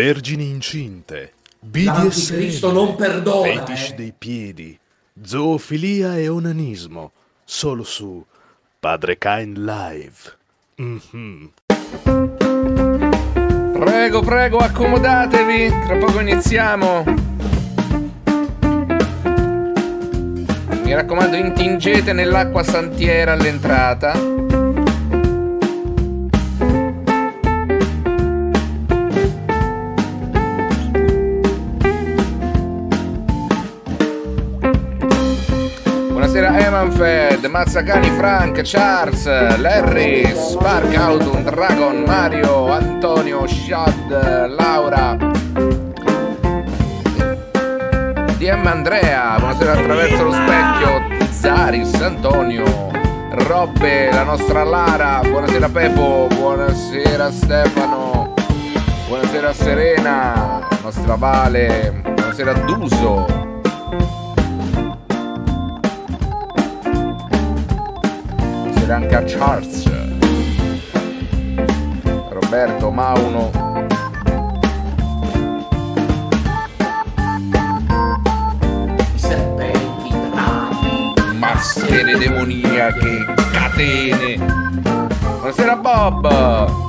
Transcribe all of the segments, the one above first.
Vergini incinte, Cristo non perdona, fetish eh. dei piedi, zoofilia e onanismo, solo su Padre Kind Live. Mm-hmm. Prego, prego, accomodatevi, tra poco iniziamo. Mi raccomando, intingete nell'acqua santiera all'entrata. Emanfed, Mazzacani Frank, Charles, Larry, Spark Autun, Dragon, Mario, Antonio, Shad, Laura. DM Andrea, buonasera attraverso lo specchio, Zaris, Antonio, Robbe, la nostra Lara, buonasera Pepo, buonasera Stefano, buonasera Serena, nostra Vale, buonasera Duso, ed anche a Charles Roberto Mauno serpenti drapi maschere demoniache catene buonasera Bob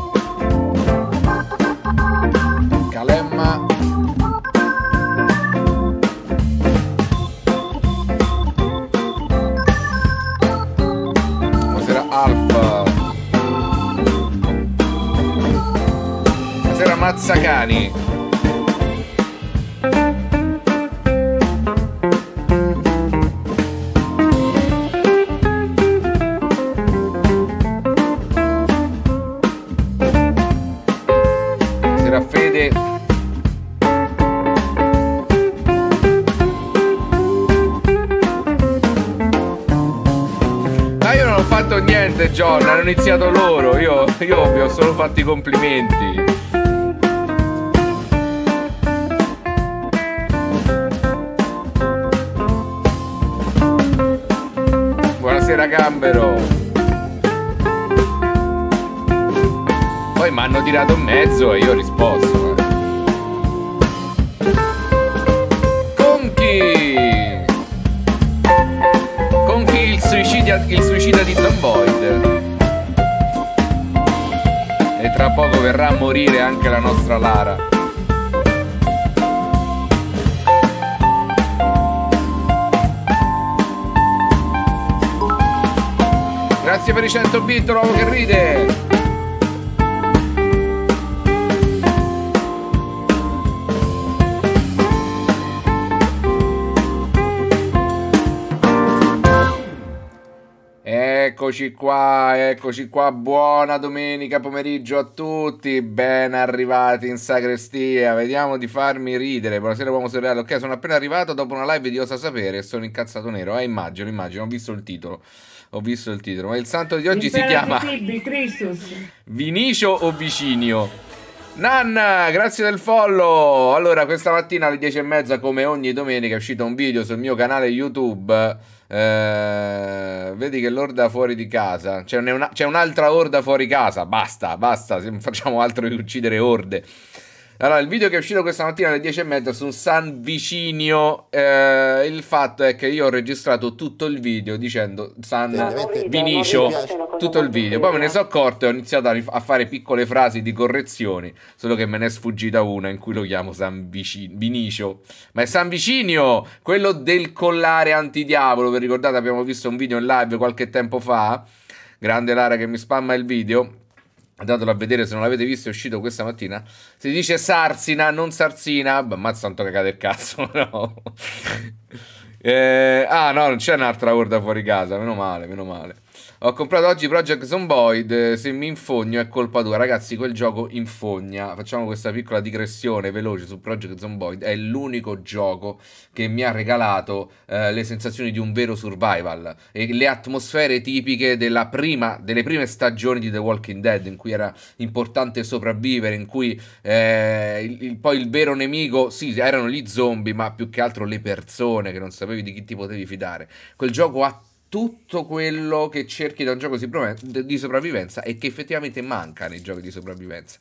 tanti complimenti. qua, eccoci qua, buona domenica pomeriggio a tutti, ben arrivati in sagrestia, vediamo di farmi ridere, buonasera uomo surreale, ok sono appena arrivato dopo una live di Osa Sapere e sono incazzato nero, eh immagino, immagino, ho visto il titolo, ho visto il titolo, ma il santo di oggi si chiama Vinicio o Vicinio? Nanna, grazie del follow. Allora, questa mattina alle 10 e mezza, come ogni domenica, è uscito un video sul mio canale YouTube eh, vedi che l'orda fuori di casa. C'è, una, c'è un'altra orda fuori casa. Basta, basta. Se non facciamo altro che uccidere orde. Allora, il video che è uscito questa mattina alle 10 e 10.30 su San Vicinio, eh, il fatto è che io ho registrato tutto il video dicendo San Vinicio, tutto il video. Poi me ne sono accorto e ho iniziato a, a, fare piccole frasi di correzioni, solo che me ne è sfuggita una in cui lo chiamo San Vici- Vinicio. Ma è San Vicinio, quello del collare antidiavolo, vi ricordate abbiamo visto un video in live qualche tempo fa? Grande Lara che mi spamma il video andatelo a vedere se non l'avete visto, è uscito questa mattina. Si dice Sarsina, non Sarsina. Beh, mazza tanto cagate il cazzo, no? eh, ah, no, non c'è un'altra orda fuori casa, meno male, meno male. Ho comprato oggi Project Zomboid. Eh, se mi infogno è colpa tua. Ragazzi, quel gioco infogna. Facciamo questa piccola digressione veloce su Project Zomboid. È l'unico gioco che mi ha regalato eh, le sensazioni di un vero survival e le atmosfere tipiche prima, delle prime stagioni di The Walking Dead, in cui era importante sopravvivere, in cui eh, il, il, poi il vero nemico, sì, erano gli zombie, ma più che altro le persone che non sapevi di chi ti potevi fidare. Quel gioco ha tutto quello che cerchi da un gioco di sopravvivenza e che effettivamente manca nei giochi di sopravvivenza.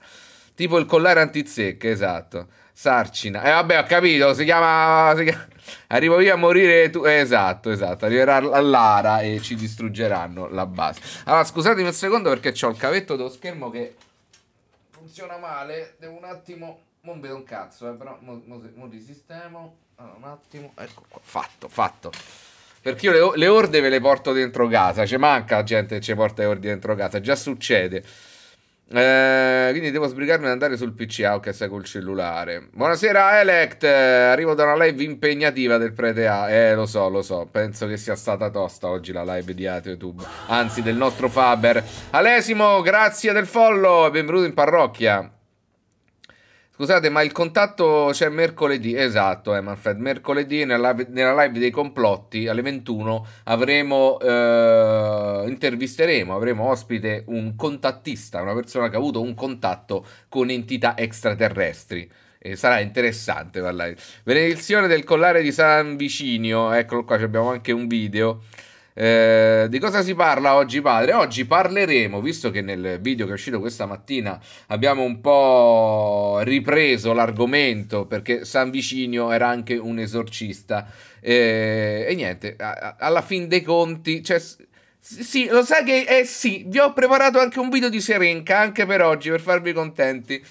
Tipo il collare antizecca, esatto. Sarcina. Eh vabbè, ho capito, si chiama... Si chiama... Arrivo io a morire tu... Eh, esatto, esatto. Arriverà Lara e ci distruggeranno la base. Allora, scusatemi un secondo perché ho il cavetto dello schermo che funziona male. Devo un attimo... Non vedo un cazzo, eh, però... Mo, mo, mo risistemo. Allora, un attimo. Ecco qua. Fatto, fatto. Perché io le, le orde ve le porto dentro casa. Ci manca gente che ci porta le orde dentro casa. Già succede. Eh, quindi devo sbrigarmi ad andare sul PC ah, ok, sei col cellulare. Buonasera Elect, arrivo da una live impegnativa del prete A. Eh, lo so, lo so, penso che sia stata tosta oggi la live di YouTube, anzi del nostro Faber. Alesimo, grazie del follow e benvenuto in parrocchia. Scusate, ma il contatto c'è mercoledì. Esatto, eh, Manfred. Mercoledì nella, live dei complotti alle 21 avremo, eh, intervisteremo, avremo ospite un contattista, una persona che ha avuto un contatto con entità extraterrestri. E sarà interessante parlare. Benedizione del collare di San Vicinio. Eccolo qua, abbiamo anche un video. Eh, di cosa si parla oggi, padre? Oggi parleremo, visto che nel video che è uscito questa mattina abbiamo un po' ripreso l'argomento perché San Vicinio era anche un esorcista. Eh, e niente, a, alla fin dei conti, cioè, sì, lo sai che è eh, sì, vi ho preparato anche un video di Serenca anche per oggi per farvi contenti.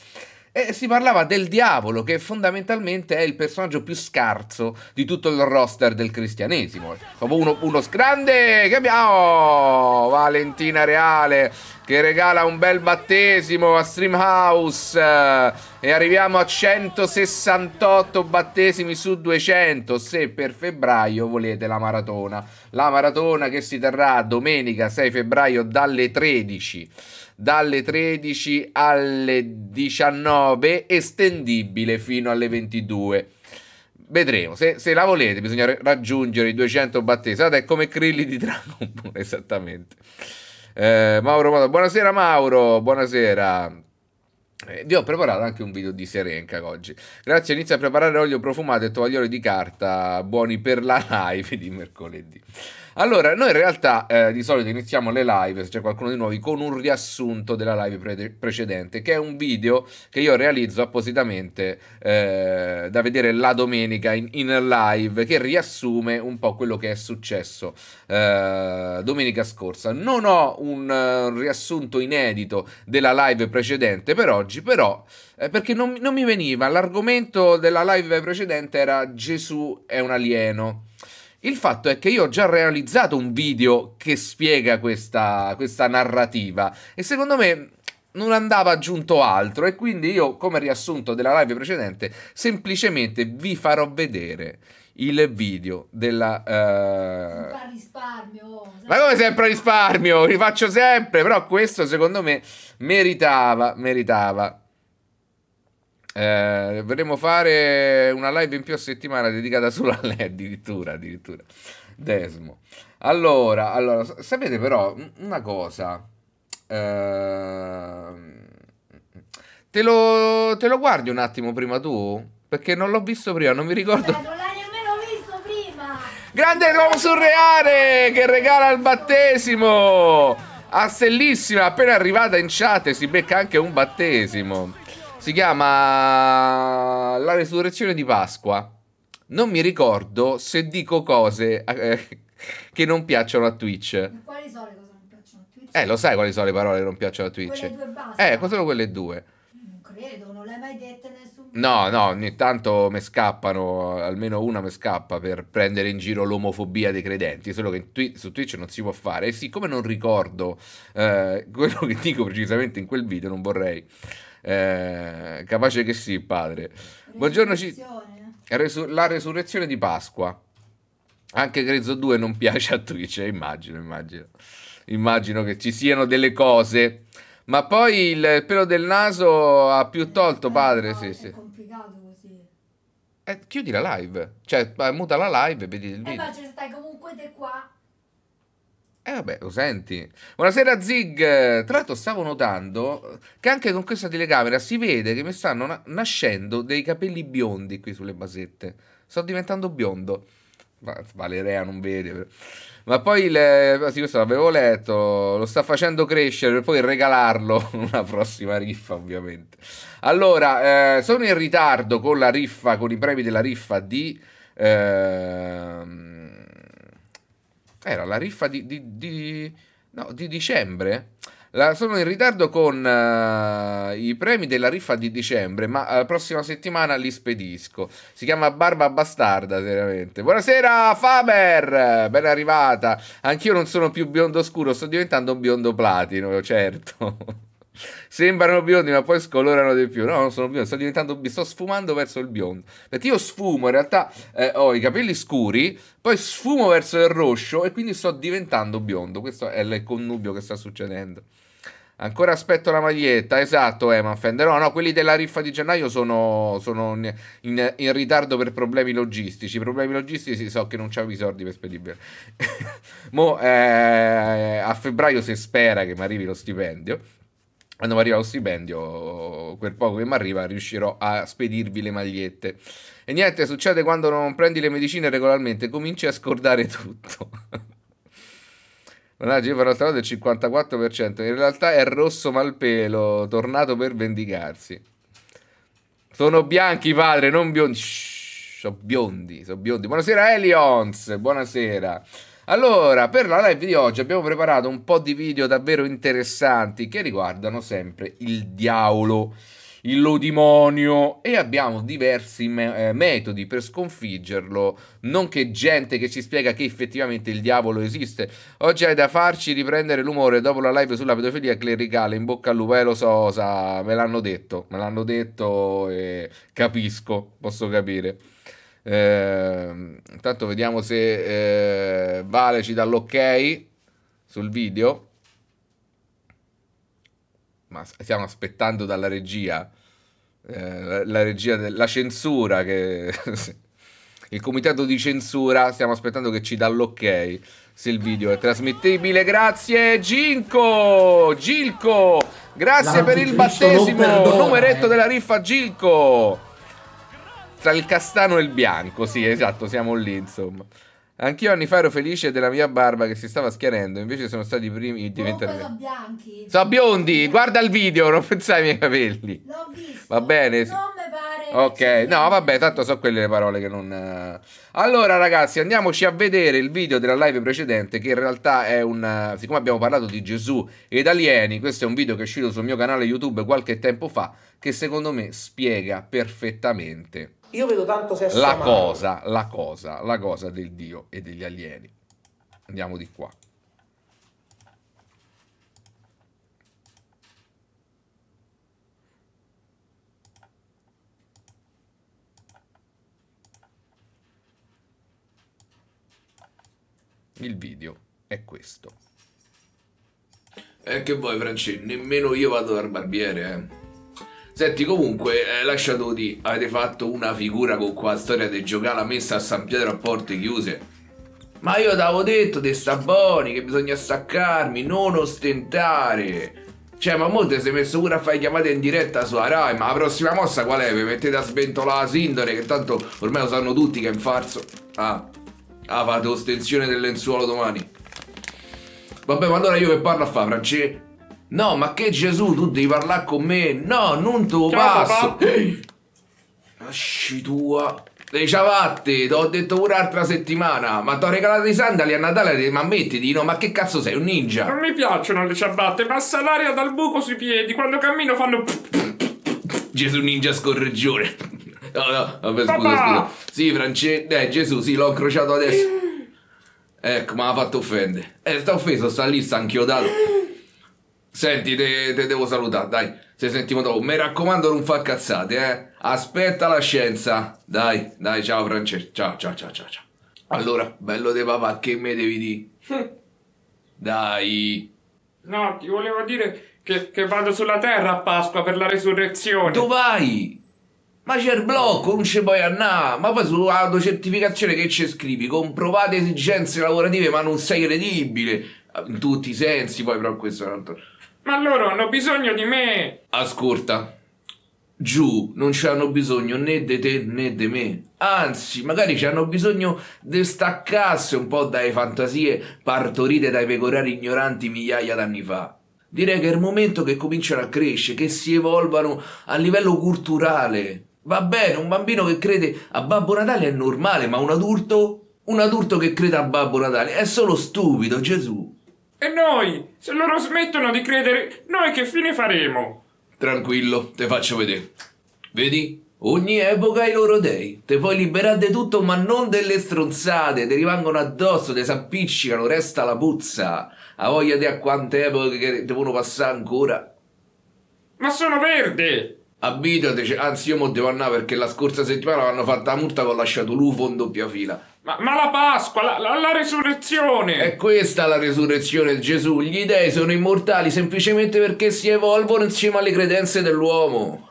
E eh, si parlava del diavolo, che fondamentalmente è il personaggio più scarso di tutto il roster del cristianesimo. Proprio uno, uno grande che abbiamo, Valentina Reale, che regala un bel battesimo a Streamhouse. Eh, e arriviamo a 168 battesimi su 200. Se per febbraio volete la maratona, la maratona che si terrà domenica 6 febbraio dalle 13 dalle 13 alle 19, estendibile fino alle 22. Vedremo, se, se la volete bisogna raggiungere i 200 battezzati, è come Crilli di Dragon Ball, esattamente. Eh, Mauro buonasera Mauro, buonasera. Eh, vi ho preparato anche un video di Serenca oggi. Grazie, inizia a preparare olio profumato e tovaglioli di carta, buoni per la live di mercoledì. Allora, noi in realtà eh, di solito iniziamo le live, se c'è qualcuno di nuovi, con un riassunto della live pre precedente, che è un video che io realizzo appositamente eh, da vedere la domenica in, in, live, che riassume un po' quello che è successo eh, domenica scorsa. Non ho un, uh, riassunto inedito della live precedente per oggi, però, eh, perché non, non mi veniva, l'argomento della live precedente era Gesù è un alieno. Il fatto è che io ho già realizzato un video che spiega questa, questa narrativa e secondo me non andava aggiunto altro e quindi io, come riassunto della live precedente, semplicemente vi farò vedere il video della... Uh... Ma come sempre risparmio? Rifaccio sempre, però questo secondo me meritava, meritava eh, dovremmo fare una live in più a settimana dedicata solo a lei, addirittura, addirittura. Desmo. Allora, allora sapete però una cosa. Eh, te, lo, te lo guardi un attimo prima tu? Perché non l'ho visto prima, non mi ricordo. Eh, non l'hai nemmeno visto prima. Grande uomo surreale che regala il battesimo. Astellissima, ah, appena arrivata in chat si becca anche un battesimo. Si chiama La resurrezione di Pasqua. Non mi ricordo se dico cose eh, che non piacciono a Twitch. Ma quali sono le cose che non piacciono a Twitch? Eh, lo sai quali sono le parole che non piacciono a Twitch? Quelle due basta. Eh, quali sono quelle due? Non credo, non le hai mai dette nessuno. No, no, ogni tanto mi scappano, almeno una mi scappa per prendere in giro l'omofobia dei credenti, solo che twi su Twitch non si può fare. E siccome non ricordo eh, quello che dico precisamente in quel video, non vorrei... Eh, capace che sì, Padre. Buongiorno, ci... Resu... la resurrezione di Pasqua. Anche Grezzo 2 non piace a Twitch, cioè, eh? immagino, immagino. Immagino che ci siano delle cose. Ma poi il pelo del naso ha più eh, tolto, eh, padre. sì, è sì. complicato così. Eh, chiudi la live. Cioè, muta la live e vedi il video. Eh, ma ci stai comunque te qua. Eh vabbè, lo senti. Buonasera Zig. Tra l'altro stavo notando che anche con questa telecamera si vede che mi stanno na nascendo dei capelli biondi qui sulle basette. Sto diventando biondo. Ma Valerea non vede. Ma poi, le... Eh, sì, questo l'avevo letto, lo sta facendo crescere per poi regalarlo una prossima riffa, ovviamente. Allora, eh, sono in ritardo con la riffa, con i premi della riffa di... Eh, era la riffa di, di, di, no, di dicembre? La, sono in ritardo con uh, i premi della riffa di dicembre, ma la uh, eh, prossima settimana li spedisco. Si chiama Barba Bastarda, veramente. Buonasera, Faber! Ben arrivata. Anch'io non sono più biondo scuro, sto diventando un biondo platino, certo. Sembrano biondi, ma poi scolorano di più. No, non sono biondi, sto diventando biondo, sto sfumando verso il biondo. Perché io sfumo, in realtà eh, ho i capelli scuri, poi sfumo verso il rosso e quindi sto diventando biondo. Questo è il connubio che sta succedendo. Ancora aspetto la maglietta, esatto, Eman eh, Fender. No, no, quelli della riffa di gennaio sono, sono in, in, in, ritardo per problemi logistici. I problemi logistici so che non c'avevo i soldi per spedirli. Mo' eh, a febbraio si spera che mi arrivi lo stipendio quando mi arriva lo stipendio, quel poco che mi arriva, riuscirò a spedirvi le magliette. E niente, succede quando non prendi le medicine regolarmente, cominci a scordare tutto. Mannaggia, io farò tra del 54%, in realtà è rosso malpelo, tornato per vendicarsi. Sono bianchi, padre, non biondi. sono biondi, sono biondi. Buonasera Elions, buonasera. Allora, per la live di oggi abbiamo preparato un po' di video davvero interessanti che riguardano sempre il diavolo, il lodimonio e abbiamo diversi me eh, metodi per sconfiggerlo, nonché gente che ci spiega che effettivamente il diavolo esiste. Oggi hai da farci riprendere l'umore dopo la live sulla pedofilia clericale, in bocca al lupo, eh, lo so, sa, me l'hanno detto, me l'hanno detto e capisco, posso capire. Ehm, intanto vediamo se eh, Vale ci dà l'ok sul video. Ma stiamo aspettando dalla regia. Eh, la, la, regia della censura che... il comitato di censura stiamo aspettando che ci dà l'ok se il video è trasmettibile grazie Gilco Gilco grazie per il battesimo numeretto della riffa Gilco tra il castano e il bianco, sì, esatto, siamo lì, insomma. Anch'io anni fa ero felice della mia barba che si stava schiarendo, invece sono stati i primi a diventare... sono bianchi. Sono biondi, guarda il video, non pensai ai miei capelli. L'ho visto. Va bene. Non mi pare. Ok, no, vabbè, tanto so quelle le parole che non... Eh. Allora ragazzi, andiamoci a vedere il video della live precedente che in realtà è un... Siccome abbiamo parlato di Gesù ed alieni, questo è un video che è uscito sul mio canale YouTube qualche tempo fa che secondo me spiega perfettamente io vedo tanto sesso La amaro. cosa, la cosa, la cosa del Dio e degli alieni. Andiamo di qua. Il video è questo. E eh, che vuoi, Francesco? Nemmeno io vado dal barbiere, eh. Senti, comunque, eh, lasciato di, avete fatto una figura con qua storia di giocare messa a San Pietro a porte chiuse. Ma io t'avevo detto, te sta che bisogna staccarmi, non ostentare. Cioè, ma mo si è messo pure a fare chiamate in diretta su Arai, ma la prossima mossa qual è? Vi mettete a sventolare la Sindone, che tanto ormai lo sanno tutti che è in farso. Ah, ah fate ostensione del lenzuolo domani. Vabbè, ma allora io che parlo a fa, Francesco? No, ma che Gesù, tu devi parlare con me. No, non te passo. Lasci tua. Le ciabatte, ti ho detto pure l'altra settimana. Ma ti ho regalato i sandali a Natale, ma mettiti, no? Ma che cazzo sei, un ninja? Non mi piacciono le ciabatte, passa l'aria dal buco sui piedi. Quando cammino fanno... Gesù ninja scorreggione. No, no, vabbè, scusa, scusa. Sì, Francesco... Eh, Gesù, sì, l'ho incrociato adesso. Ecco, ma ha fatto offendere. Eh, sta offeso, sta lì, sta inchiodato. Senti, te, te, devo salutare, dai. Se sentiamo dopo. Mi raccomando, non fa cazzate, eh. Aspetta la scienza. Dai, dai, ciao Francesco. Ciao, ciao, ciao, ciao, ciao. Allora, bello di papà, che me devi dire? dai. No, ti volevo dire che, che, vado sulla terra a Pasqua per la resurrezione. Tu vai? Ma c'è il blocco, non ci puoi andare. Ma poi sulla autocertificazione che ci scrivi? Comprovate esigenze lavorative, ma non sei credibile. In tutti i sensi, poi però questo è un altro... Ma loro hanno bisogno di me! Ascolta, giù non ci hanno bisogno né di te né di me. Anzi, magari ci hanno bisogno di staccarsi un po' dalle fantasie partorite dai pecorari ignoranti migliaia d'anni fa. Direi che è il momento che cominciano a crescere, che si evolvano a livello culturale. Va bene, un bambino che crede a Babbo Natale è normale, ma un adulto? Un adulto che crede a Babbo Natale è solo stupido, Gesù. E noi, se loro smettono di credere, noi che fine faremo? Tranquillo, te faccio vedere. Vedi? Ogni epoca ha i loro dei. Te puoi liberare di tutto, ma non delle stronzate. Te rimangono addosso, te s'appiccicano, resta la puzza. A voglia di a quante epoche che devono passare ancora. Ma sono verde! Abitateci, anzi io mo devo andare perché la scorsa settimana mi hanno fatta la multa che ho lasciato l'UFO in doppia fila. Ma, ma, la Pasqua, la, la, la, resurrezione! È questa la resurrezione di Gesù. Gli dèi sono immortali semplicemente perché si evolvono insieme alle credenze dell'uomo.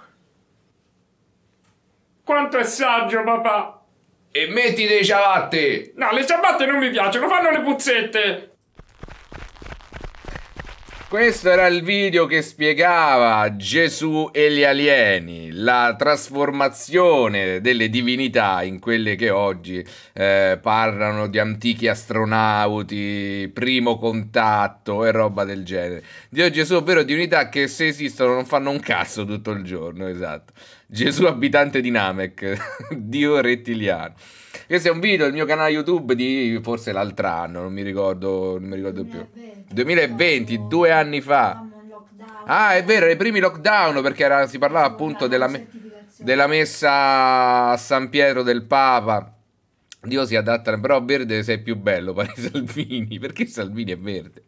Quanto è saggio, papà! E metti dei ciabatte! No, le ciabatte non mi piacciono, fanno le puzzette! Questo era il video che spiegava Gesù e gli alieni, la trasformazione delle divinità in quelle che oggi eh, parlano di antichi astronauti, primo contatto e roba del genere. Dio e Gesù, ovvero divinità che se esistono non fanno un cazzo tutto il giorno, esatto. Gesù abitante di Namek, Dio rettiliano. Questo è un video del mio canale YouTube di forse l'altro anno, non mi ricordo, non mi ricordo 2020. più. 2020, due anni fa. Ah, è vero, i primi lockdown perché era, si parlava appunto della, me, della, messa a San Pietro del Papa. Dio si adatta, però verde sei più bello, pare Salvini, perché Salvini è verde?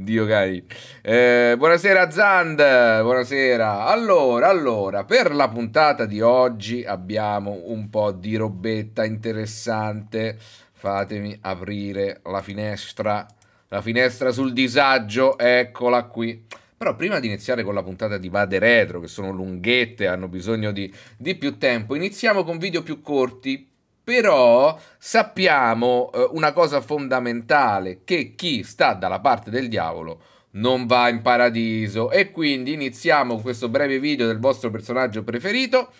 Dio cari. Eh, buonasera Zand, buonasera. Allora, allora, per la puntata di oggi abbiamo un po' di robetta interessante. Fatemi aprire la finestra, la finestra sul disagio, eccola qui. Però prima di iniziare con la puntata di Vade Retro, che sono lunghette, hanno bisogno di, di più tempo, iniziamo con video più corti, però sappiamo eh, una cosa fondamentale, che chi sta dalla parte del diavolo non va in paradiso. E quindi iniziamo con questo breve video del vostro personaggio preferito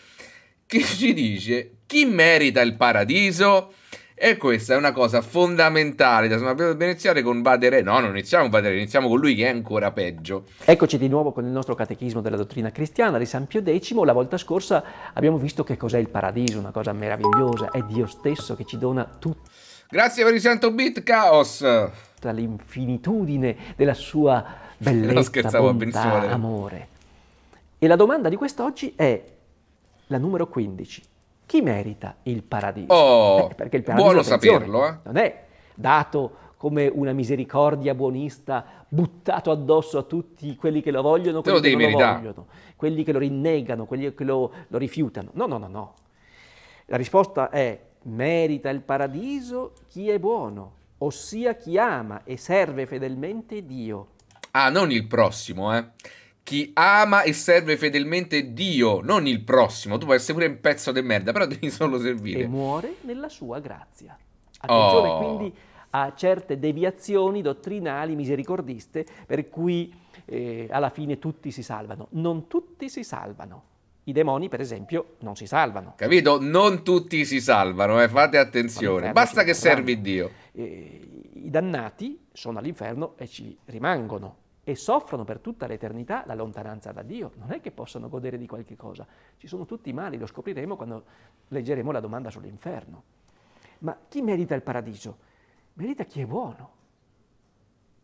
che ci dice chi merita il paradiso? E questa è una cosa fondamentale da iniziare con Badere. No, non iniziamo con Badere, iniziamo con lui che è ancora peggio. Eccoci di nuovo con il nostro catechismo della dottrina cristiana di San Pio X. La volta scorsa abbiamo visto che cos'è il paradiso, una cosa meravigliosa. È Dio stesso che ci dona tutto. Grazie per il santo bit, Chaos! Tra l'infinitudine della sua bellezza, no, scherzavo, bontà, eh. amore. E la domanda di quest'oggi è la numero 15 chi merita il paradiso? Oh, Beh, perché il paradiso buono saperlo, eh? non è dato come una misericordia buonista buttato addosso a tutti quelli che lo vogliono, quelli che non merità. lo vogliono, quelli che lo rinnegano, quelli che lo, lo rifiutano. No, no, no, no. La risposta è merita il paradiso chi è buono, ossia chi ama e serve fedelmente Dio. Ah, non il prossimo, eh chi ama e serve fedelmente Dio, non il prossimo. Tu puoi essere pure un pezzo di merda, però devi solo servire. E muore nella sua grazia. Attenzione oh. quindi a certe deviazioni dottrinali misericordiste per cui eh, alla fine tutti si salvano. Non tutti si salvano. I demoni, per esempio, non si salvano. Capito? Non tutti si salvano, eh? fate attenzione. Basta che servi Dio. Eh, I dannati sono all'inferno e ci rimangono e soffrono per tutta l'eternità la lontananza da Dio, non è che possano godere di qualche cosa, ci sono tutti i mali, lo scopriremo quando leggeremo la domanda sull'inferno. Ma chi merita il paradiso? Merita chi è buono.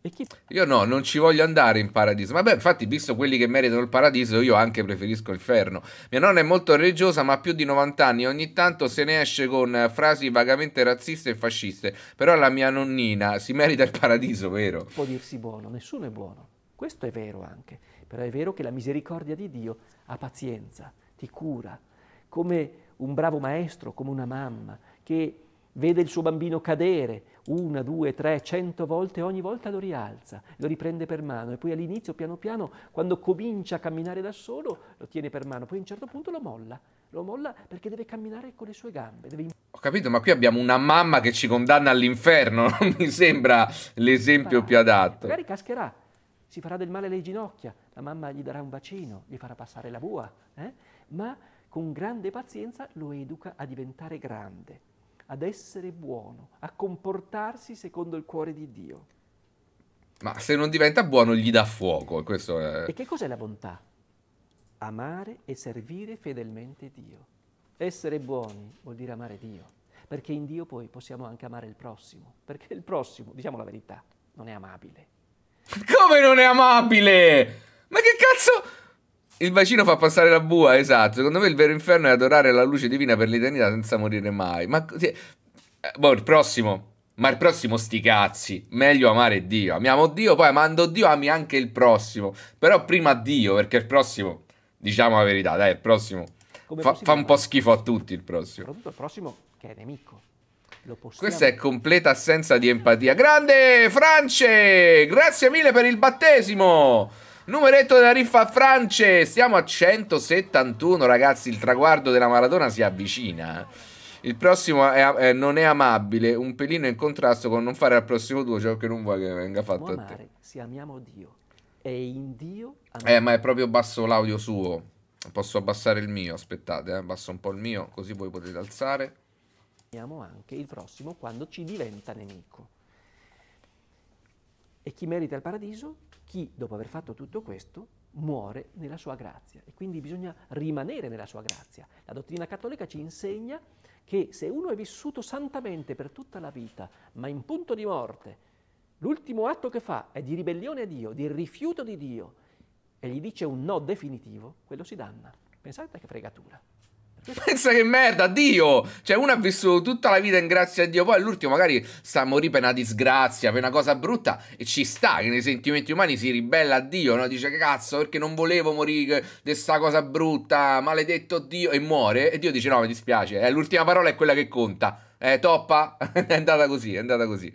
Chi... Io no, non ci voglio andare in paradiso. Vabbè, infatti, visto quelli che meritano il paradiso, io anche preferisco il ferno. Mia nonna è molto religiosa, ma ha più di 90 anni. Ogni tanto se ne esce con eh, frasi vagamente razziste e fasciste. Però la mia nonnina si merita il paradiso, vero? Può dirsi buono, nessuno è buono. Questo è vero anche, però è vero che la misericordia di Dio ha pazienza, ti cura, come un bravo maestro, come una mamma che vede il suo bambino cadere una, due, tre, cento volte, ogni volta lo rialza, lo riprende per mano e poi all'inizio, piano piano, quando comincia a camminare da solo, lo tiene per mano, poi a un certo punto lo molla, lo molla perché deve camminare con le sue gambe. Deve... Ho capito, ma qui abbiamo una mamma che ci condanna all'inferno, non mi sembra l'esempio più adatto. Magari cascherà, si farà del male alle ginocchia, la mamma gli darà un bacino, gli farà passare la bua, eh? ma con grande pazienza lo educa a diventare grande, ad essere buono, a comportarsi secondo il cuore di Dio. Ma se non diventa buono gli dà fuoco. È... E che cos'è la bontà? Amare e servire fedelmente Dio. Essere buoni vuol dire amare Dio, perché in Dio poi possiamo anche amare il prossimo, perché il prossimo, diciamo la verità, non è amabile. Come non è amabile? Ma che cazzo... Il bacino fa passare la bua, esatto. Secondo me il vero inferno è adorare la luce divina per l'eternità senza morire mai. Ma così... Eh, boh, il prossimo. Ma il prossimo sti cazzi. Meglio amare Dio. Amiamo Dio, poi amando Dio ami anche il prossimo. Però prima Dio, perché il prossimo... Diciamo la verità, dai, il prossimo... Fa, fa un po' schifo a tutti il prossimo. Soprattutto il prossimo che è nemico. Questa è completa assenza di empatia. Grande France! Grazie mille per il battesimo! Numeretto della riffa France! Siamo a 171, ragazzi. Il traguardo della maratona si avvicina. Il prossimo è, è, non è amabile, un pelino in contrasto con non fare al prossimo tuo ciò che non vuoi che venga fatto amare, a te. Se amiamo Dio e in Dio Eh, ma è proprio basso l'audio suo. Posso abbassare il mio, aspettate, eh. abbasso un po' il mio, così voi potete alzare amiamo anche il prossimo quando ci diventa nemico. E chi merita il paradiso? Chi, dopo aver fatto tutto questo, muore nella sua grazia e quindi bisogna rimanere nella sua grazia. La dottrina cattolica ci insegna che se uno è vissuto santamente per tutta la vita, ma in punto di morte, l'ultimo atto che fa è di ribellione a Dio, di rifiuto di Dio, e gli dice un no definitivo, quello si danna. Pensate che fregatura. Pensa che merda, Dio! Cioè, uno ha vissuto tutta la vita in grazia a Dio, poi all'ultimo magari sta a morire per una disgrazia, per una cosa brutta, e ci sta che nei sentimenti umani si ribella a Dio, no? Dice, cazzo, perché non volevo morire di questa cosa brutta, maledetto Dio, e muore, e Dio dice, no, mi dispiace, eh, l'ultima parola è quella che conta. Eh, toppa, è andata così, è andata così.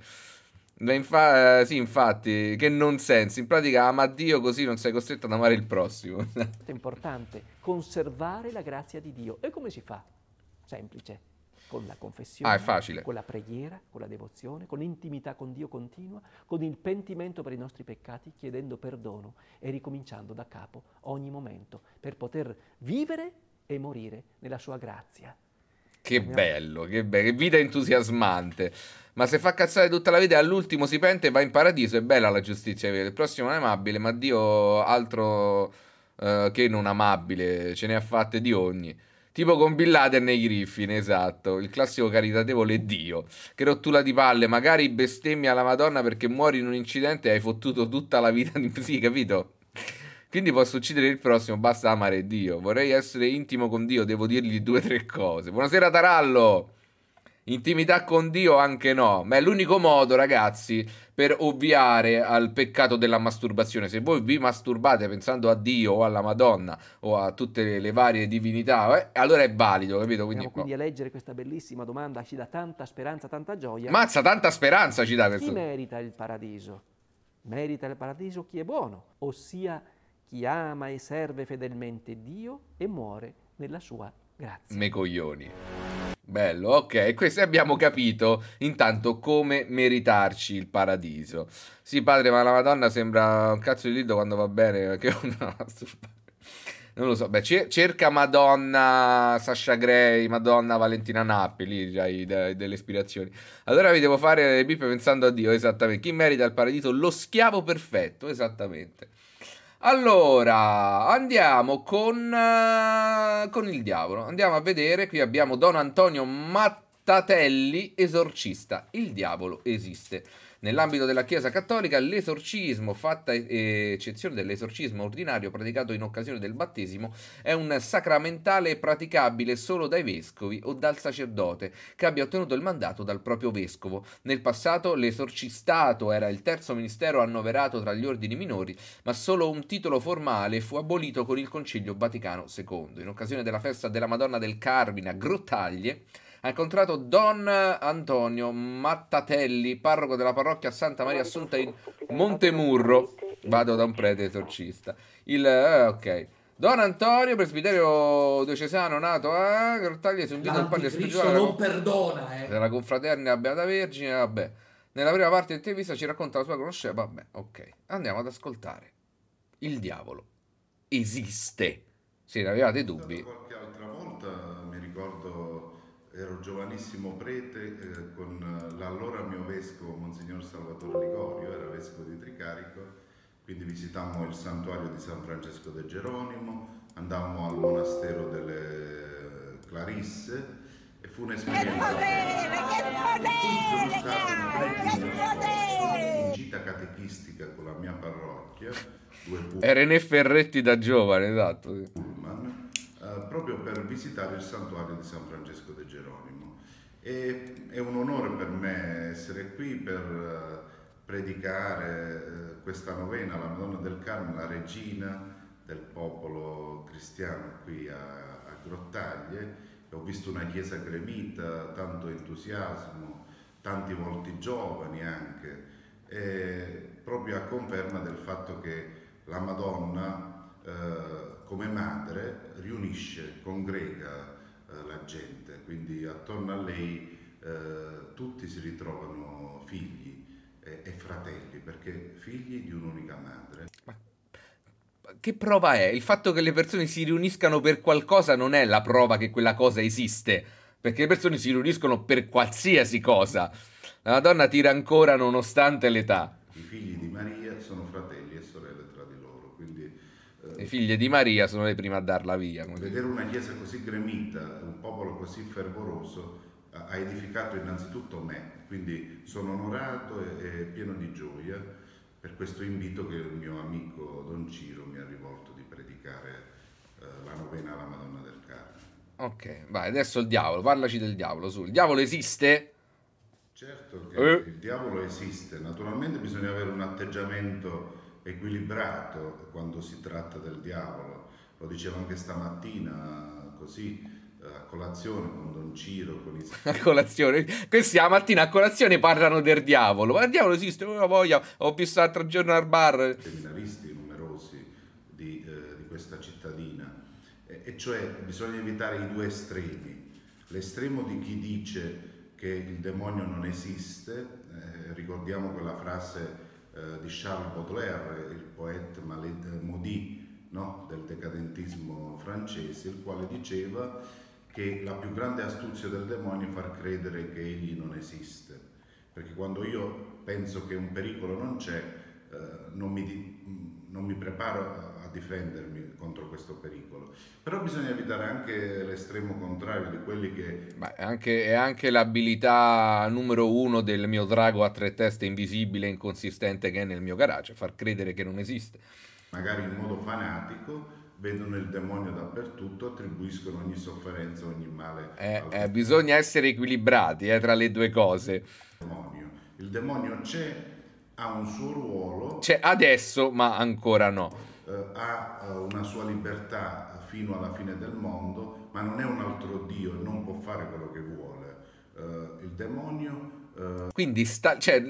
Infa eh, sì, infatti, che non sensi. In pratica, ama Dio così non sei costretto ad amare il prossimo. È importante conservare la grazia di Dio. E come si fa? Semplice. Con la confessione, ah, con la preghiera, con la devozione, con l'intimità con Dio continua, con il pentimento per i nostri peccati, chiedendo perdono e ricominciando da capo ogni momento per poter vivere e morire nella sua grazia. Che bello, che bello, che vita entusiasmante. Ma se fa cazzare tutta la vita e all'ultimo si pente e va in paradiso, è bella la giustizia vera. Il prossimo non è amabile, ma Dio altro eh, che non amabile, ce ne ha fatte di ogni. Tipo con Bill Laden e Griffin, esatto. Il classico caritatevole Dio. Che rottura di palle, magari bestemmia la Madonna perché muori in un incidente e hai fottuto tutta la vita di... Sì, capito? Quindi posso uccidere il prossimo, basta amare Dio. Vorrei essere intimo con Dio, devo dirgli due o tre cose. Buonasera Tarallo! Intimità con Dio anche no, ma è l'unico modo, ragazzi, per ovviare al peccato della masturbazione. Se voi vi masturbate pensando a Dio o alla Madonna o a tutte le, varie divinità, eh, allora è valido, capito? Quindi, Andiamo quindi a leggere questa bellissima domanda, ci dà tanta speranza, tanta gioia. Mazza, tanta speranza ci dà questo. Chi merita il paradiso? Merita il paradiso chi è buono, ossia chi ama e serve fedelmente Dio e muore nella sua grazia. Me coglioni. Bello, ok, questo abbiamo capito intanto come meritarci il paradiso. Sì, padre, ma la Madonna sembra un cazzo di dito quando va bene, perché una... non lo so, beh, cerca Madonna Sasha Gray, Madonna Valentina Nappi, lì hai delle ispirazioni. Allora vi devo fare le pippe pensando a Dio, esattamente. Chi merita il paradiso? Lo schiavo perfetto, esattamente. Allora, andiamo con, uh, con il diavolo. Andiamo a vedere, qui abbiamo Don Antonio Matt Tatelli, esorcista, il diavolo esiste. Nell'ambito della Chiesa Cattolica, l'esorcismo, fatta eh, eccezione dell'esorcismo ordinario praticato in occasione del battesimo, è un sacramentale praticabile solo dai vescovi o dal sacerdote che abbia ottenuto il mandato dal proprio vescovo. Nel passato l'esorcistato era il terzo ministero annoverato tra gli ordini minori, ma solo un titolo formale fu abolito con il Concilio Vaticano II. In occasione della festa della Madonna del Carmine a Grottaglie, ha incontrato Don Antonio Mattatelli, parroco della parrocchia Santa Maria Assunta in Montemurro. Vado da un prete esorcista. Il, eh, ok. Don Antonio, presbiterio diocesano nato a Grottaglia, si invita al padre spirituale. non perdona, eh. Della confraternita Beata Vergine, vabbè. Nella prima parte dell'intervista ci racconta la sua conoscenza, vabbè, ok. Andiamo ad ascoltare. Il diavolo esiste. Se ne avevate dubbi, No, ero giovanissimo prete eh, con l'allora mio vescovo, Monsignor Salvatore Ligorio, era vescovo di Tricarico, quindi visitammo il santuario di San Francesco de Geronimo, andammo al monastero delle Clarisse e fu un'esperienza... Che potere, che potere, che potere! In gita catechistica con la mia parrocchia, due pullman... Era Ferretti da giovane, esatto. Pullman, eh, proprio per visitare il santuario di San Francesco de Geronimo. E è un onore per me essere qui per eh, predicare eh, questa novena, alla Madonna del Carmine, la regina del popolo cristiano qui a, a Grottaglie. Ho visto una chiesa gremita, tanto entusiasmo, tanti volti giovani anche, proprio a conferma del fatto che la Madonna eh, come madre riunisce, congrega eh, la gente, quindi attorno a lei eh, tutti si ritrovano figli e fratelli, perché figli di un'unica madre. Ma che prova è? Il fatto che le persone si riuniscano per qualcosa non è la prova che quella cosa esiste, perché le persone si riuniscono per qualsiasi cosa. La donna tira ancora nonostante l'età. I figli di Maria sono fratelli le figlie di Maria sono le prime a darla via. Vedere una chiesa così gremita, un popolo così fervoroso, ha edificato innanzitutto me, quindi sono onorato e, e pieno di gioia per questo invito che il mio amico Don Ciro mi ha rivolto di predicare eh, la novena alla Madonna del Carmine. Ok, vai, adesso il diavolo, parlaci del diavolo, su. Il diavolo esiste? Certo che eh. il diavolo esiste, naturalmente bisogna avere un atteggiamento equilibrato quando si tratta del diavolo. Lo dicevo anche stamattina, così eh, a colazione con Don Ciro, con i... A colazione? Questi la mattina a colazione parlano del diavolo, ma il diavolo esiste, una voglia, ho visto l'altro giorno al bar... Seminaristi numerosi di, eh, di questa cittadina, e, e cioè bisogna evitare i due estremi, l'estremo di chi dice che il demonio non esiste, eh, ricordiamo quella frase eh, di Charles Baudelaire, il poeta eh, Maudit no? del decadentismo francese, il quale diceva che la più grande astuzia del demonio è far credere che egli non esiste, perché quando io penso che un pericolo non c'è, eh, non mi non mi preparo a difendermi contro questo pericolo, però bisogna evitare anche l'estremo contrario di quelli che... Ma è anche, anche l'abilità numero uno del mio drago a tre teste invisibile e inconsistente che è nel mio garage, far credere che non esiste. Magari in modo fanatico vedono il demonio dappertutto, attribuiscono ogni sofferenza, ogni male. Eh, eh, bisogna essere equilibrati eh, tra le due cose. il demonio c'è ha un suo ruolo. Cioè adesso, ma ancora no. Eh, ha eh, una sua libertà fino alla fine del mondo, ma non è un altro Dio e non può fare quello che vuole. Eh, il demonio... Eh... Quindi, sta, cioè,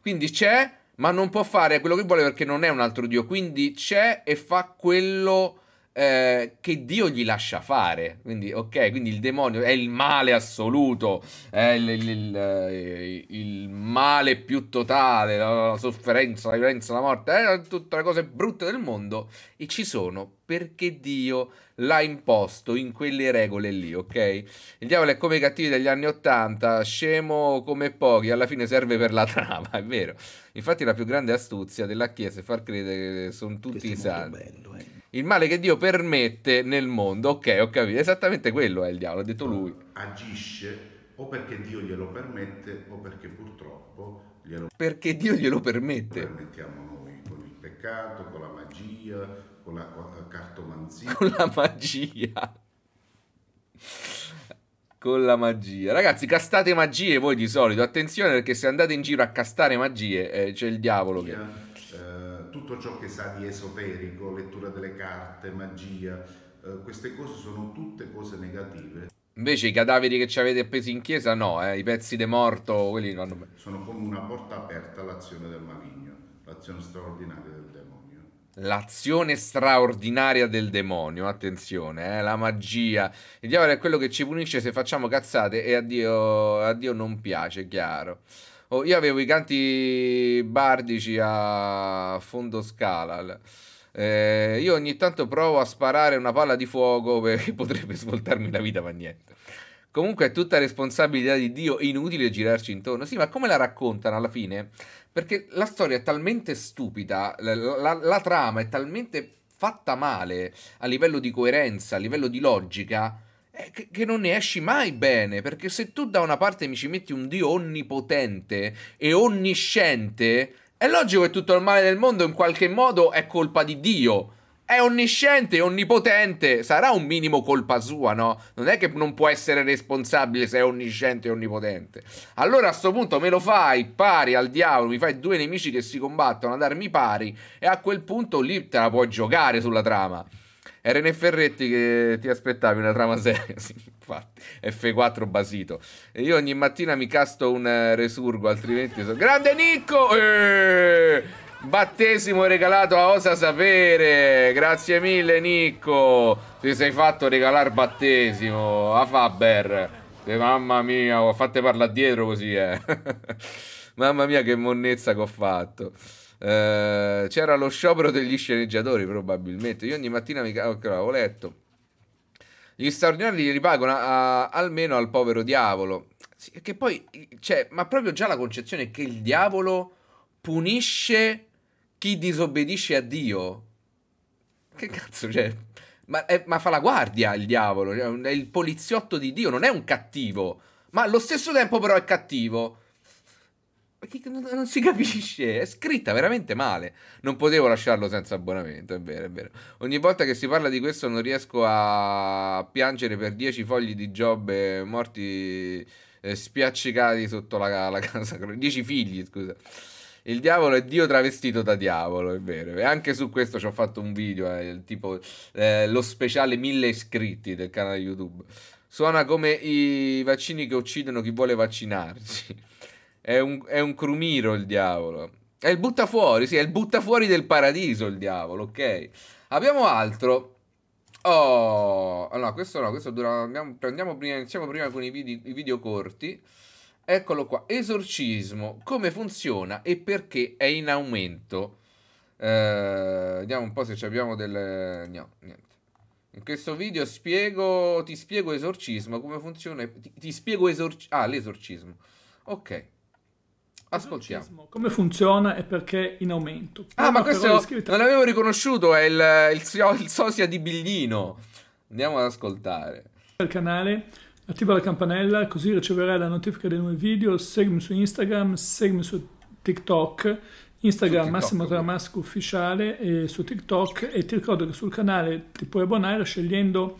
quindi c'è, ma non può fare quello che vuole perché non è un altro Dio. Quindi c'è e fa quello eh, che Dio gli lascia fare. Quindi, ok, quindi il demonio è il male assoluto, è il, il, il, eh, il male più totale, la, la, sofferenza, la violenza, la morte, eh, tutte le cose brutte del mondo. E ci sono perché Dio l'ha imposto in quelle regole lì, ok? Il diavolo è come i cattivi degli anni Ottanta, scemo come pochi, alla fine serve per la trama, è vero. Infatti la più grande astuzia della Chiesa è far credere che sono tutti i santi. Bello, eh il male che Dio permette nel mondo. Ok, ho capito, esattamente quello è il diavolo, ha detto lui. Agisce o perché Dio glielo permette o perché purtroppo glielo Perché Dio glielo permette. Lo permettiamo noi con il peccato, con la magia, con la, con cartomanzia. Con la magia. con la magia. Ragazzi, castate magie voi di solito. Attenzione perché se andate in giro a castare magie eh, c'è il diavolo che tutto ciò che sa di esoterico, lettura delle carte, magia, eh, queste cose sono tutte cose negative. Invece i cadaveri che ci avete appesi in chiesa no, eh? i pezzi di morto, quelli non... Sono come una porta aperta all'azione del maligno, l'azione straordinaria del demonio. L'azione straordinaria del demonio, attenzione, eh? la magia. Il diavolo è quello che ci punisce se facciamo cazzate e a Dio non piace, chiaro. Oh, io avevo i canti bardici a fondo scala. Eh, io ogni tanto provo a sparare una palla di fuoco perché potrebbe svoltarmi la vita, ma niente. Comunque è tutta responsabilità di Dio, inutile girarci intorno. Sì, ma come la raccontano alla fine? Perché la storia è talmente stupida, la, la, la trama è talmente fatta male a livello di coerenza, a livello di logica, eh, che non ne esci mai bene, perché se tu da una parte mi ci metti un Dio onnipotente e onnisciente, è logico che tutto il male del mondo in qualche modo è colpa di Dio. È onnisciente, onnipotente, sarà un minimo colpa sua, no? Non è che non può essere responsabile se è onnisciente e onnipotente. Allora a questo punto me lo fai pari al diavolo, mi fai due nemici che si combattono ad armi pari e a quel punto lì te la puoi giocare sulla trama. Rene Ferretti che ti aspettavi una trama seria, sì, infatti, F4 basito. E io ogni mattina mi casto un eh, resurgo, altrimenti sono... Grande Nicco! Eeeh! Battesimo regalato a Osa Sapere, grazie mille Nicco, ti sei fatto regalare battesimo, a Faber, e mamma mia, fate parlare dietro così eh. mamma mia che monnezza che ho fatto. Eh, c'era lo sciopero degli sceneggiatori, probabilmente. Io ogni mattina mi avevo letto. Gli straordinari li ripagano a, a, almeno al povero diavolo. Sì, che poi, cioè, ma proprio già la concezione è che il diavolo punisce chi disobbedisce a Dio. Che cazzo, cioè, ma, è, eh, ma fa la guardia il diavolo, è il poliziotto di Dio, non è un cattivo. Ma allo stesso tempo però è cattivo non si capisce, è scritta veramente male. Non potevo lasciarlo senza abbonamento, è vero, è vero. Ogni volta che si parla di questo non riesco a piangere per 10 fogli di Giobbe morti eh, spiaccicati sotto la, la casa. 10 figli, scusa. Il diavolo è Dio travestito da diavolo, è vero. E anche su questo ci ho fatto un video, eh, tipo eh, lo speciale 1000 iscritti del canale YouTube. Suona come i vaccini che uccidono chi vuole vaccinarsi. È un, è un crumiro il diavolo. È il buttafuori, sì, è il buttafuori del paradiso il diavolo, ok. Abbiamo altro. Oh, allora questo no, questo dura. Andiamo, prendiamo prima, iniziamo prima con i video, i video corti. Eccolo qua, esorcismo, come funziona e perché è in aumento. Eh, vediamo un po' se abbiamo delle... No, niente. In questo video spiego, ti spiego esorcismo, come funziona... Ti, ti spiego esorcismo... Ah, l'esorcismo. Ok. Ascoltiamo. Come funziona e perché in aumento? ah, ma questo scritta... non l'avevo riconosciuto, è il, il, il sosia di Biglino. Andiamo ad ascoltare. Il canale, attiva la campanella così riceverai la notifica dei nuovi video, seguimi su Instagram, seguimi su TikTok, Instagram TikTok, Massimo Tramasco ufficiale e su TikTok e ti ricordo che sul canale ti puoi abbonare scegliendo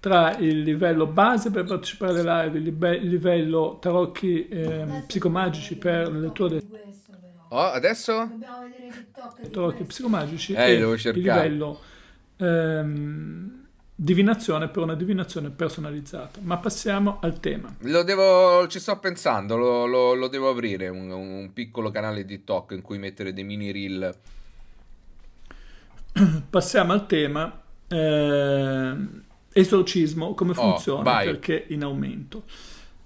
tra il livello base per partecipare alle live, il livello tarocchi eh, psicomagici per le letture Oh, adesso? Tarocchi psicomagici eh, e il livello ehm, divinazione per una divinazione personalizzata. Ma passiamo al tema. Lo devo, ci sto pensando, lo, lo, lo devo aprire, un, un piccolo canale di TikTok in cui mettere dei mini reel. Passiamo al tema. Eh, esorcismo, come oh, funziona, oh, perché in aumento.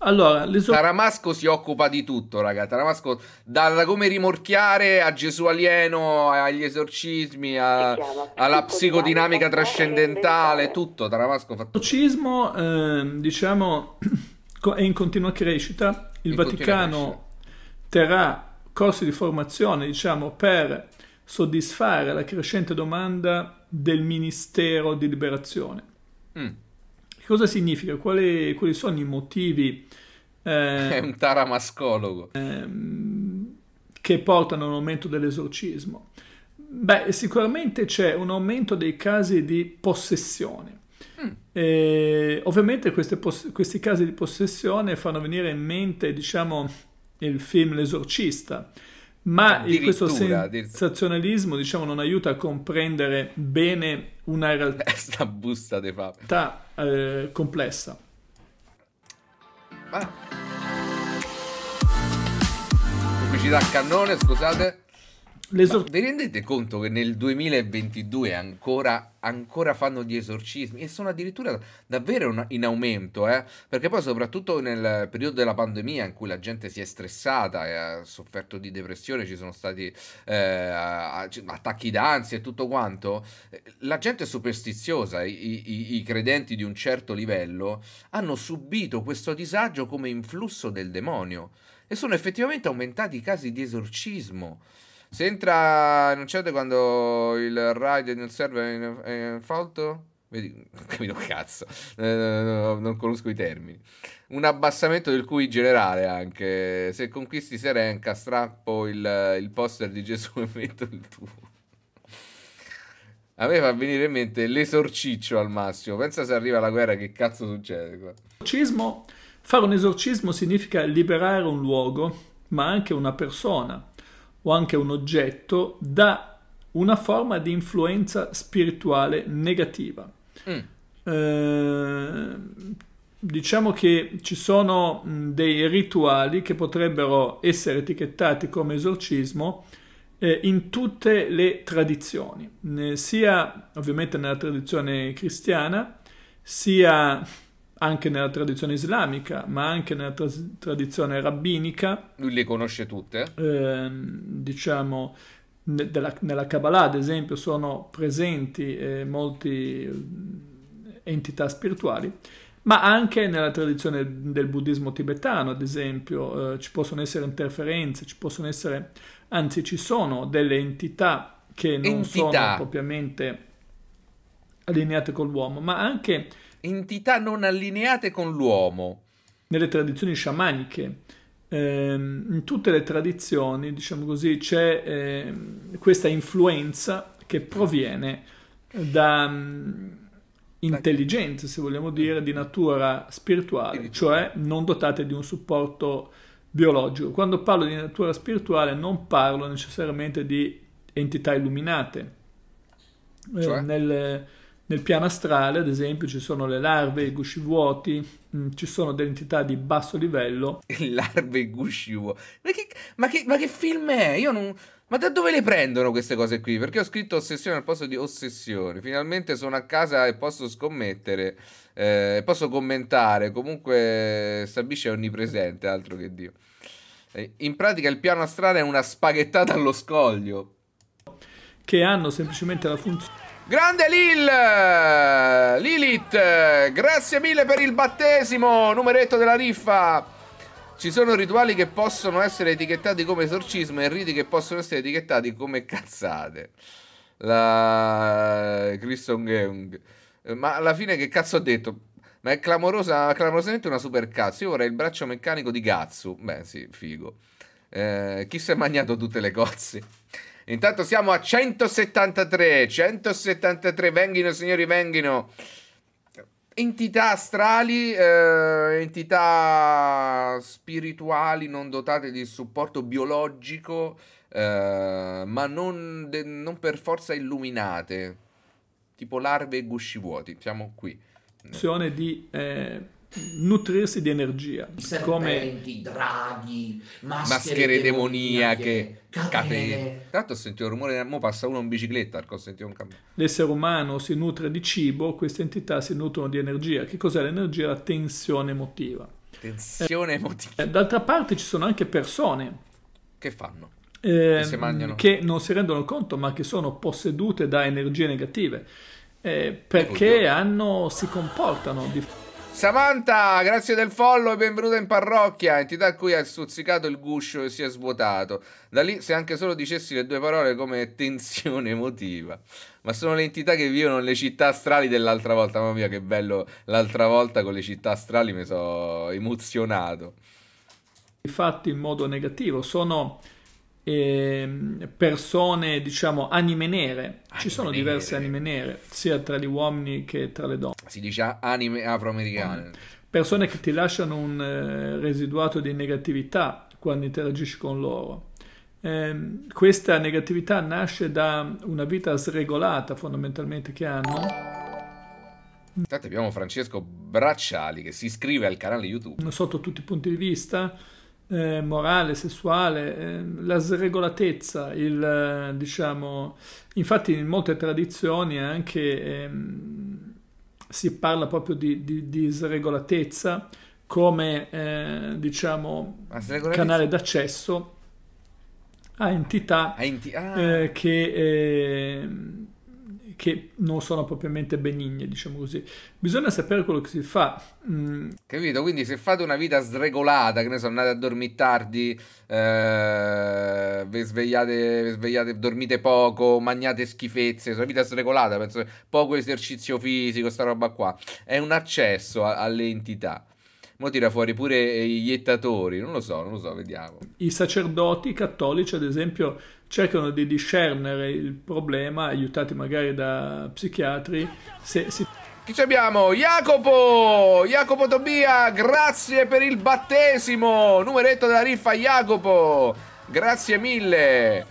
Allora, l'esor- Taramasco si occupa di tutto, raga. Taramasco, da come rimorchiare a Gesù alieno, agli esorcismi, a, alla psicodinamica trascendentale, tutto. Taramasco fa tutto. L'esorcismo, eh, diciamo, è in continua crescita. Il in Vaticano terrà corsi di formazione, diciamo, per soddisfare la crescente domanda del Ministero di Liberazione Mm. Cosa significa? Quali, quali sono i motivi? Eh, È un taramascologo. Ehm, che portano a un aumento dell'esorcismo? Beh, sicuramente c'è un aumento dei casi di possessione. Mm. E, eh, ovviamente poss- questi casi di possessione fanno venire in mente, diciamo, il film L'esorcista ma ah, questo sensazionalismo diciamo, non aiuta a comprendere bene una realtà eh, complessa. Ah. Pubblicità cannone, scusate. L'esor... Vi rendete conto che nel 2022 ancora, ancora, fanno gli esorcismi e sono addirittura davvero in aumento, eh? perché poi soprattutto nel periodo della pandemia in cui la gente si è stressata e ha sofferto di depressione, ci sono stati eh, attacchi d'ansia e tutto quanto, eh, la gente superstiziosa, i, i, i credenti di un certo livello hanno subito questo disagio come influsso del demonio e sono effettivamente aumentati i casi di esorcismo. Se entra in un certo quando il raid non serve è falto. Vedi, non capito cazzo, eh, non conosco i termini. Un abbassamento del cui generale anche. Se conquisti Serenca, strappo il, il poster di Gesù e metto il tuo. A me fa venire in mente l'esorciccio al massimo. Pensa se arriva la guerra, che cazzo succede qua? Esorcismo. Fare un esorcismo significa liberare un luogo, ma anche una persona o anche un oggetto da una forma di influenza spirituale negativa. Mm. Eh, diciamo che ci sono mm, dei rituali che potrebbero essere etichettati come esorcismo eh, in tutte le tradizioni, eh, sia ovviamente nella tradizione cristiana, sia anche nella tradizione islamica, ma anche nella tra- tradizione rabbinica. Lui le conosce tutte? Eh, diciamo, ne- della, nella Kabbalah, ad esempio, sono presenti eh, molte eh, entità spirituali, ma anche nella tradizione del buddismo tibetano, ad esempio, eh, ci possono essere interferenze, ci possono essere, anzi, ci sono delle entità che non entità. sono propriamente allineate con l'uomo, ma anche entità non allineate con l'uomo. Nelle tradizioni sciamaniche, ehm, in tutte le tradizioni, diciamo così, c'è ehm, questa influenza che proviene da mh, mm, intelligenze, se vogliamo dire, di natura spirituale, cioè non dotate di un supporto biologico. Quando parlo di natura spirituale non parlo necessariamente di entità illuminate. Eh, cioè? Eh, nel, nel piano astrale, ad esempio, ci sono le larve, e i gusci vuoti, mh, mm, ci sono delle entità di basso livello. larve e gusci vuoti. Ma, ma, ma che, film è? Io non... Ma da dove le prendono queste cose qui? Perché ho scritto ossessione al posto di ossessione. Finalmente sono a casa e posso scommettere, eh, posso commentare. Comunque Sabisce è onnipresente, altro che Dio. Eh, in pratica il piano astrale è una spaghettata allo scoglio. Che hanno semplicemente la funzione Grande Lil! Lilith, grazie mille per il battesimo, numeretto della riffa. Ci sono rituali che possono essere etichettati come esorcismo e riti che possono essere etichettati come cazzate. La eh, Christongheung. Ma alla fine che cazzo ho detto? Ma è clamorosa, clamorosamente una super cazzo. Io vorrei il braccio meccanico di Gatsu. Beh, sì, figo. Eh, chi si è mangiato tutte le cozze? Intanto siamo a 173, 173, venghino signori, venghino. Entità astrali, eh, entità spirituali non dotate di supporto biologico, eh, ma non, de, non, per forza illuminate, tipo larve e gusci vuoti. Siamo qui. Di eh, nutrirsi di energia. Serpenti, come... draghi, maschere, maschere demoniache, catene. catene. ho sentito il rumore, mo passa uno in bicicletta, al sentito un camion. L'essere umano si nutre di cibo, queste entità si nutrono di energia. Che cos'è l'energia? La tensione emotiva. Tensione emotiva. Eh, d'altra parte ci sono anche persone. Che fanno? Eh, che, che non si rendono conto, ma che sono possedute da energie negative. Eh, perché hanno, si comportano di Samantha, grazie del follow e benvenuta in parrocchia, entità a cui hai stuzzicato il guscio e si è svuotato. Da lì, se anche solo dicessi le due parole come tensione emotiva. Ma sono le entità che vivono nelle città astrali dell'altra volta. Mamma mia, che bello! L'altra volta con le città astrali mi sono emozionato. Infatti, in modo negativo, sono eh, persone, diciamo, anime nere. Anime Ci sono nere. diverse anime nere, sia tra gli uomini che tra le donne. Si dice anime afroamericane. Persone che ti lasciano un eh, residuato di negatività quando interagisci con loro. Eh, questa negatività nasce da una vita sregolata fondamentalmente che hanno. Intanto abbiamo Francesco Bracciali che si iscrive al canale YouTube. Sotto tutti i punti di vista, eh, morale, sessuale, eh, la sregolatezza, il, eh, diciamo, infatti in molte tradizioni anche ehm, si parla proprio di, di, di sregolatezza come eh, diciamo, canale d'accesso a entità ah, enti ah. che ehm, che non sono propriamente benigne, diciamo così. Bisogna sapere quello che si fa. Mm. Capito? Quindi se fate una vita sregolata, che ne so, andate a dormire tardi, eh, vi, svegliate, vi svegliate, dormite poco, mangiate schifezze, una vita sregolata, penso, poco esercizio fisico, sta roba qua, è un accesso a, alle entità. Mo tira fuori pure eh, i iettatori, non lo so, non lo so, vediamo. I sacerdoti cattolici, ad esempio, cercano di discernere il problema, aiutati magari da psichiatri, se si... Chi ci abbiamo? Jacopo! Jacopo Tobia, grazie per il battesimo! Numeretto della riffa Jacopo! Grazie mille!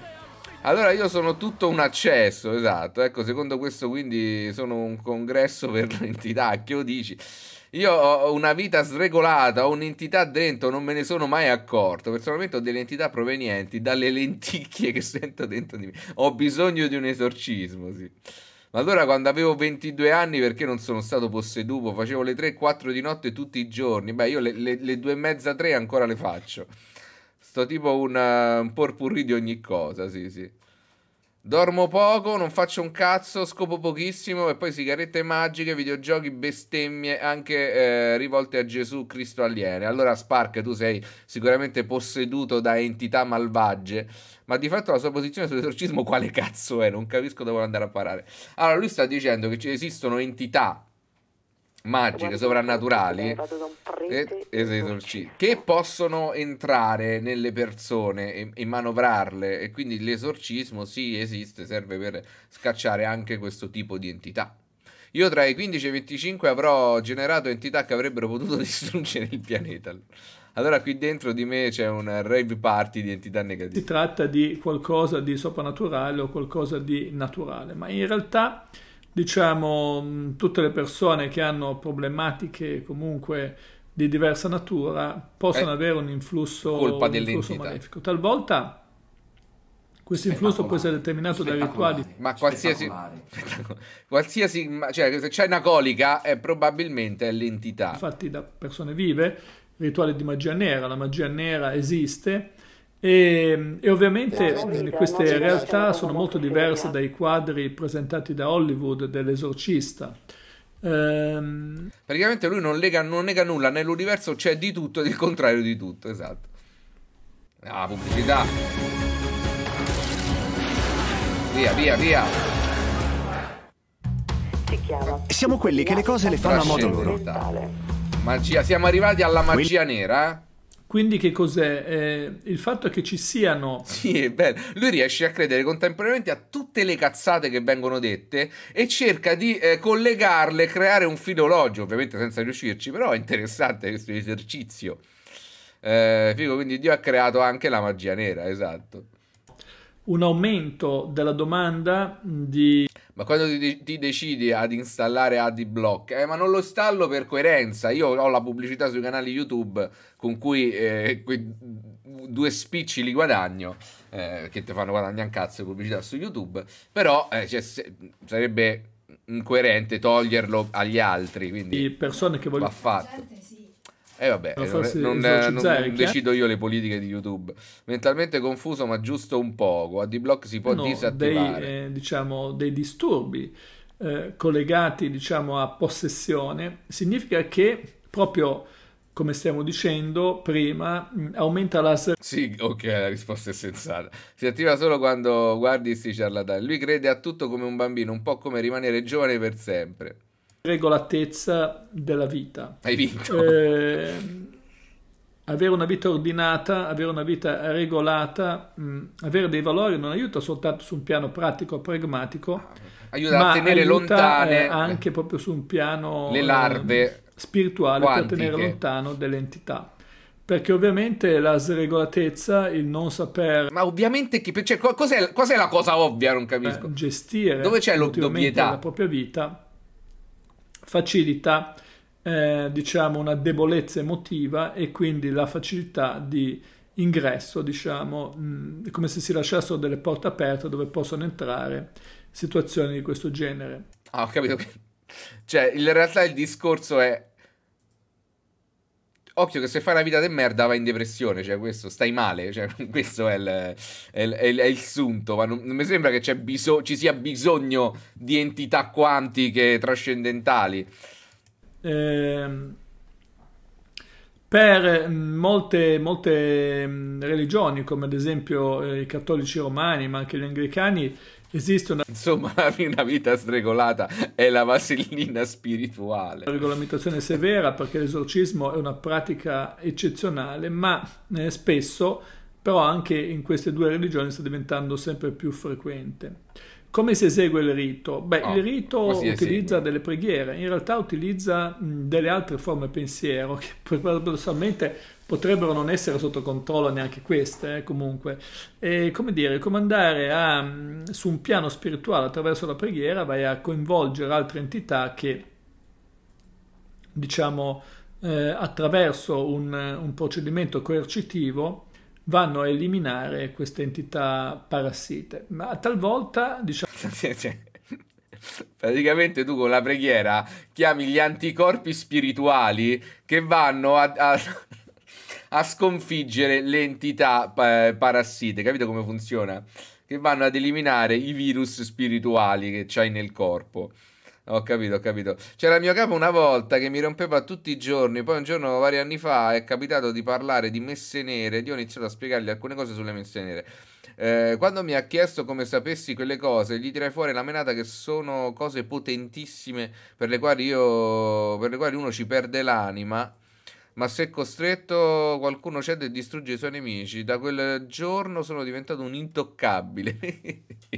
Allora io sono tutto un accesso, esatto. Ecco, secondo questo quindi sono un congresso per l'entità, che lo dici? Io ho una vita sregolata, ho un'entità dentro, non me ne sono mai accorto. Personalmente ho delle entità provenienti dalle lenticchie che sento dentro di me. Ho bisogno di un esorcismo, sì. Ma allora quando avevo 22 anni perché non sono stato posseduto? Facevo le 3-4 di notte tutti i giorni. Beh, io le, le, le 2 e mezza, 3 ancora le faccio. Sto tipo una, un porpurri di ogni cosa, sì, sì. Dormo poco, non faccio un cazzo, scopo pochissimo e poi sigarette magiche, videogiochi, bestemmie, anche eh, rivolte a Gesù Cristo aliene. Allora Spark, tu sei sicuramente posseduto da entità malvagie, ma di fatto la sua posizione sull'esorcismo quale cazzo è? Non capisco dove andare a parare. Allora lui sta dicendo che esistono entità magiche, soprannaturali eh, esorci- che possono entrare nelle persone e, e, manovrarle e quindi l'esorcismo sì esiste, serve per scacciare anche questo tipo di entità. Io tra i 15 e i 25 avrò generato entità che avrebbero potuto distruggere il pianeta. Allora qui dentro di me c'è un rave party di entità negative. Si tratta di qualcosa di soprannaturale o qualcosa di naturale, ma in realtà diciamo, mm, tutte le persone che hanno problematiche comunque di diversa natura possono eh, avere un influsso, colpa un influsso malefico. Talvolta questo influsso può essere determinato dai rituali. Ma qualsiasi, qualsiasi cioè, se c'è una colica, eh, è probabilmente l'entità. Infatti, da persone vive, rituali di magia nera, la magia nera esiste e, e ovviamente eh, queste realtà sono molto diverse dai quadri presentati da Hollywood dell'esorcista. Ehm... Praticamente lui non, lega, non nega nulla, nell'universo c'è di tutto e il contrario di tutto, esatto. Ah, pubblicità. Via, via, via. Siamo quelli che le cose le fanno a modo loro. Magia, siamo arrivati alla magia nera. Quindi che cos'è? Eh, il fatto che ci siano... Sì, è bello. Lui riesce a credere contemporaneamente a tutte le cazzate che vengono dette e cerca di eh, collegarle, creare un filologio, ovviamente senza riuscirci, però è interessante questo esercizio. Eh, figo, quindi Dio ha creato anche la magia nera, esatto. Un aumento della domanda di ma quando ti, ti, decidi ad installare AdiBlock, eh, ma non lo installo per coerenza. Io ho la pubblicità sui canali YouTube con cui eh, due spicci li guadagno, eh, che ti fanno guadagnare un cazzo di pubblicità su YouTube. Però eh, cioè, se, sarebbe incoerente toglierlo agli altri. Quindi, persone che vogliono. Va e eh vabbè, non, non, non, non decido io le politiche di YouTube. Mentalmente confuso, ma giusto un poco. AdBlock si può no, disattivare. Dei, eh, diciamo, dei disturbi eh, collegati diciamo, a possessione significa che proprio come stiamo dicendo prima, mm, aumenta la... Sì, ok, la risposta è sensata. Si attiva solo quando guardi sti ciarlatani. Lui crede a tutto come un bambino, un po' come rimanere giovane per sempre regolatezza della vita. Hai vinto. Eh, avere una vita ordinata, avere una vita regolata, mh, mm, avere dei valori non aiuta soltanto su un piano pratico, pragmatico, ah, aiuta ma a tenere aiuta, lontane eh, anche eh, proprio su un piano le larve eh, spirituale quantiche. per tenere lontano delle entità perché ovviamente la sregolatezza, il non sapere... Ma ovviamente chi... Cioè, cos'è, cos'è, la cosa ovvia, non capisco? Eh, gestire... Dove c'è l'obietà? La propria vita facilita eh, diciamo una debolezza emotiva e quindi la facilità di ingresso, diciamo, mh, mm, come se si lasciassero delle porte aperte dove possono entrare situazioni di questo genere. Ah, ho capito. Cioè, in realtà il discorso è Occhio che se fai una vita di merda vai in depressione, cioè questo, stai male, cioè questo è il, è è è il sunto, ma non, non, mi sembra che biso- ci sia bisogno di entità quantiche trascendentali. Ehm, per molte, molte mm, religioni, come ad esempio eh, i cattolici romani, ma anche gli anglicani, Esiste una... Insomma, una vita stregolata è la vasellina spirituale. La regolamentazione è severa perché l'esorcismo è una pratica eccezionale, ma eh, spesso però anche in queste due religioni sta diventando sempre più frequente. Come si esegue il rito? Beh, oh, il ah, rito utilizza delle preghiere, in realtà utilizza mh, delle altre forme pensiero che paradossalmente potrebbero non essere sotto controllo neanche queste, eh, comunque. E come dire, come andare a, mm, su un piano spirituale attraverso la preghiera vai a coinvolgere altre entità che, diciamo, eh, attraverso un, un procedimento coercitivo vanno a eliminare queste entità parassite. Ma talvolta, diciamo... praticamente tu con la preghiera chiami gli anticorpi spirituali che vanno a, a a sconfiggere le entità eh, parassite. Capito come funziona? Che vanno ad eliminare i virus spirituali che c'hai nel corpo. Ho capito, ho capito. C'era il mio capo una volta che mi rompeva tutti i giorni, poi un giorno, vari anni fa, è capitato di parlare di messe nere ed io ho iniziato a spiegargli alcune cose sulle messe nere. Eh, quando mi ha chiesto come sapessi quelle cose, gli tirai fuori la menata che sono cose potentissime per le quali, io, per le quali uno ci perde l'anima ma se costretto qualcuno cede e distrugge i suoi nemici, da quel giorno sono diventato un intoccabile.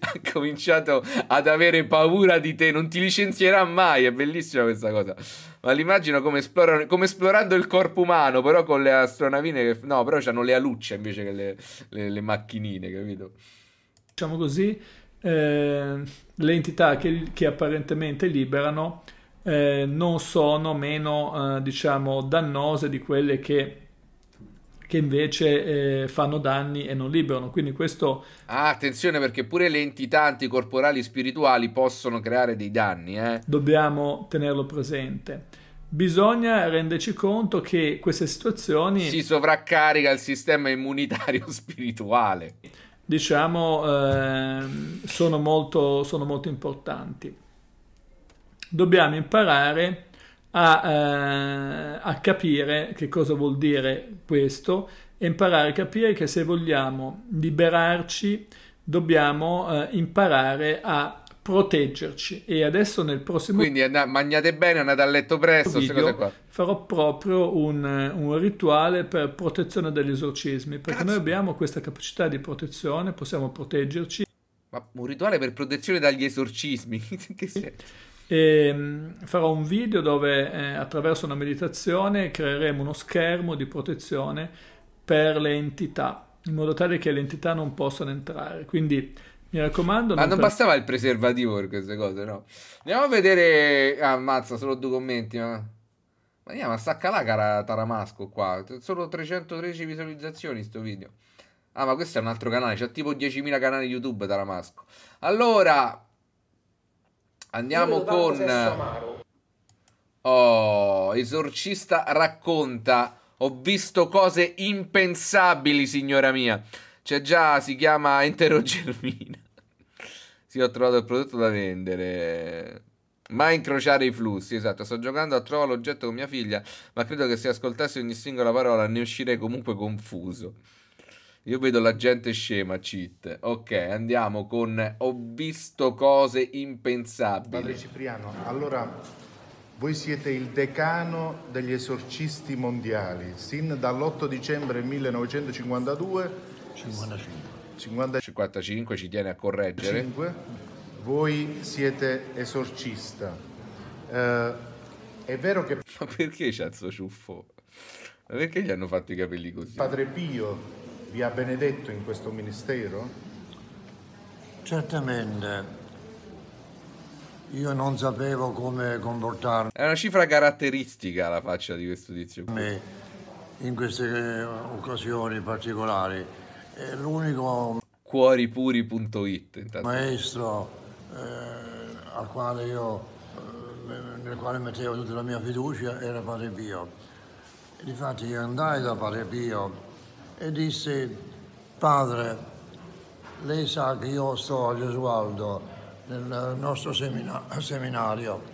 ha cominciato ad avere paura di te, non ti licenzierà mai, è bellissima questa cosa. Ma l'immagino come, come esplorando il corpo umano, però con le astronavine che... No, però hanno le alucce invece che le, le, le macchinine, capito? Diciamo così, eh, le entità che, che apparentemente liberano eh, non sono meno eh, diciamo dannose di quelle che, che invece eh, fanno danni e non liberano quindi questo ah, attenzione perché pure le entità anticorporali spirituali possono creare dei danni eh. dobbiamo tenerlo presente bisogna renderci conto che queste situazioni si sovraccarica il sistema immunitario spirituale diciamo ehm, sono molto, sono molto importanti dobbiamo imparare a, eh, a capire che cosa vuol dire questo e imparare a capire che se vogliamo liberarci dobbiamo eh, imparare a proteggerci e adesso nel prossimo quindi andate, mangiate bene andate a letto presto video, farò proprio un, un, rituale per protezione dagli esorcismi perché Cazzo. noi abbiamo questa capacità di protezione possiamo proteggerci ma un rituale per protezione dagli esorcismi che senso? E ehm, farò un video dove eh, attraverso una meditazione creeremo uno schermo di protezione per le entità, in modo tale che le entità non possano entrare. Quindi mi raccomando. Ma non, non per... bastava il preservativo per queste cose, no? Andiamo a vedere. Ah, ammazza, solo due commenti. Ma, ma andiamo a stacca la cara Taramasco qua. Solo 313 visualizzazioni sto video. Ah, ma questo è un altro canale, c'ha tipo 10.000 canali YouTube Taramasco. Allora, Andiamo con... Oh, esorcista racconta. Ho visto cose impensabili, signora mia. C'è già, si chiama enterogermina. sì, ho trovato il prodotto da vendere. Mai incrociare i flussi, esatto. Sto giocando a trovare l'oggetto con mia figlia, ma credo che se ascoltassi ogni singola parola ne uscirei comunque confuso. Io vedo la gente scema, cheat. Ok, andiamo con ho visto cose impensabili. Padre Cipriano, allora voi siete il decano degli esorcisti mondiali. Sin dall'8 dicembre 1952 55 50, 55 ci tiene a correggere. 5, voi siete esorcista. Eh, è vero che... Ma perché c'è il suo ciuffo? Ma perché gli hanno fatto i capelli così? Padre Pio vi ha benedetto in questo ministero? Certamente. Io non sapevo come comportarmi. È una cifra caratteristica la faccia di questo tizio. In queste eh, occasioni particolari è l'unico cuoripuri.it maestro eh, al quale io, eh, nel quale mettevo tutta la mia fiducia era Padre Pio. Difatti io andai da Padre Pio e disse, padre, lei sa che io sto a Gesualdo, nel nostro semina- seminario.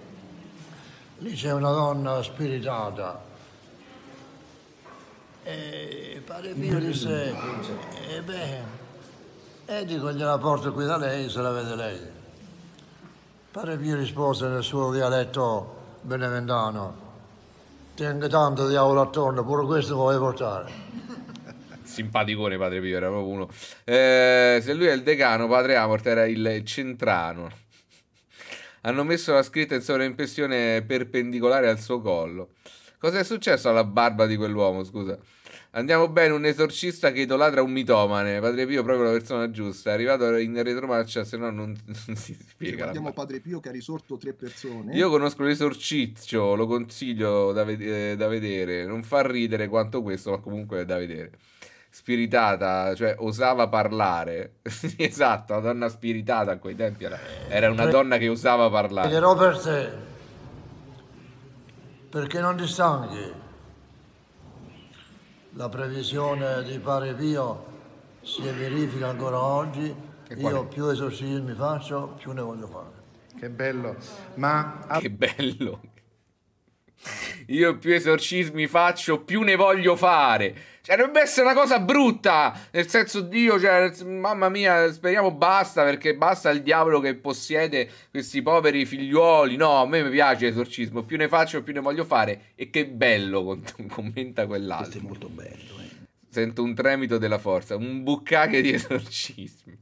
Lì c'è una donna spiritata. E padre Pio disse, e eh beh, e dico gliela porto qui da lei se la vede lei. Padre Pio rispose nel suo dialetto beneventano, tengo tanto diavolo attorno, pure questo vuoi portare simpaticone padre Pio, era proprio uno. Eh, se lui è il decano, padre Amort era il centrano. Hanno messo la scritta in sovraimpressione perpendicolare al suo collo. Cosa è successo alla barba di quell'uomo, scusa? Andiamo bene, un esorcista che idolatra un mitomane. Padre Pio, proprio la persona giusta. È arrivato in retromarcia, se no non, non si spiega. Abbiamo Padre Pio che ha risorto tre persone. Io conosco l'esorcizio, lo consiglio da, ved eh, da vedere. Non fa ridere quanto questo, ma comunque è da vedere spiritata, cioè osava parlare. esatto, la donna spiritata a quei tempi era, era una donna che osava parlare. Chiederò per te, perché non distanghi la previsione di pari Pio si verifica ancora oggi. Io più esorcismi faccio, più ne voglio fare. Che bello, ma... Che bello, io più esorcismi faccio, più ne voglio fare. Cioè, dovrebbe essere una cosa brutta. Nel senso, Dio, cioè, mamma mia, speriamo basta, perché basta il diavolo che possiede questi poveri figliuoli. No, a me mi piace l'esorcismo. Più ne faccio, più ne voglio fare. E che bello, commenta quell'altro. Questo è molto bello, eh. Sento un tremito della forza, un buccache di esorcismi.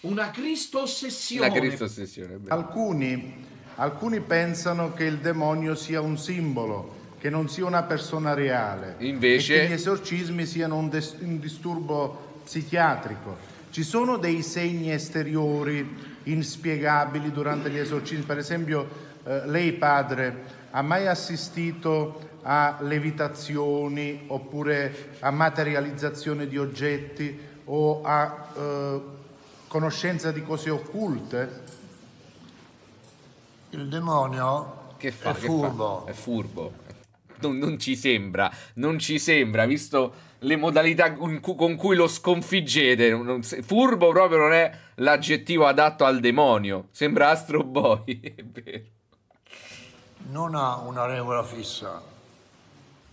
Una Cristo ossessione. Una Cristo ossessione. Alcuni Alcuni pensano che il demonio sia un simbolo, che non sia una persona reale, Invece... che gli esorcismi siano un, des- un disturbo psichiatrico. Ci sono dei segni esteriori inspiegabili durante gli esorcismi, per esempio eh, lei padre ha mai assistito a levitazioni oppure a materializzazione di oggetti o a eh, conoscenza di cose occulte? il demonio che fa, è, che furbo. Fa? è furbo. Non, non, ci sembra, non ci sembra, visto le modalità con, cu con cui lo sconfiggete. Non, furbo proprio non è l'aggettivo adatto al demonio. Sembra Astro Boy, è vero. Non ha una regola fissa.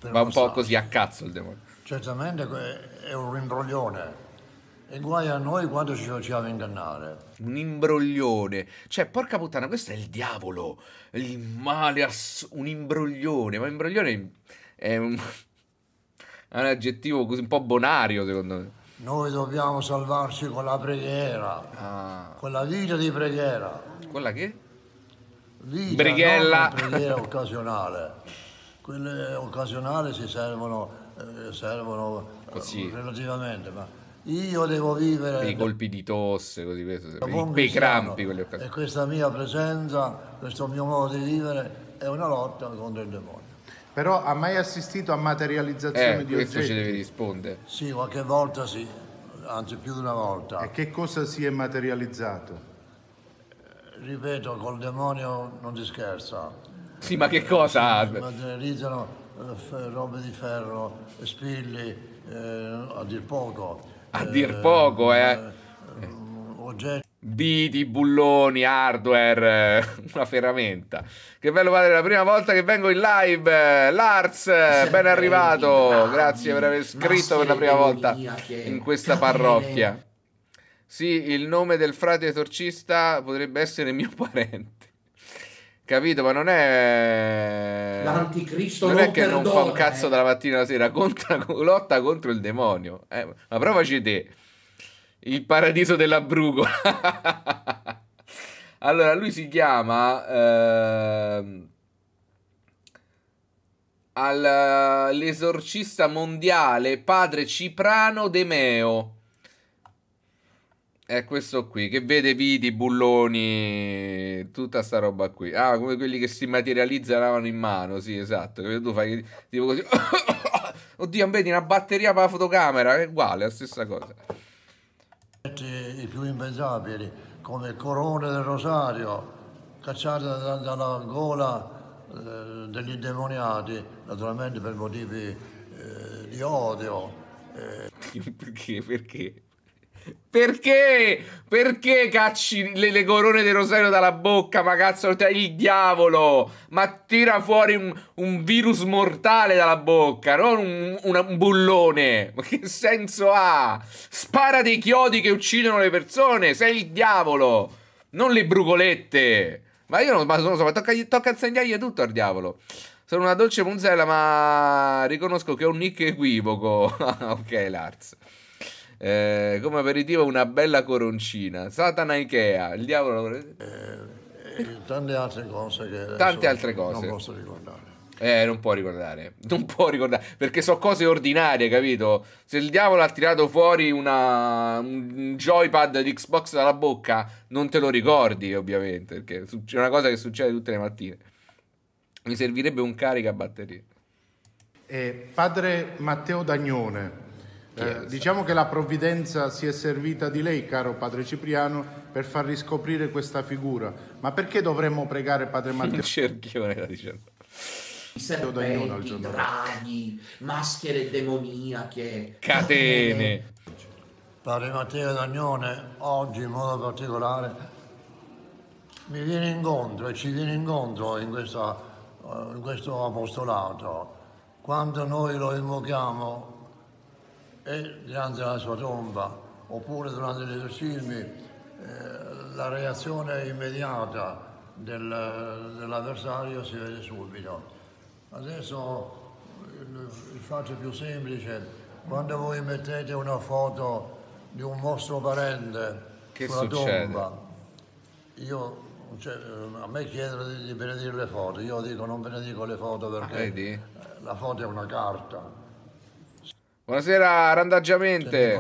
Va un po' così a cazzo il demonio. Certamente è un rimbroglione e guai a noi quando ci facciamo ingannare. Un imbroglione. Cioè, porca puttana, questo è il diavolo. Il male ass... Un imbroglione. Ma imbroglione è un... è un aggettivo così un po' bonario, secondo me. Noi dobbiamo salvarci con la preghiera. Ah. Con la vita di preghiera. Quella che? Vita, Brighella. preghiera occasionale. Quelle occasionali si servono, eh, servono eh, relativamente, ma io devo vivere... Dei colpi di tosse, così, questo, i crampi, quelle occasioni. E questa mia presenza, questo mio modo di vivere è una lotta contro il demonio. Però ha mai assistito a materializzazioni eh, di questo oggetti? Questo ci deve rispondere. Sì, qualche volta sì, anzi più di una volta. E che cosa si è materializzato? Eh, ripeto, col demonio non si scherza. Sì, ma che cosa? Si materializzano eh, robe di ferro, spilli, eh, a dir poco a dir poco, eh. Biti, bulloni, hardware, eh, una ferramenta. Che bello padre, è la prima volta che vengo in live. Lars, ben arrivato. Grazie per aver scritto per la prima volta in questa parrocchia. Sì, il nome del frate esorcista potrebbe essere mio parente. Capito, ma non è. L'anticristo non, non è che perdona, non fa un cazzo dalla mattina alla sera, contra, lotta contro il demonio. Eh, ma provaci te. Il paradiso della brugola. allora, lui si chiama. Ehm, all'esorcista mondiale padre Ciprano De Meo. È questo qui, che vede viti, bulloni, tutta sta roba qui. Ah, come quelli che si materializzavano in mano, sì, esatto. Che tu fai tipo così... Oddio, vedi una batteria per la fotocamera, è uguale, è la stessa cosa. I più impensabili, come Corone del Rosario, cacciata dalla, dalla gola eh, degli indemoniati, naturalmente per motivi eh, di odio. Eh. Perché? Perché? Perché? Perché cacci le, le, corone del rosario dalla bocca? Ma cazzo, il diavolo! Ma tira fuori un, un virus mortale dalla bocca, non un, un, un, bullone! Ma che senso ha? Spara dei chiodi che uccidono le persone, sei il diavolo! Non le brugolette! Ma io non ma sono so, ma tocca, tocca insegnargli tutto al diavolo. Sono una dolce punzella, ma riconosco che ho un nick equivoco. ok, Lars. Eh, come aperitivo una bella coroncina. Satana Ikea, il diavolo... Eh, e eh, tante altre cose che... Tante altre cose. Non posso ricordare. Eh, non può ricordare, non può ricordare, perché sono cose ordinarie, capito? Se il diavolo ha tirato fuori una, un joypad di Xbox dalla bocca, non te lo ricordi, ovviamente, perché è una cosa che succede tutte le mattine. Mi servirebbe un caricabatterie. Eh, padre Matteo Dagnone, eh, diciamo che la provvidenza si è servita di lei, caro padre Cipriano, per far riscoprire questa figura. Ma perché dovremmo pregare padre Matteo? Cerchione la dicendo. I serpenti, draghi, maschere demoniache, catene. Padre Matteo Dagnone, oggi in modo particolare, mi viene incontro e ci viene incontro in, questa, eh, in questo apostolato. Quando noi lo invochiamo e dinanzi alla sua tomba, oppure durante gli esorcismi eh, la reazione immediata del, dell'avversario si vede subito. Adesso il, il fatto più semplice, quando voi mettete una foto di un vostro parente che sulla succede? tomba, io, cioè, eh, a me chiedono di, di benedire le foto, io dico non benedico le foto perché ah, la foto è una carta Buonasera, randaggiamente.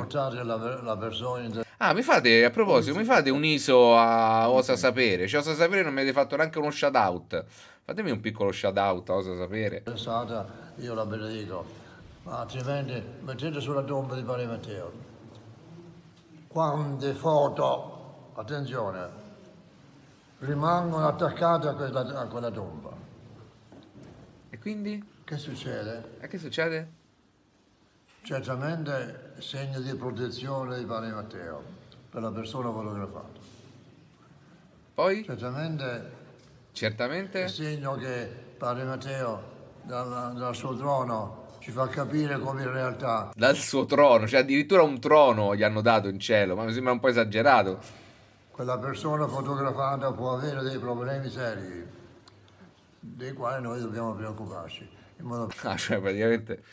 Ah, mi fate, a proposito, mi fate un ISO a Osa Sapere. Cioè, Osa Sapere non mi avete fatto neanche uno shout-out. Fatemi un piccolo shout-out a Osa Sapere. Pensata, io la benedico. Ma altrimenti, mettete sulla tomba di Padre Matteo. Quante foto, attenzione, rimangono attaccate a quella, a quella tomba. E quindi? Che succede? E che succede? certamente segno di protezione di Padre Matteo per la persona fotografata. Poi? Certamente, certamente? segno che Padre Matteo dal, dal, suo trono ci fa capire come in realtà... Dal suo trono, cioè addirittura un trono gli hanno dato in cielo, ma mi sembra un po' esagerato. Quella persona fotografata può avere dei problemi seri, dei quali noi dobbiamo preoccuparci. In modo... Ah, cioè praticamente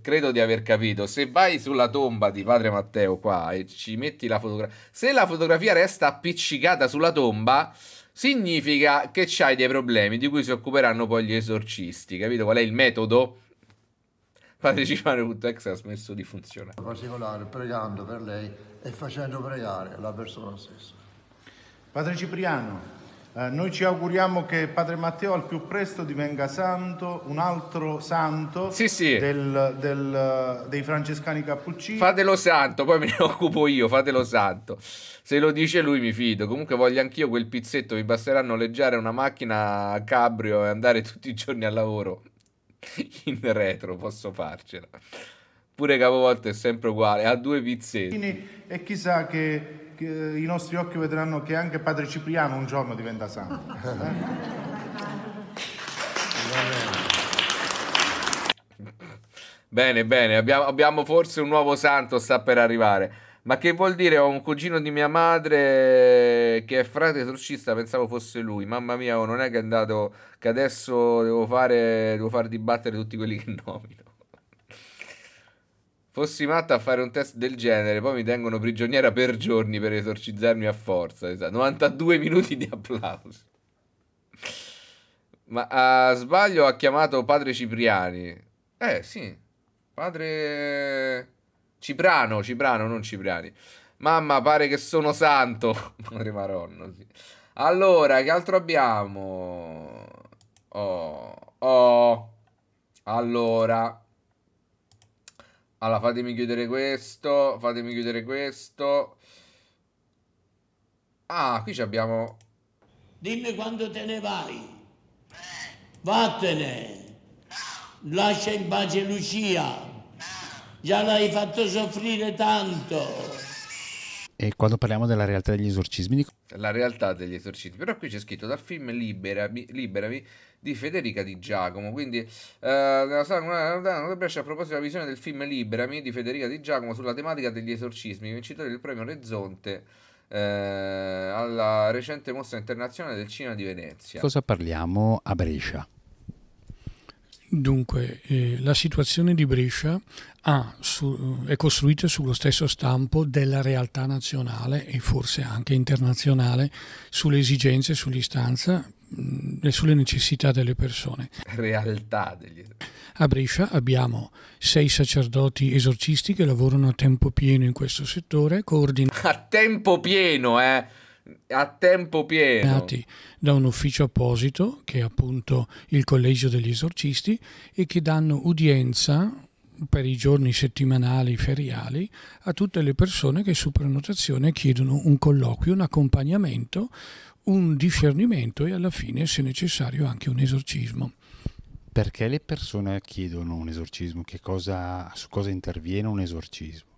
credo di aver capito, se vai sulla tomba di padre Matteo qua e ci metti la fotografia, se la fotografia resta appiccicata sulla tomba, significa che c'hai dei problemi di cui si occuperanno poi gli esorcisti, capito qual è il metodo? ex ha smesso di funzionare. particolare pregando per lei e facendo pregare la persona stessa. Padre Cipriano, eh, noi ci auguriamo che Padre Matteo al più presto divenga santo, un altro santo sì, sì. Del, del, dei francescani cappuccini. Fatelo santo, poi me ne occupo io, fatelo santo. Se lo dice lui mi fido. Comunque voglio anch'io quel pizzetto, mi basterà noleggiare una macchina a cabrio e andare tutti i giorni al lavoro. In retro, posso farcela. Pure capovolta è sempre uguale, ha due pizzetti. E chissà che i nostri occhi vedranno che anche padre Cipriano un giorno diventa santo. bene, bene, abbiamo, abbiamo forse un nuovo santo sta per arrivare. Ma che vuol dire? Ho un cugino di mia madre che è frate esorcista, pensavo fosse lui. Mamma mia, oh, non è che è andato che adesso devo fare devo far dibattere tutti quelli che nomino. Fossi matta a fare un test del genere, poi mi tengono prigioniera per giorni per esorcizzarmi a forza. Esatto. 92 minuti di applauso. Ma a sbaglio ha chiamato padre Cipriani. Eh sì, padre Ciprano, Ciprano, non Cipriani. Mamma, pare che sono santo. Madre Maronno, sì. Allora, che altro abbiamo? Oh, oh. Allora. Allora, fatemi chiudere questo, fatemi chiudere questo. Ah, qui abbiamo... Dimmi quando te ne vai. Vattene. Lascia in pace Lucia. Già l'hai fatto soffrire tanto. E quando parliamo della realtà degli esorcismi? Dico... La realtà degli esorcismi, però qui c'è scritto dal film Liberami, Liberami di Federica Di Giacomo, quindi eh, nella a proposito della visione del film Liberami di Federica Di Giacomo sulla tematica degli esorcismi, vincitore del premio Orizzonte eh, alla recente mostra internazionale del cinema di Venezia. Cosa parliamo a Brescia? Dunque, eh, la situazione di Brescia ha, su, è costruito sullo stesso stampo della realtà nazionale e forse anche internazionale, sulle esigenze, sull'istanza mm, e sulle necessità delle persone. Realtà degli... A Brescia abbiamo sei sacerdoti esorcisti che lavorano a tempo pieno in questo settore, coordinati... A tempo pieno, eh! a tempo pieno da un ufficio apposito che è appunto il collegio degli esorcisti e che danno udienza per i giorni settimanali, feriali, a tutte le persone che su prenotazione chiedono un colloquio, un accompagnamento, un discernimento e alla fine, se necessario, anche un esorcismo. Perché le persone chiedono un esorcismo? Cosa, su cosa interviene un esorcismo?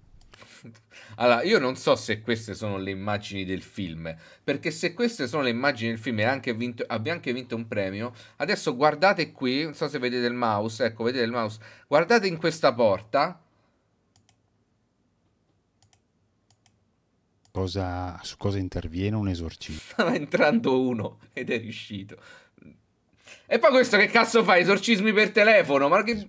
Allora, io non so se queste sono le immagini del film, perché se queste sono le immagini del film e anche vinto, abbia anche vinto un premio, adesso guardate qui, non so se vedete il mouse, ecco, vedete il mouse, guardate in questa porta. Cosa, su cosa interviene un esorcismo? Stava entrando uno ed è riuscito. E poi questo che cazzo fa? Esorcismi per telefono? Ma che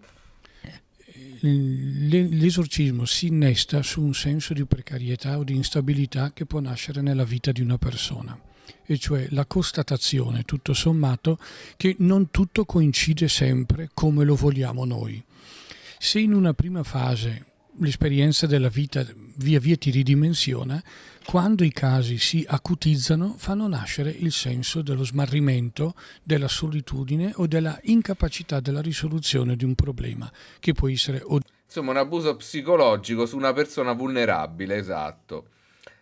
l'esorcismo si innesta su un senso di precarietà o di instabilità che può nascere nella vita di una persona, e cioè la constatazione, tutto sommato, che non tutto coincide sempre come lo vogliamo noi. Se in una prima fase l'esperienza della vita via via ti ridimensiona, quando i casi si acutizzano fanno nascere il senso dello smarrimento, della solitudine o della incapacità della risoluzione di un problema, che può essere... Insomma, un abuso psicologico su una persona vulnerabile, esatto.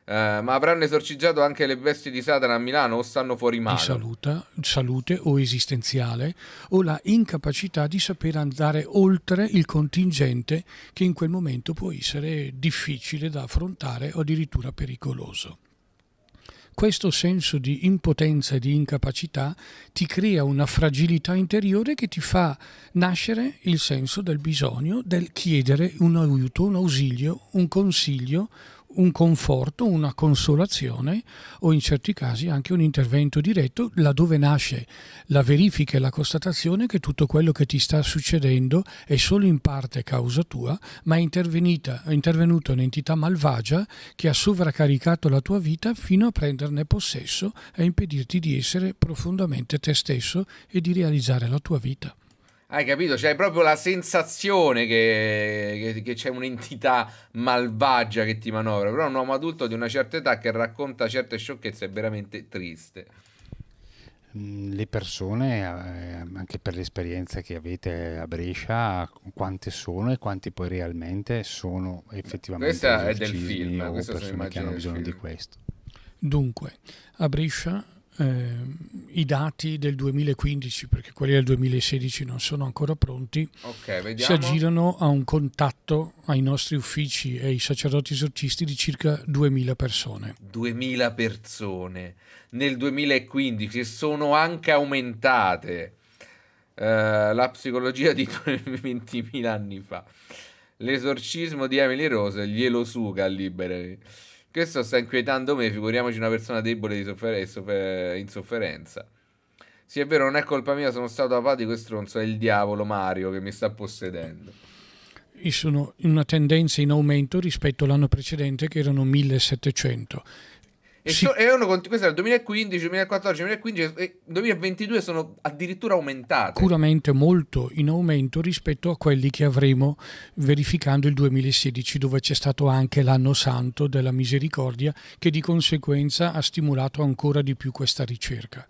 Eh, ma avranno esorcizzato anche le bestie di Satana a Milano o stanno fuori mano? Di saluta, salute o esistenziale o la incapacità di saper andare oltre il contingente che in quel momento può essere difficile da affrontare o addirittura pericoloso. Questo senso di impotenza e di incapacità ti crea una fragilità interiore che ti fa nascere il senso del bisogno, del chiedere un aiuto, un ausilio, un consiglio, un conforto, una consolazione o in certi casi anche un intervento diretto laddove nasce la verifica e la constatazione che tutto quello che ti sta succedendo è solo in parte causa tua, ma è, è intervenuta un'entità malvagia che ha sovraccaricato la tua vita fino a prenderne possesso e impedirti di essere profondamente te stesso e di realizzare la tua vita. Hai capito? C'è proprio la sensazione che, che, che c'è un'entità malvagia che ti manovra. Però un uomo adulto di una certa età che racconta certe sciocchezze è veramente triste. Mm, le persone, eh, anche per l'esperienza che avete a Brescia, quante sono e quanti poi realmente sono effettivamente Questa è del film, o persone che hanno bisogno film. di questo? Dunque, a Brescia eh, i dati del 2015, perché quelli del 2016 non sono ancora pronti, okay, si aggirano a un contatto ai nostri uffici e ai sacerdoti esorcisti di circa 2000 persone. 2000 persone nel 2015 sono anche aumentate. Uh, la psicologia di 20.000 anni fa. L'esorcismo di Emily Rose glielo suga liberi. Questo sta inquietando me, figuriamoci una persona debole soffer soffer in sofferenza. Sì, è vero, non è colpa mia, sono stato apatico e stronzo, è il diavolo Mario che mi sta possedendo. E Sono in una tendenza in aumento rispetto all'anno precedente che erano 1700 e, ci... so, e uno, questo era il 2015, 2014, 2015 e 2022 sono addirittura aumentate. Sicuramente molto in aumento rispetto a quelli che avremo verificando il 2016, dove c'è stato anche l'anno santo della misericordia, che di conseguenza ha stimolato ancora di più questa ricerca.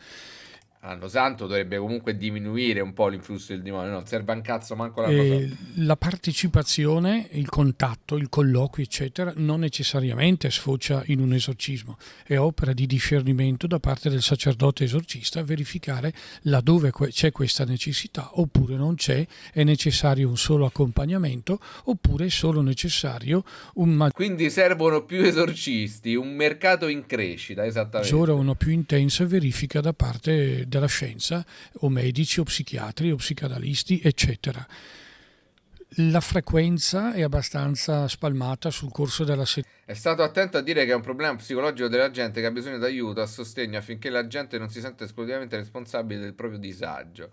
Anno Santo dovrebbe comunque diminuire un po' l'influsso del demonio, non serve un cazzo manco la eh, cosa. La partecipazione, il contatto, il colloquio, eccetera, non necessariamente sfocia in un esorcismo. È opera di discernimento da parte del sacerdote esorcista verificare laddove c'è questa necessità oppure non c'è, è necessario un solo accompagnamento oppure è solo necessario un ma- Quindi servono più esorcisti, un mercato in crescita, esattamente. Ora o una più intensa verifica da parte del della scienza, o medici, o psichiatri, o psicanalisti, eccetera. La frequenza è abbastanza spalmata sul corso della settimana. È stato attento a dire che è un problema psicologico della gente che ha bisogno d'aiuto, a sostegno, affinché la gente non si senta esclusivamente responsabile del proprio disagio.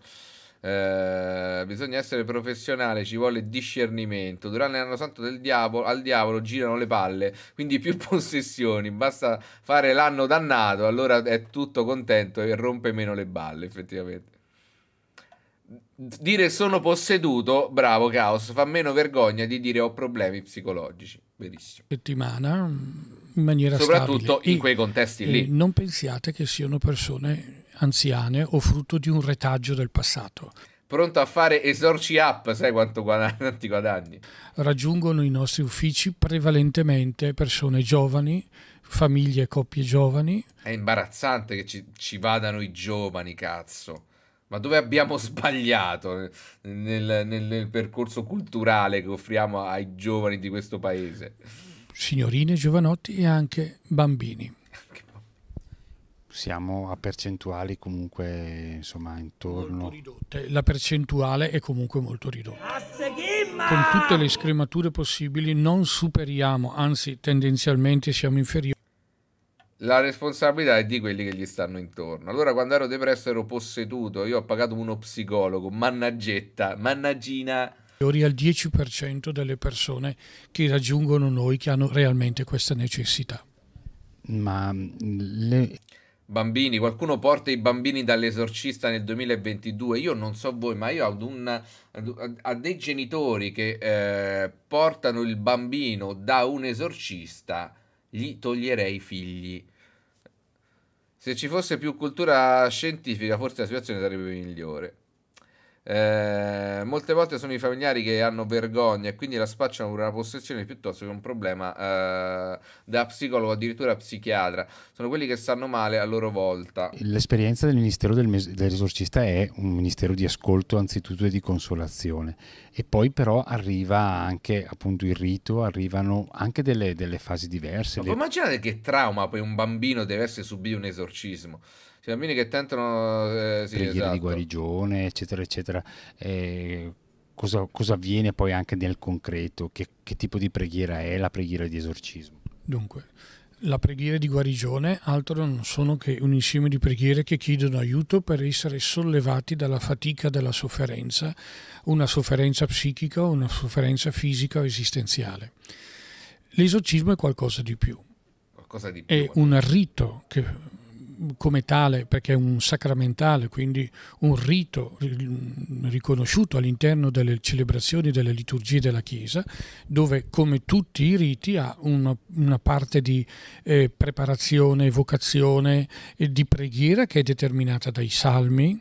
Eh, bisogna essere professionale, ci vuole discernimento. Durante l'anno santo del diavolo, al diavolo girano le palle, quindi più possessioni. Basta fare l'anno dannato, allora è tutto contento e rompe meno le balle, effettivamente. Dire sono posseduto, bravo Caos, fa meno vergogna di dire ho problemi psicologici. Verissimo. Settimana mm, in maniera Soprattutto stabile. in e, quei contesti lì. Non pensiate che siano persone anziane o frutto di un retaggio del passato. Pronto a fare esorci app, sai quanto guadagni, guadagni. Raggiungono i nostri uffici prevalentemente persone giovani, famiglie coppie giovani. È imbarazzante che ci, ci vadano i giovani, cazzo. Ma dove abbiamo sbagliato eh, nel, nel, nel, percorso culturale che offriamo ai giovani di questo paese? Signorine, giovanotti e anche bambini siamo a percentuali comunque insomma intorno molto ridotte. la percentuale è comunque molto ridotta con tutte le scremature possibili non superiamo anzi tendenzialmente siamo inferiori la responsabilità è di quelli che gli stanno intorno. Allora, quando ero depresso, ero posseduto. Io ho pagato uno psicologo, mannaggetta, mannagina. Al 10% delle persone che raggiungono noi che hanno realmente questa necessità. Ma mm, le bambini, qualcuno porta i bambini dall'esorcista nel 2022, io non so voi, ma io ad, un, ad, ad dei genitori che eh, portano il bambino da un esorcista, gli toglierei i figli. Se ci fosse più cultura scientifica, forse la situazione sarebbe migliore. Eh, molte volte sono i familiari che hanno vergogna e quindi la spacciano per una possessione piuttosto che un problema eh, da psicologo addirittura psichiatra. Sono quelli che stanno male a loro volta. L'esperienza del Ministero del dell'Esorcista è un ministero di ascolto anzitutto e di consolazione e poi però arriva anche appunto il rito, arrivano anche delle, delle fasi diverse. Ma le... immaginate che trauma poi un bambino deve essere subito un esorcismo. Cioè, bambini che tentano eh, sì, preghiere esatto. di guarigione, eccetera, eccetera. Eh, cosa, cosa, avviene poi anche nel concreto? Che, che tipo di preghiera è la preghiera di esorcismo? Dunque, la preghiera di guarigione altro non sono che un insieme di preghiere che chiedono aiuto per essere sollevati dalla fatica della sofferenza, una sofferenza psichica, o una sofferenza fisica o esistenziale. L'esorcismo è qualcosa di più. Qualcosa di più è un rito che come tale, perché è un sacramentale, quindi un rito riconosciuto all'interno delle celebrazioni delle liturgie della Chiesa, dove come tutti i riti ha una, una parte di eh, preparazione, vocazione e di preghiera che è determinata dai salmi,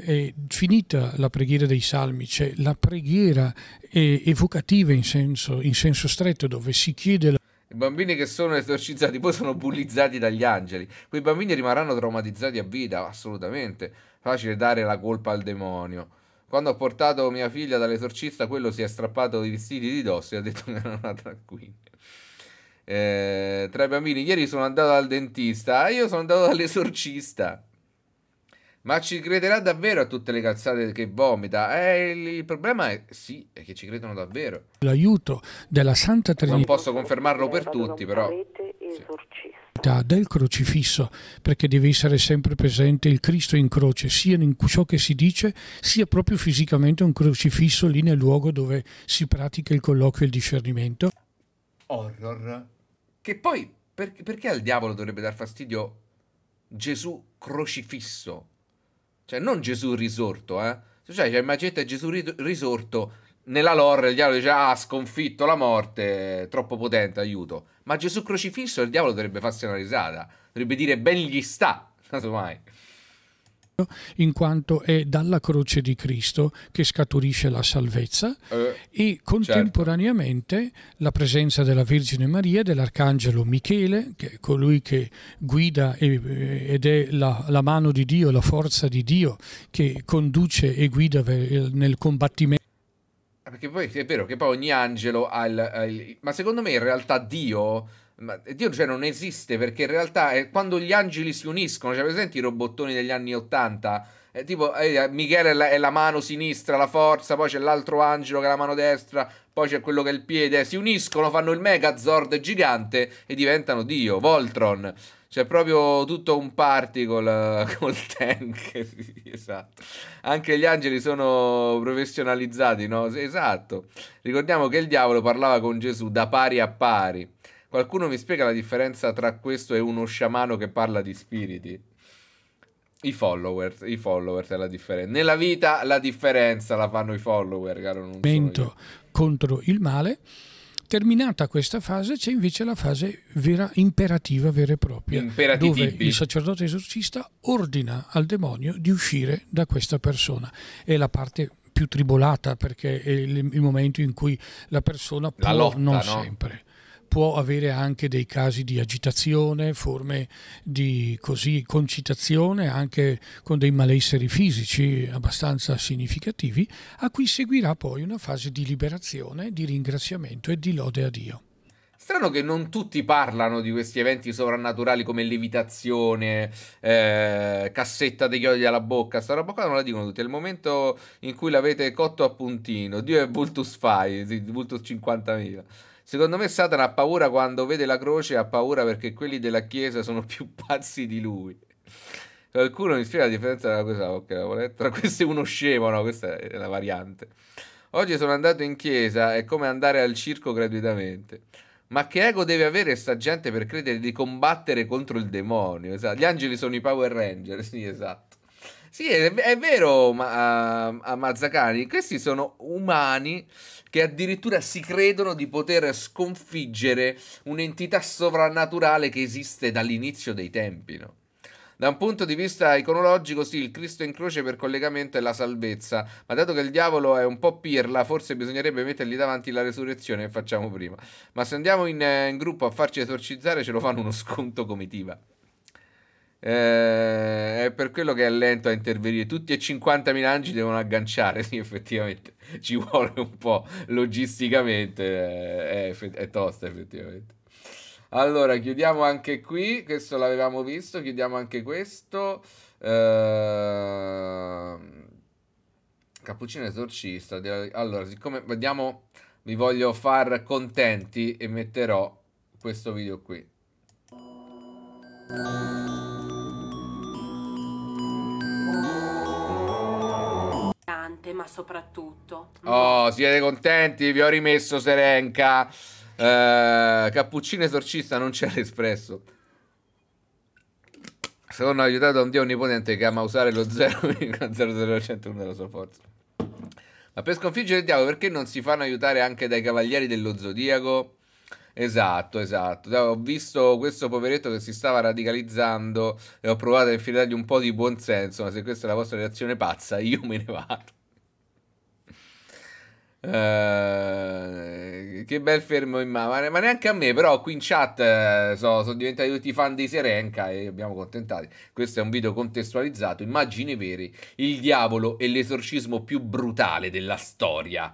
eh, finita la preghiera dei salmi, c'è cioè la preghiera eh, evocativa in senso, in senso, stretto dove si chiede la i bambini che sono esorcizzati poi sono bullizzati dagli angeli. Quei bambini rimarranno traumatizzati a vita, assolutamente. Facile dare la colpa al demonio. Quando ho portato mia figlia dall'esorcista, quello si è strappato i vestiti di dosso e ha detto che era una tranquilla. Eh, tra i bambini, ieri sono andato dal dentista io sono andato dall'esorcista. Ma ci crederà davvero a tutte le cazzate che vomita? Eh, il problema è sì, è che ci credono davvero. L'aiuto della Santa Trinità. Non posso confermarlo per tutti, però. Sì. del crocifisso perché deve essere sempre presente il Cristo in croce sia in ciò che si dice sia proprio fisicamente un crocifisso lì nel luogo dove si pratica il colloquio e il discernimento horror che poi per, perché al diavolo dovrebbe dar fastidio Gesù crocifisso cioè, non Gesù risorto, eh. Cioè, cioè immaginate Gesù risorto nella lore il diavolo dice ah sconfitto la morte troppo potente aiuto ma Gesù crocifisso il diavolo dovrebbe farsi una risata dovrebbe dire ben gli sta casomai in quanto è dalla croce di Cristo che scaturisce la salvezza eh, e certo. contemporaneamente certo. la presenza della Vergine Maria, dell'Arcangelo Michele, che è colui che guida e, eh, ed è la, la, mano di Dio, la forza di Dio che conduce e guida eh, nel combattimento. Eh, perché poi è vero che poi ogni angelo ha il... Ha il ma secondo me in realtà Dio ma eh, Dio cioè, non esiste perché in realtà è eh, quando gli angeli si uniscono, cioè presenti i robottoni degli anni 80? È eh, tipo eh, Michele è la, è la, mano sinistra, la forza, poi c'è l'altro angelo che è la mano destra, poi c'è quello che è il piede, si uniscono, fanno il Megazord gigante e diventano Dio, Voltron. C'è proprio tutto un party col, col tank. esatto. Anche gli angeli sono professionalizzati, no? Esatto. Ricordiamo che il diavolo parlava con Gesù da pari a pari. Qualcuno mi spiega la differenza tra questo e uno sciamano che parla di spiriti? I followers, i followers è la differenza. Nella vita la differenza la fanno i follower, caro. Non Mento contro il male. Terminata questa fase c'è invece la fase vera, imperativa vera e propria, dove il sacerdote esorcista ordina al demonio di uscire da questa persona. È la parte più tribolata perché è il, momento in cui la persona la può lotta, non no? sempre può avere anche dei casi di agitazione, forme di così, concitazione, anche con dei malesseri fisici abbastanza significativi, a cui seguirà poi una fase di liberazione, di ringraziamento e di lode a Dio. Strano che non tutti parlano di questi eventi sovrannaturali come levitazione, eh, cassetta dei chiodi alla bocca. Sta roba qua non la dicono tutti. È il momento in cui l'avete cotto a puntino. Dio è Vultus Fai, Vultus 50.000. Secondo me Satana ha paura quando vede la croce, ha paura perché quelli della chiesa sono più pazzi di lui. Qualcuno mi spiega la differenza tra questa, ok, l'avevo Tra questo è uno scemo, no, questa è la variante. Oggi sono andato in chiesa, è come andare al circo gratuitamente. Ma che ego deve avere sta gente per credere di combattere contro il demonio? Esatto. Gli angeli sono i Power Ranger, sì, esatto. Sì, è, è vero, ma, a, ah, a Mazzacani, questi sono umani che addirittura si credono di poter sconfiggere un'entità sovrannaturale che esiste dall'inizio dei tempi, no? Da un punto di vista iconologico, sì, il Cristo in croce per collegamento è la salvezza, ma dato che il diavolo è un po' pirla, forse bisognerebbe mettergli davanti la resurrezione e facciamo prima. Ma se andiamo in, eh, in gruppo a farci esorcizzare, ce lo fanno uno sconto comitiva. Eh, è per quello che è lento a intervenire. Tutti e 50.000 angeli devono agganciare, sì, effettivamente. ci vuole un po' logisticamente, eh, è, è, è tosta effettivamente. Allora, chiudiamo anche qui, questo l'avevamo visto, chiudiamo anche questo. Ehm... Cappuccino esorcista. Allora, siccome vediamo, vi voglio far contenti e metterò questo video qui. pesante, ma soprattutto... Oh, siete contenti? Vi ho rimesso Serenca. Eh, cappuccino esorcista non c'è l'espresso. Secondo aiutato da un dio onnipotente che ama usare lo 0,0001 della sua forza. Ma per sconfiggere il diavolo, perché non si fanno aiutare anche dai cavalieri dello zodiaco? Esatto, esatto. Ho visto questo poveretto che si stava radicalizzando e ho provato a infilargli un po' di buonsenso, ma se questa è la vostra reazione pazza, io me ne vado. Uh, che bel fermo in mano, ma neanche a me, però qui in chat uh, eh, sono so diventati tutti fan di Serenca e abbiamo contentati. Questo è un video contestualizzato, immagini vere, il diavolo e l'esorcismo più brutale della storia.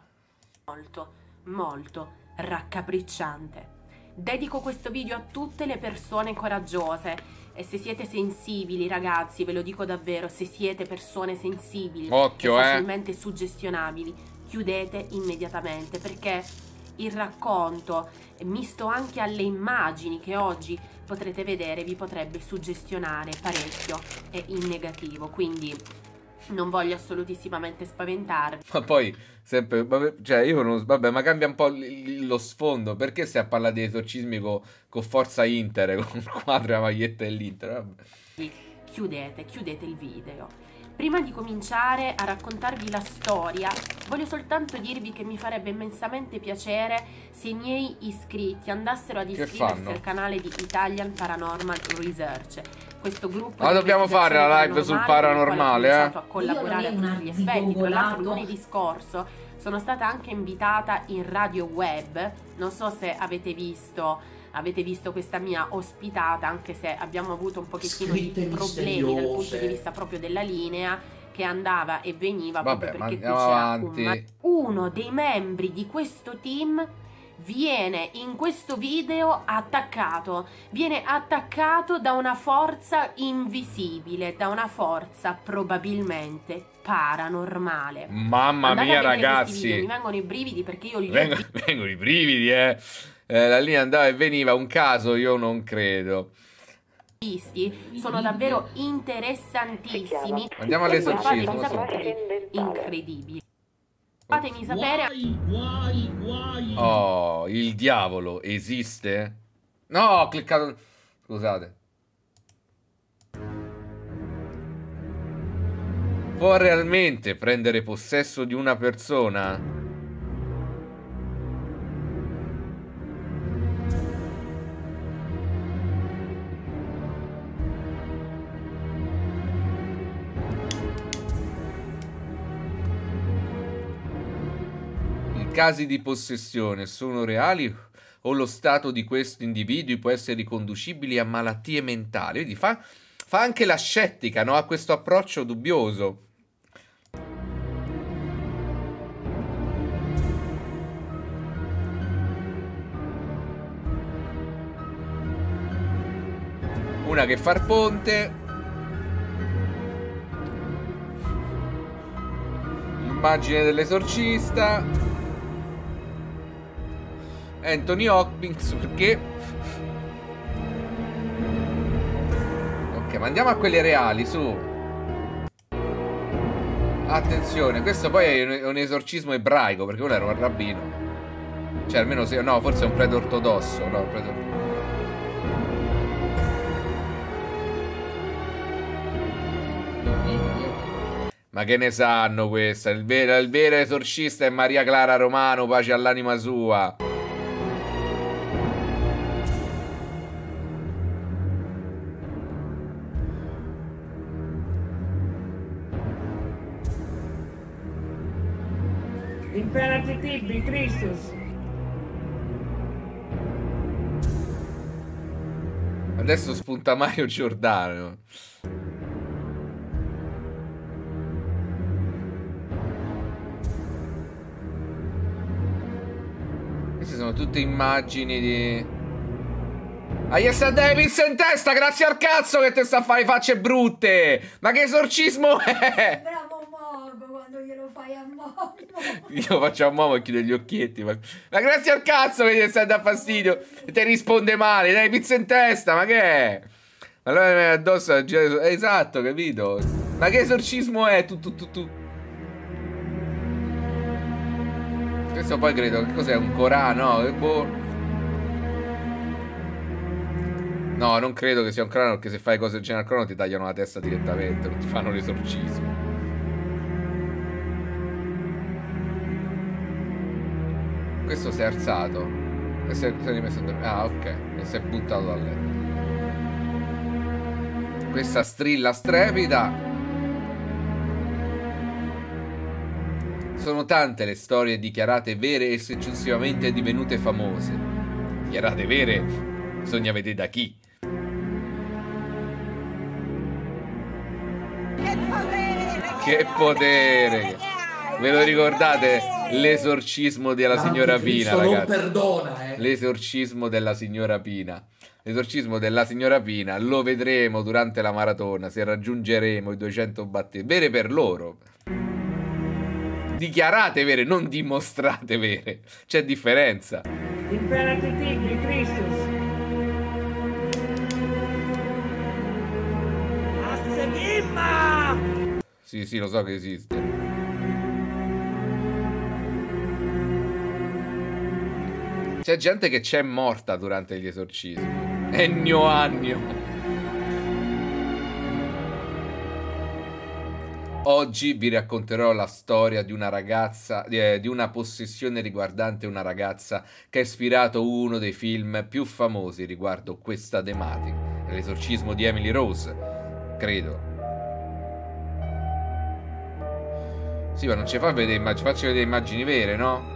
Molto, molto raccapricciante. Dedico questo video a tutte le persone coraggiose e se siete sensibili, ragazzi, ve lo dico davvero, se siete persone sensibili Occhio, e eh. facilmente eh. suggestionabili, chiudete immediatamente perché il racconto misto anche alle immagini che oggi potrete vedere vi potrebbe suggestionare parecchio e in negativo quindi non voglio assolutissimamente spaventarvi. Ma poi, sempre, vabbè, cioè io non, vabbè, ma cambia un po' lo sfondo, perché se a parla di esorcismi con co forza Inter, con il quadro e la maglietta dell'Inter? Vabbè. Chiudete, chiudete il video. Prima di cominciare a raccontarvi la storia, voglio soltanto dirvi che mi farebbe immensamente piacere se i miei iscritti andassero ad iscriversi al canale di Italian Paranormal Research. Questo gruppo Ma dobbiamo fare la live sul paranormale, eh? a collaborare a tutti gli effetti, tra l'altro lunedì scorso sono stata anche invitata in radio web, non so se avete visto avete visto questa mia ospitata, anche se abbiamo avuto un pochettino Scritte di problemi misteriose. dal punto di vista proprio della linea che andava e veniva Vabbè, perché qui avanti. Un uno dei membri di questo team viene in questo video attaccato, viene attaccato da una forza invisibile, da una forza probabilmente paranormale. Mamma Andate mia, ragazzi! Mi vengono i brividi perché io li vengono, vengono i brividi, eh eh, la linea andava e veniva, un caso io non credo. Sono davvero interessantissimi. Andiamo all'esorcismo. Incredibili. Fatemi sapere. Guai, guai, guai. Oh, il diavolo esiste? No, ho cliccato. Scusate. Può realmente prendere possesso di una persona? casi di possessione sono reali o lo stato di questi individui può essere riconducibile a malattie mentali? Quindi fa, fa anche la scettica no? a questo approccio dubbioso. Una che far ponte. Immagine dell'esorcista. Anthony Hopkins perché... Ok, ma andiamo a quelle reali, su. Attenzione, questo poi è un esorcismo ebraico, perché quello era un rabbino. Cioè, almeno se... No, forse è un prete ortodosso. No, prete ortodosso. Ma che ne sanno questa? Il vero, il vero esorcista è Maria Clara Romano, pace all'anima sua. imperati tibi, Christus. Adesso spunta Mario Giordano. Queste sono tutte immagini di... Ayesa ah, Davis in testa, grazie al cazzo che te sta a fare facce brutte! Ma che esorcismo è? fai a mamma. Io faccio a mamma e chiudo gli occhietti. Ma, ma grazie al cazzo che gli stai da fastidio. E te risponde male. Dai pizza in testa, ma che è? Allora mi addosso a Esatto, capito? Ma che esorcismo è? Tu, tu, tu, tu. Questo poi credo, che cos'è? Un Corano? Che boh... No, non credo che sia un crono, perché se fai cose del genere al crono ti tagliano la testa direttamente, non ti fanno l'esorcismo. Questo si è alzato. E si è, si è rimesso a dormire. Ah, ok. E si è buttato dal letto. Questa strilla strepita. Sono tante le storie dichiarate vere e successivamente divenute famose. Dichiarate vere? Bisogna vedere da chi. Che potere! Che potere! Ve lo ricordate? L'esorcismo della signora Pina, ragazzi. Perdona, eh. L'esorcismo della signora Pina. L'esorcismo della signora Pina lo vedremo durante la maratona se raggiungeremo i 200 battiti. Vere per loro. Dichiarate vere, non dimostrate vere. C'è differenza. Imperativity Christus. Assemimma! Sì, sì, lo so che esiste. C'è gente che c'è morta durante gli esorcismi. Ennio Annio. Oggi vi racconterò la storia di una ragazza, eh, di una possessione riguardante una ragazza che ha ispirato uno dei film più famosi riguardo questa tematica, l'esorcismo di Emily Rose, credo. Sì, ma non ci fa vedere, faccio vedere immagini vere, no?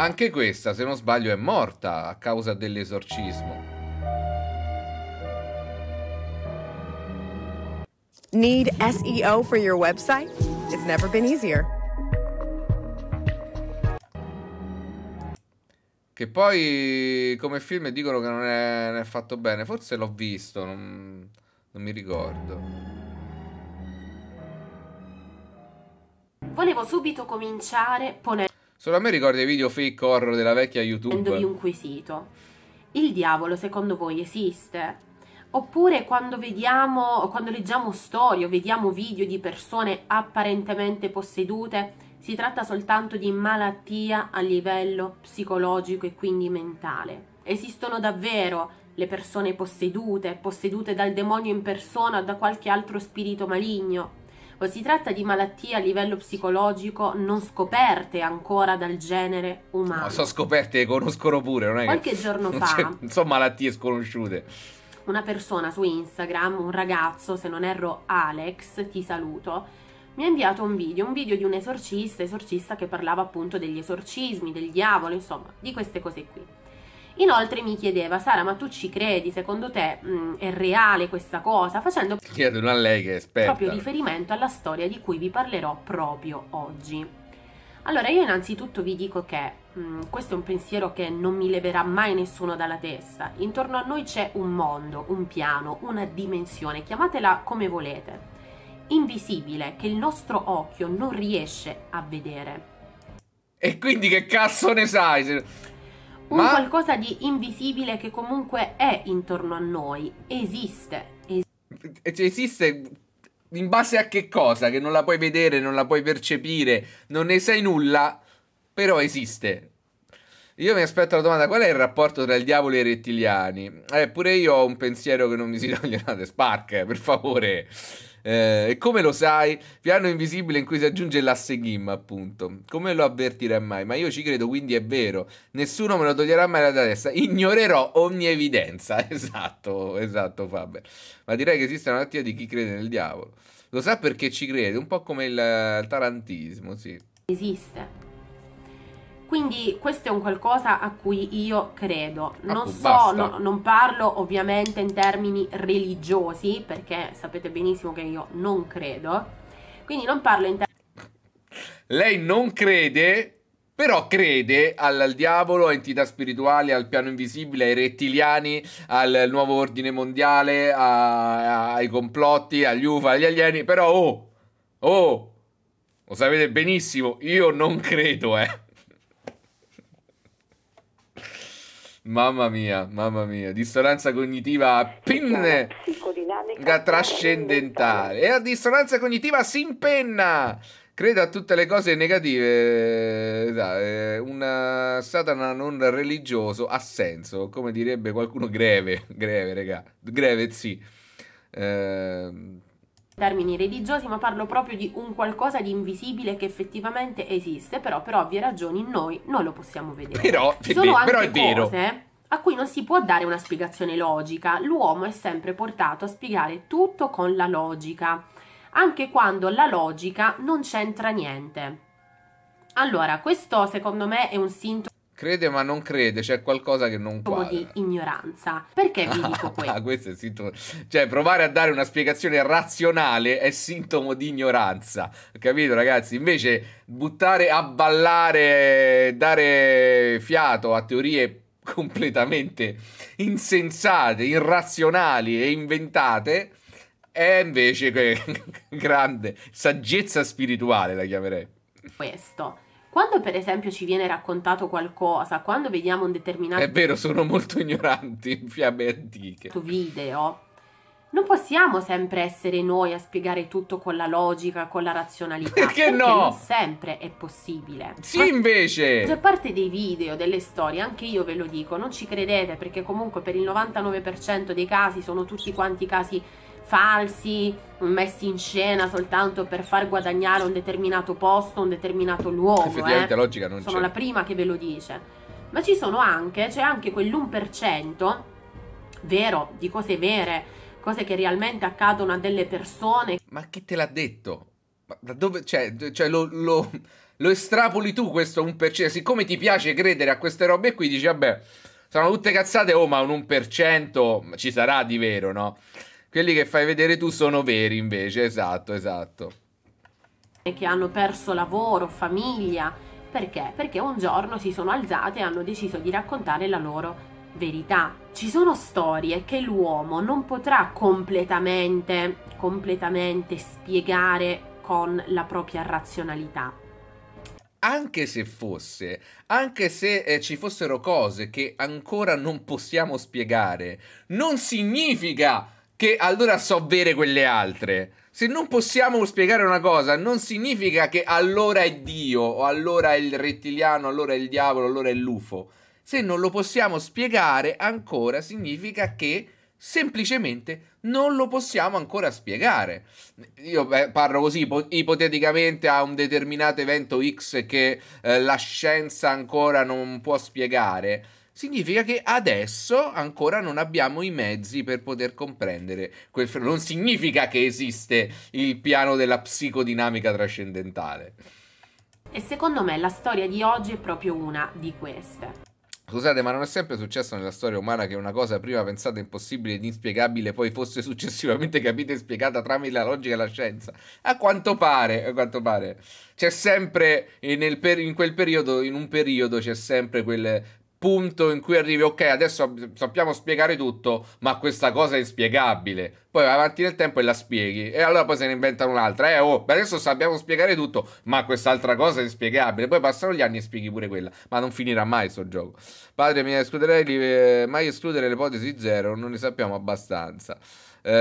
Anche questa, se non sbaglio, è morta a causa dell'esorcismo. Need SEO for your website? It's never been easier. Che poi come film dicono che non è, non è fatto bene. Forse l'ho visto, non, non mi ricordo. Volevo subito cominciare ponendo... Solo a me ricorda i video fake horror della vecchia YouTube. un quesito. Il diavolo secondo voi esiste? Oppure quando vediamo, quando leggiamo storie o vediamo video di persone apparentemente possedute, si tratta soltanto di malattia a livello psicologico e quindi mentale. Esistono davvero le persone possedute, possedute dal demonio in persona o da qualche altro spirito maligno? Si tratta di malattie a livello psicologico non scoperte ancora dal genere umano. No, sono scoperte, le conoscono pure, non è Qualche che... giorno fa... Non sono malattie sconosciute una persona su Instagram, un ragazzo, se non erro Alex, ti saluto, mi ha inviato un video, un video di un esorcista, esorcista che parlava appunto degli esorcismi, del diavolo, insomma, di queste cose qui. Inoltre mi chiedeva, Sara, ma tu ci credi? Secondo te mh, mm, è reale questa cosa? Facendo a lei che proprio riferimento alla storia di cui vi parlerò proprio oggi. Allora, io innanzitutto vi dico che mh, mm, questo è un pensiero che non mi leverà mai nessuno dalla testa. Intorno a noi c'è un mondo, un piano, una dimensione, chiamatela come volete, invisibile, che il nostro occhio non riesce a vedere. E quindi che cazzo ne sai? un Ma... qualcosa di invisibile che comunque è intorno a noi, esiste. Es esiste in base a che cosa? Che non la puoi vedere, non la puoi percepire, non ne sai nulla, però esiste. Io mi aspetto la domanda, qual è il rapporto tra il diavolo e i rettiliani? Eppure eh, io ho un pensiero che non mi si toglierà, Spark, per favore. Eh, e come lo sai, piano invisibile in cui si aggiunge l'asse ghim, appunto. Come lo avvertirà mai? Ma io ci credo, quindi è vero. Nessuno me lo toglierà mai da testa. Ignorerò ogni evidenza. Esatto, esatto, Faber. Ma direi che esiste una malattia di chi crede nel diavolo. Lo sa perché ci crede, un po' come il tarantismo, sì. Esiste. Quindi questo è un qualcosa a cui io credo. Non ah, so, no, non parlo ovviamente in termini religiosi, perché sapete benissimo che io non credo. Quindi non parlo in termini... Lei non crede, però crede al, al, diavolo, a entità spirituali, al piano invisibile, ai rettiliani, al nuovo ordine mondiale, a, a, ai complotti, agli UFA, agli alieni. Però, oh, oh, lo sapete benissimo, io non credo, eh. Mamma mia, mamma mia, dissonanza cognitiva a pinne trascendentale e la dissonanza cognitiva si impenna. Credo a tutte le cose negative, eh, eh, Un eh, satana non religioso ha senso, come direbbe qualcuno greve, greve regà, greve sì. Ehm termini religiosi, ma parlo proprio di un qualcosa di invisibile che effettivamente esiste, però per ovvie ragioni noi non lo possiamo vedere. Però, Ci sono anche però è vero. cose a cui non si può dare una spiegazione logica. L'uomo è sempre portato a spiegare tutto con la logica, anche quando la logica non c'entra niente. Allora, questo secondo me è un sintomo crede ma non crede, c'è qualcosa che non quadra. di ignoranza. Perché vi dico questo? questo è sintomo... Cioè, provare a dare una spiegazione razionale è sintomo di ignoranza, capito ragazzi? Invece buttare a ballare, dare fiato a teorie completamente insensate, irrazionali e inventate è invece grande saggezza spirituale, la chiamerei. Questo quando per esempio ci viene raccontato qualcosa, quando vediamo un determinato... È vero, sono molto ignoranti in fiabe antiche. ...video, non possiamo sempre essere noi a spiegare tutto con la logica, con la razionalità. Perché, perché no? Non sempre è possibile. Sì, Ma invece! La parte dei video, delle storie, anche io ve lo dico, non ci credete perché comunque per il 99% dei casi sono tutti quanti casi falsi, messi in scena soltanto per far guadagnare un determinato posto, un determinato luogo. Eh. Effettivamente eh. logica non Sono c'è. la prima che ve lo dice. Ma ci sono anche, c'è anche quell'1% vero di cose vere, cose che realmente accadono a delle persone. Ma che te l'ha detto? Ma da dove, cioè, cioè lo, lo, lo, estrapoli tu questo 1%? Siccome ti piace credere a queste robe qui, dici, vabbè, sono tutte cazzate, oh, ma un 1% ci sarà di vero, no? Quelli che fai vedere tu sono veri invece, esatto, esatto. che hanno perso lavoro, famiglia. Perché? Perché un giorno si sono alzate e hanno deciso di raccontare la loro verità. Ci sono storie che l'uomo non potrà completamente, completamente spiegare con la propria razionalità. Anche se fosse, anche se eh, ci fossero cose che ancora non possiamo spiegare, non significa che allora so vere quelle altre. Se non possiamo spiegare una cosa, non significa che allora è Dio, o allora è il rettiliano, allora è il diavolo, allora è l'UFO. Se non lo possiamo spiegare ancora, significa che semplicemente non lo possiamo ancora spiegare. Io beh, parlo così ipo ipoteticamente a un determinato evento X che eh, la scienza ancora non può spiegare significa che adesso ancora non abbiamo i mezzi per poter comprendere quel fenomeno. Non significa che esiste il piano della psicodinamica trascendentale. E secondo me la storia di oggi è proprio una di queste. Scusate, ma non è sempre successo nella storia umana che una cosa prima pensata impossibile ed inspiegabile poi fosse successivamente capita e spiegata tramite la logica e la scienza? A quanto pare, a quanto pare. C'è sempre, in quel periodo, in un periodo c'è sempre quel punto in cui arrivi, ok, adesso sappiamo spiegare tutto, ma questa cosa è inspiegabile. Poi vai avanti nel tempo e la spieghi, e allora poi se ne inventano un'altra. Eh, oh, adesso sappiamo spiegare tutto, ma quest'altra cosa è inspiegabile. Poi passano gli anni e spieghi pure quella, ma non finirà mai sto gioco. Padre, mi escluderei eh, mai escludere l'ipotesi zero, non ne sappiamo abbastanza. Eh,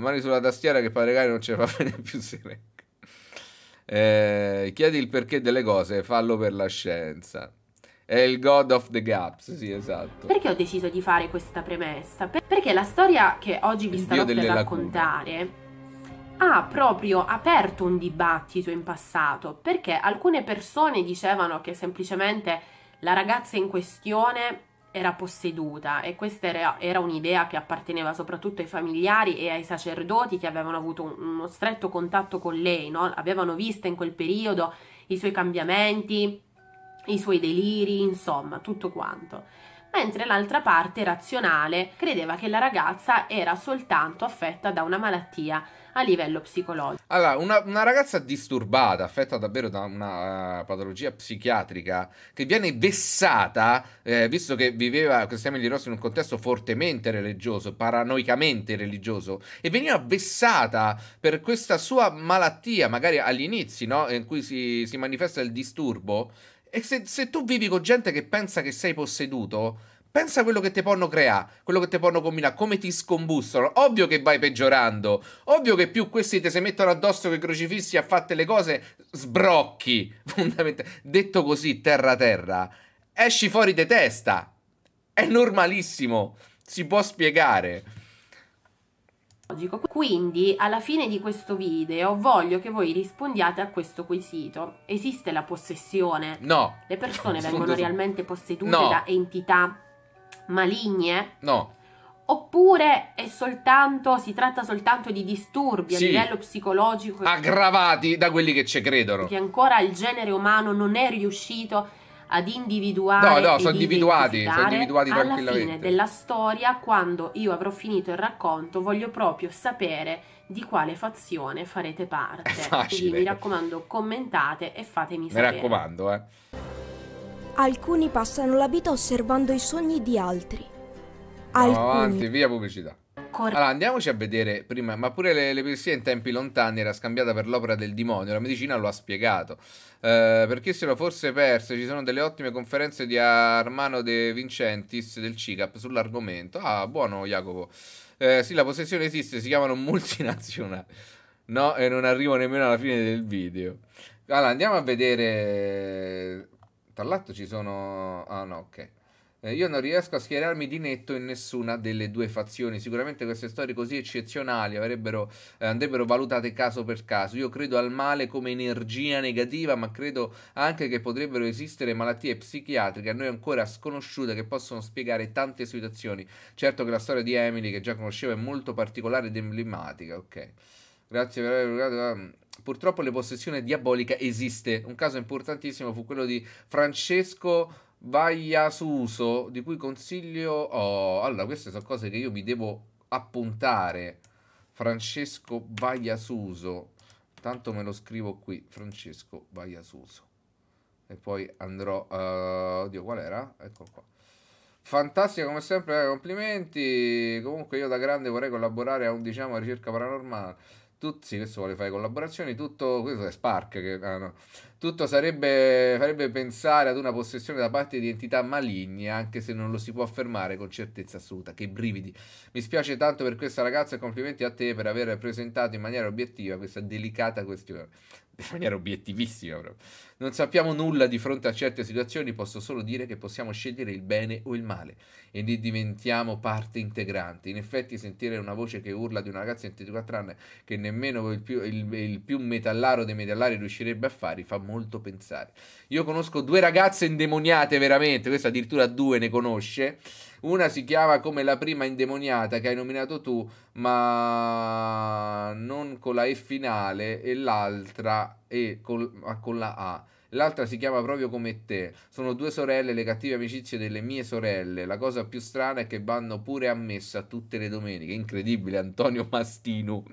mani sulla tastiera che padre Gari non ce ne fa bene più sereno. Eh, chiedi il perché delle cose, fallo per la scienza. È il God of the Gaps, sì, esatto. Perché ho deciso di fare questa premessa? Perché la storia che oggi vi starò per raccontare ha proprio aperto un dibattito in passato, perché alcune persone dicevano che semplicemente la ragazza in questione era posseduta e questa era, era un'idea che apparteneva soprattutto ai familiari e ai sacerdoti che avevano avuto un, uno stretto contatto con lei, no? avevano visto in quel periodo i suoi cambiamenti, i suoi deliri, insomma, tutto quanto. Mentre l'altra parte razionale credeva che la ragazza era soltanto affetta da una malattia a livello psicologico. Allora, una, una ragazza disturbata, affetta davvero da una uh, patologia psichiatrica, che viene vessata, eh, visto che viveva questi di Rossi in un contesto fortemente religioso, paranoicamente religioso, e veniva vessata per questa sua malattia, magari agli inizi, no? in cui si, si manifesta il disturbo, e se, se tu vivi con gente che pensa che sei posseduto, pensa a quello che ti possono creare, quello che ti possono combinare, come ti scombussano. Ovvio che vai peggiorando. Ovvio che più questi ti si mettono addosso che crocifissi a fatte le cose, sbrocchi. Fondamentalmente. Detto così, terra terra, esci fuori di testa. È normalissimo. Si può spiegare. Quindi alla fine di questo video voglio che voi rispondiate a questo quesito. Esiste la possessione? No. Le persone vengono sono... realmente possedute no. da entità maligne? No. Oppure soltanto, si tratta soltanto di disturbi sì. a livello psicologico? Aggravati da quelli che ci credono. Che ancora il genere umano non è riuscito a ad individuare no no sono individuati sono individuati alla fine della storia quando io avrò finito il racconto voglio proprio sapere di quale fazione farete parte quindi mi raccomando commentate e fatemi sapere mi raccomando eh alcuni passano la vita osservando i sogni di altri alcuni... no, avanti via pubblicità ancora. Allora andiamoci a vedere prima, ma pure l'epilessia le in tempi lontani era scambiata per l'opera del demonio, la medicina lo ha spiegato. Eh, perché se lo fosse perso, ci sono delle ottime conferenze di Armano De Vincentis del CICAP sull'argomento. Ah, buono Jacopo. Eh, sì, la possessione esiste, si chiamano multinazionali. No, e non arrivo nemmeno alla fine del video. Allora, andiamo a vedere... Tra l'altro ci sono... Ah no, ok. Eh, io non riesco a schierarmi di netto in nessuna delle due fazioni. Sicuramente queste storie così eccezionali eh, andrebbero valutate caso per caso. Io credo al male come energia negativa, ma credo anche che potrebbero esistere malattie psichiatriche a noi ancora sconosciute che possono spiegare tante situazioni. Certo che la storia di Emily, che già conoscevo, è molto particolare ed emblematica. Ok. Grazie per aver guardato. Ah, purtroppo l'epossessione diabolica esiste. Un caso importantissimo fu quello di Francesco Vaiasuso, di cui consiglio... Oh, allora, queste sono cose che io mi devo appuntare. Francesco Vaiasuso. Tanto me lo scrivo qui, Francesco Vaiasuso. E poi andrò... Uh, oddio, qual era? Eccolo qua. Fantastica come sempre, complimenti. Comunque io da grande vorrei collaborare a un diciamo ricerca paranormale. Tut, sì, questo vuole fare collaborazioni, tutto, questo è Spark, che, ah, no. tutto sarebbe, farebbe pensare ad una possessione da parte di entità maligne, anche se non lo si può affermare con certezza assoluta, che brividi. Mi spiace tanto per questa ragazza e complimenti a te per aver presentato in maniera obiettiva questa delicata questione in maniera obiettivissima proprio. Non sappiamo nulla di fronte a certe situazioni, posso solo dire che possiamo scegliere il bene o il male e ne diventiamo parte integrante. In effetti sentire una voce che urla di una ragazza di 24 anni che nemmeno il più, il, il più metallaro dei metallari riuscirebbe a fare fa molto pensare. Io conosco due ragazze indemoniate veramente, questa addirittura due ne conosce una si chiama come la prima indemoniata che hai nominato tu, ma non con la E finale, e l'altra e con, con la A. L'altra si chiama proprio come te. Sono due sorelle, le cattive amicizie delle mie sorelle. La cosa più strana è che vanno pure a messa tutte le domeniche. Incredibile, Antonio Mastino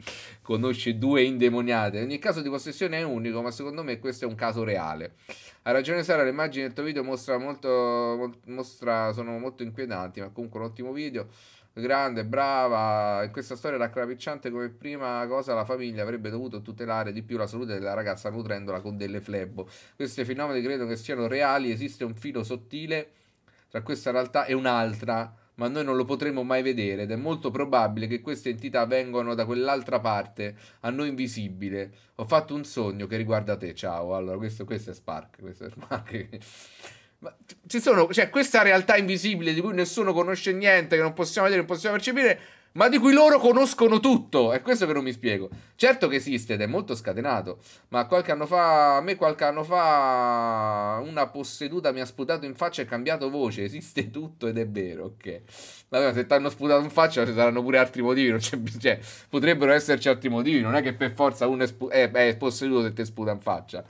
conosce due indemoniate. ogni caso di possessione è unico, ma secondo me questo è un caso reale. Ha ragione Sara, le immagini del tuo video mostra molto, mostra, sono molto inquietanti, ma comunque un ottimo video grande, brava. In questa storia raccapricciante, come prima cosa, la famiglia avrebbe dovuto tutelare di più la salute della ragazza nutrendola con delle flebbo. Questi fenomeni credo che siano reali. Esiste un filo sottile tra questa realtà e un'altra, ma noi non lo potremo mai vedere ed è molto probabile che queste entità vengano da quell'altra parte, a noi invisibile. Ho fatto un sogno che riguarda te, ciao. Allora, questo, questo è Spark, questo è Spark. Ma ci sono, cioè, questa realtà invisibile di cui nessuno conosce niente, che non possiamo vedere, non possiamo percepire, ma di cui loro conoscono tutto. È questo che non mi spiego. Certo che esiste ed è molto scatenato, ma qualche anno fa, a me qualche anno fa, una posseduta mi ha sputato in faccia e ha cambiato voce. Esiste tutto ed è vero, ok. Ma se ti hanno sputato in faccia ci saranno pure altri motivi, cioè, potrebbero esserci altri motivi, non è che per forza uno è, è, è posseduto se ti sputa in faccia.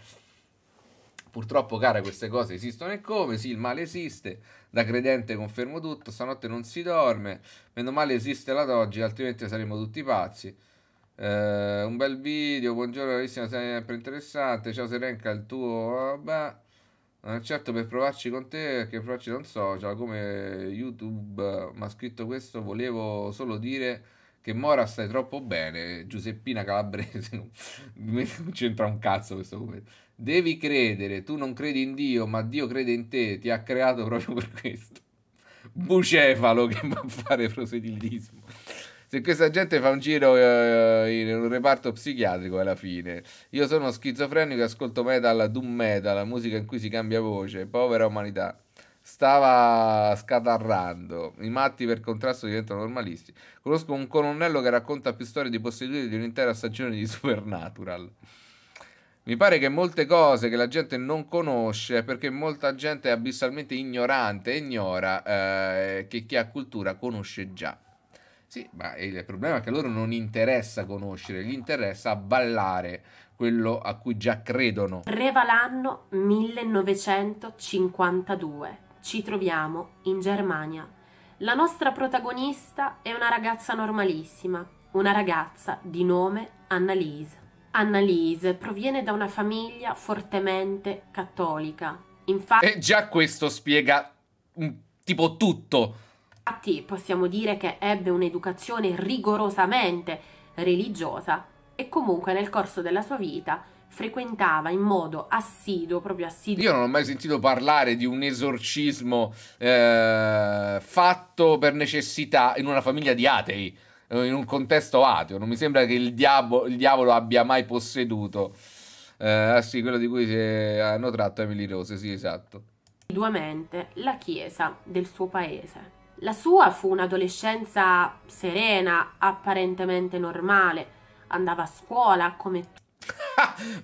Purtroppo, cara, queste cose esistono e come. Sì, il male esiste. Da credente confermo tutto. Stanotte non si dorme. Meno male esiste la Doggi, altrimenti saremmo tutti pazzi. Eh, un bel video. Buongiorno, carissima. sempre interessante. Ciao, Serenca, il tuo. Vabbè. Non eh, è certo, per provarci con te, perché provarci non so, social come YouTube mi ha scritto questo, volevo solo dire che Mora stai troppo bene, Giuseppina Calabrese, non c'entra un cazzo questo commento. Devi credere, tu non credi in Dio, ma Dio crede in te, ti ha creato proprio per questo. Bucefalo che va a fare proselitismo. Se questa gente fa un giro eh, in un reparto psichiatrico alla fine. Io sono schizofrenico e ascolto metal, doom metal, la musica in cui si cambia voce. Povera umanità stava scatarrando. I matti per contrasto diventano normalisti. Conosco un colonnello che racconta più storie di posseduti di un'intera stagione di Supernatural. Mi pare che molte cose che la gente non conosce, perché molta gente è abissalmente ignorante, ignora eh, che chi ha cultura conosce già. Sì, ma il problema è che a loro non interessa conoscere, gli interessa ballare quello a cui già credono. Reva l'anno 1952. Ci troviamo in Germania. La nostra protagonista è una ragazza normalissima, una ragazza di nome Annalisa. Annalise proviene da una famiglia fortemente cattolica. Infatti, e già questo spiega mm, tipo tutto. Infatti possiamo dire che ebbe un'educazione rigorosamente religiosa e comunque nel corso della sua vita frequentava in modo assiduo, proprio assiduo. Io non ho mai sentito parlare di un esorcismo eh, fatto per necessità in una famiglia di atei. Eh, in un contesto ateo. Non mi sembra che il diavolo, il diavolo abbia mai posseduto. Eh, ah sì, quello di cui hanno tratto Emily Rose, sì, esatto. Duamente la chiesa del suo paese. La sua fu un'adolescenza serena, apparentemente normale. Andava a scuola come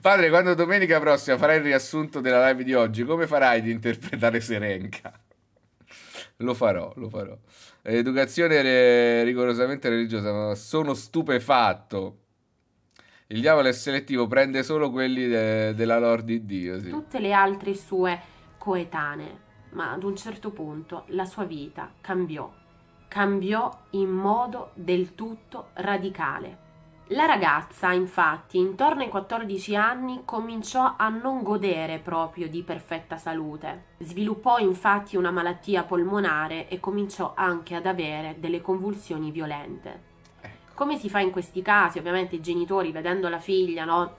Padre, quando domenica prossima farai il riassunto della live di oggi, come farai di interpretare Serenka? Lo farò, lo farò. Educazione re- rigorosamente religiosa, ma sono stupefatto. Il diavolo è selettivo, prende solo quelli de- della Lord di Dio. Sì. Tutte le altre sue coetanee, ma ad un certo punto la sua vita cambiò. Cambiò in modo del tutto radicale. La ragazza, infatti, intorno ai 14 anni cominciò a non godere proprio di perfetta salute. Sviluppò infatti una malattia polmonare e cominciò anche ad avere delle convulsioni violente. Ecco. Come si fa in questi casi? Ovviamente i genitori, vedendo la figlia no,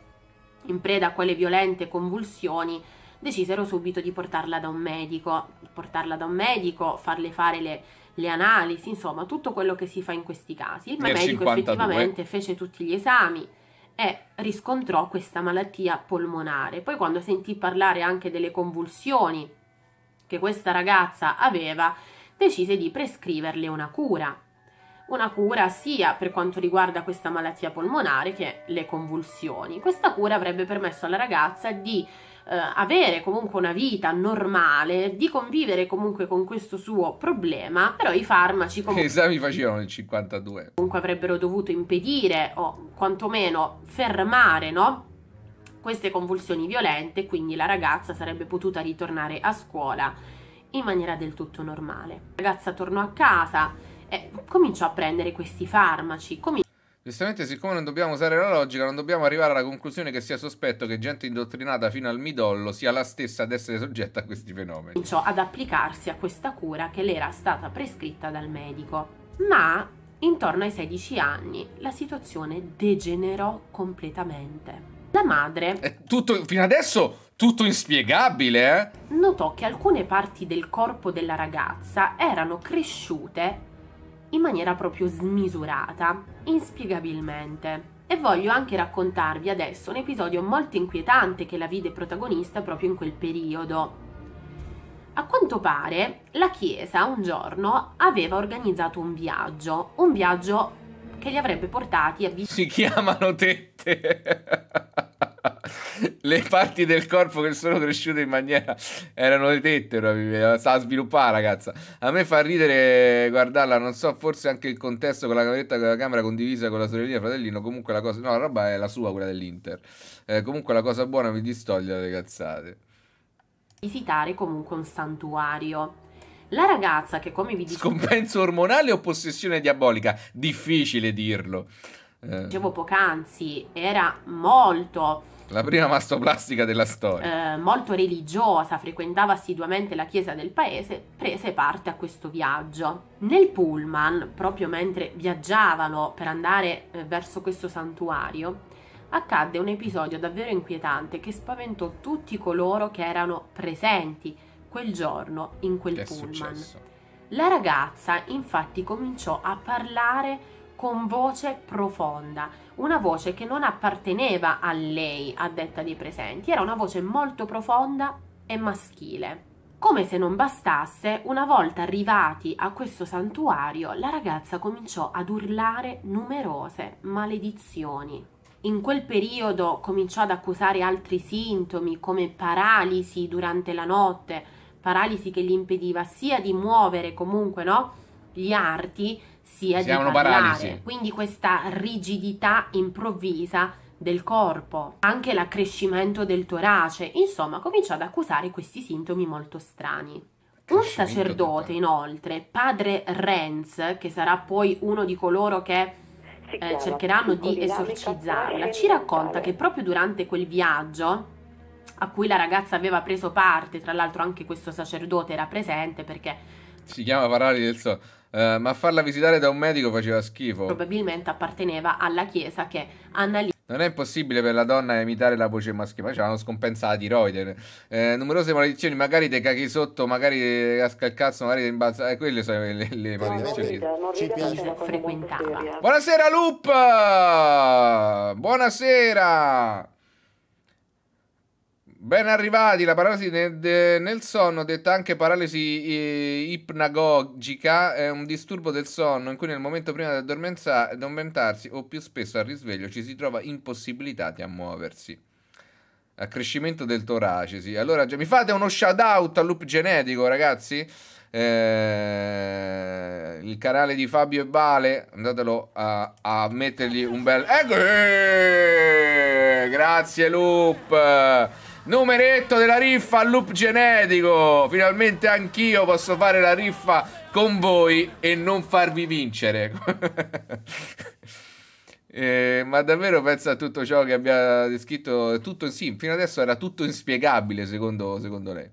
in preda a quelle violente convulsioni, decisero subito di portarla da un medico, portarla da un medico, farle fare le le analisi, insomma tutto quello che si fa in questi casi. Il medico effettivamente fece tutti gli esami e riscontrò questa malattia polmonare. Poi quando sentì parlare anche delle convulsioni che questa ragazza aveva, decise di prescriverle una cura. Una cura sia per quanto riguarda questa malattia polmonare che le convulsioni. Questa cura avrebbe permesso alla ragazza di eh, avere comunque una vita normale, di convivere comunque con questo suo problema, però i farmaci comunque... Che esami facevano nel 52? Comunque avrebbero dovuto impedire o quantomeno fermare, no? Queste convulsioni violente, quindi la ragazza sarebbe potuta ritornare a scuola in maniera del tutto normale. La ragazza tornò a casa e cominciò a prendere questi farmaci. Comin- Giustamente, siccome non dobbiamo usare la logica, non dobbiamo arrivare alla conclusione che sia sospetto che gente indottrinata fino al midollo sia la stessa ad essere soggetta a questi fenomeni. Cominciò cioè, ad applicarsi a questa cura che le era stata prescritta dal medico. Ma intorno ai 16 anni la situazione degenerò completamente. La madre. È tutto fino adesso tutto inspiegabile, eh? Notò che alcune parti del corpo della ragazza erano cresciute in maniera proprio smisurata, inspiegabilmente. E voglio anche raccontarvi adesso un episodio molto inquietante che la vide protagonista proprio in quel periodo. A quanto pare la Chiesa un giorno aveva organizzato un viaggio, un viaggio che li avrebbe portati a... Si chiamano tette! le parti del corpo che sono cresciute in maniera erano le tette proprio, sta a sviluppare ragazza a me fa ridere guardarla non so forse anche il contesto con la cameretta con la camera condivisa con la sorellina fratellino comunque la cosa no la roba è la sua quella dell'Inter eh, comunque la cosa buona mi distoglie dalle cazzate visitare comunque un santuario la ragazza che come vi dicevo scompenso ormonale o possessione diabolica difficile dirlo eh. dicevo poc'anzi era molto la prima mastoplastica della storia. Eh, molto religiosa, frequentava assiduamente la chiesa del paese, prese parte a questo viaggio. Nel pullman, proprio mentre viaggiavano per andare eh, verso questo santuario, accadde un episodio davvero inquietante che spaventò tutti coloro che erano presenti quel giorno in quel che pullman. La ragazza infatti cominciò a parlare con voce profonda una voce che non apparteneva a lei, a detta dei presenti, era una voce molto profonda e maschile. Come se non bastasse, una volta arrivati a questo santuario, la ragazza cominciò ad urlare numerose maledizioni. In quel periodo cominciò ad accusare altri sintomi come paralisi durante la notte, paralisi che gli impediva sia di muovere comunque no, gli arti, asfissia si di parlare, paralisi. quindi questa rigidità improvvisa del corpo, anche l'accrescimento del torace, insomma cominciò ad accusare questi sintomi molto strani. Un sacerdote inoltre, padre Renz, che sarà poi uno di coloro che eh, cercheranno di esorcizzarla, ci racconta che proprio durante quel viaggio a cui la ragazza aveva preso parte, tra l'altro anche questo sacerdote era presente perché... Si chiama Paralisi del Sonno eh, ma farla visitare da un medico faceva schifo. Probabilmente apparteneva alla chiesa che analizza. Non è possibile per la donna imitare la voce maschile, ma scompensa scompensata tiroide. Eh, numerose maledizioni, magari te caghi sotto, magari te casca il cazzo, magari te imbalza. Eh, quelle sono le, le no, maledizioni. Ride, Ci piace. Frequentava. Buonasera Loop! Buonasera! Ben arrivati, la paralisi nel, nel, sonno, detta anche paralisi eh, ipnagogica, è un disturbo del sonno in cui nel momento prima di addormentarsi o più spesso al risveglio ci si trova impossibilitati a muoversi. Accrescimento del torace, sì. Allora, mi fate uno shout out al loop genetico, ragazzi? Eh, il canale di Fabio e Vale, andatelo a, a mettergli un bel... Eh, grazie loop! Numeretto della riffa al loop genetico. Finalmente anch'io posso fare la riffa con voi e non farvi vincere. eh, ma davvero penso a tutto ciò che abbia descritto. Tutto, sì, fino adesso era tutto inspiegabile secondo, secondo lei.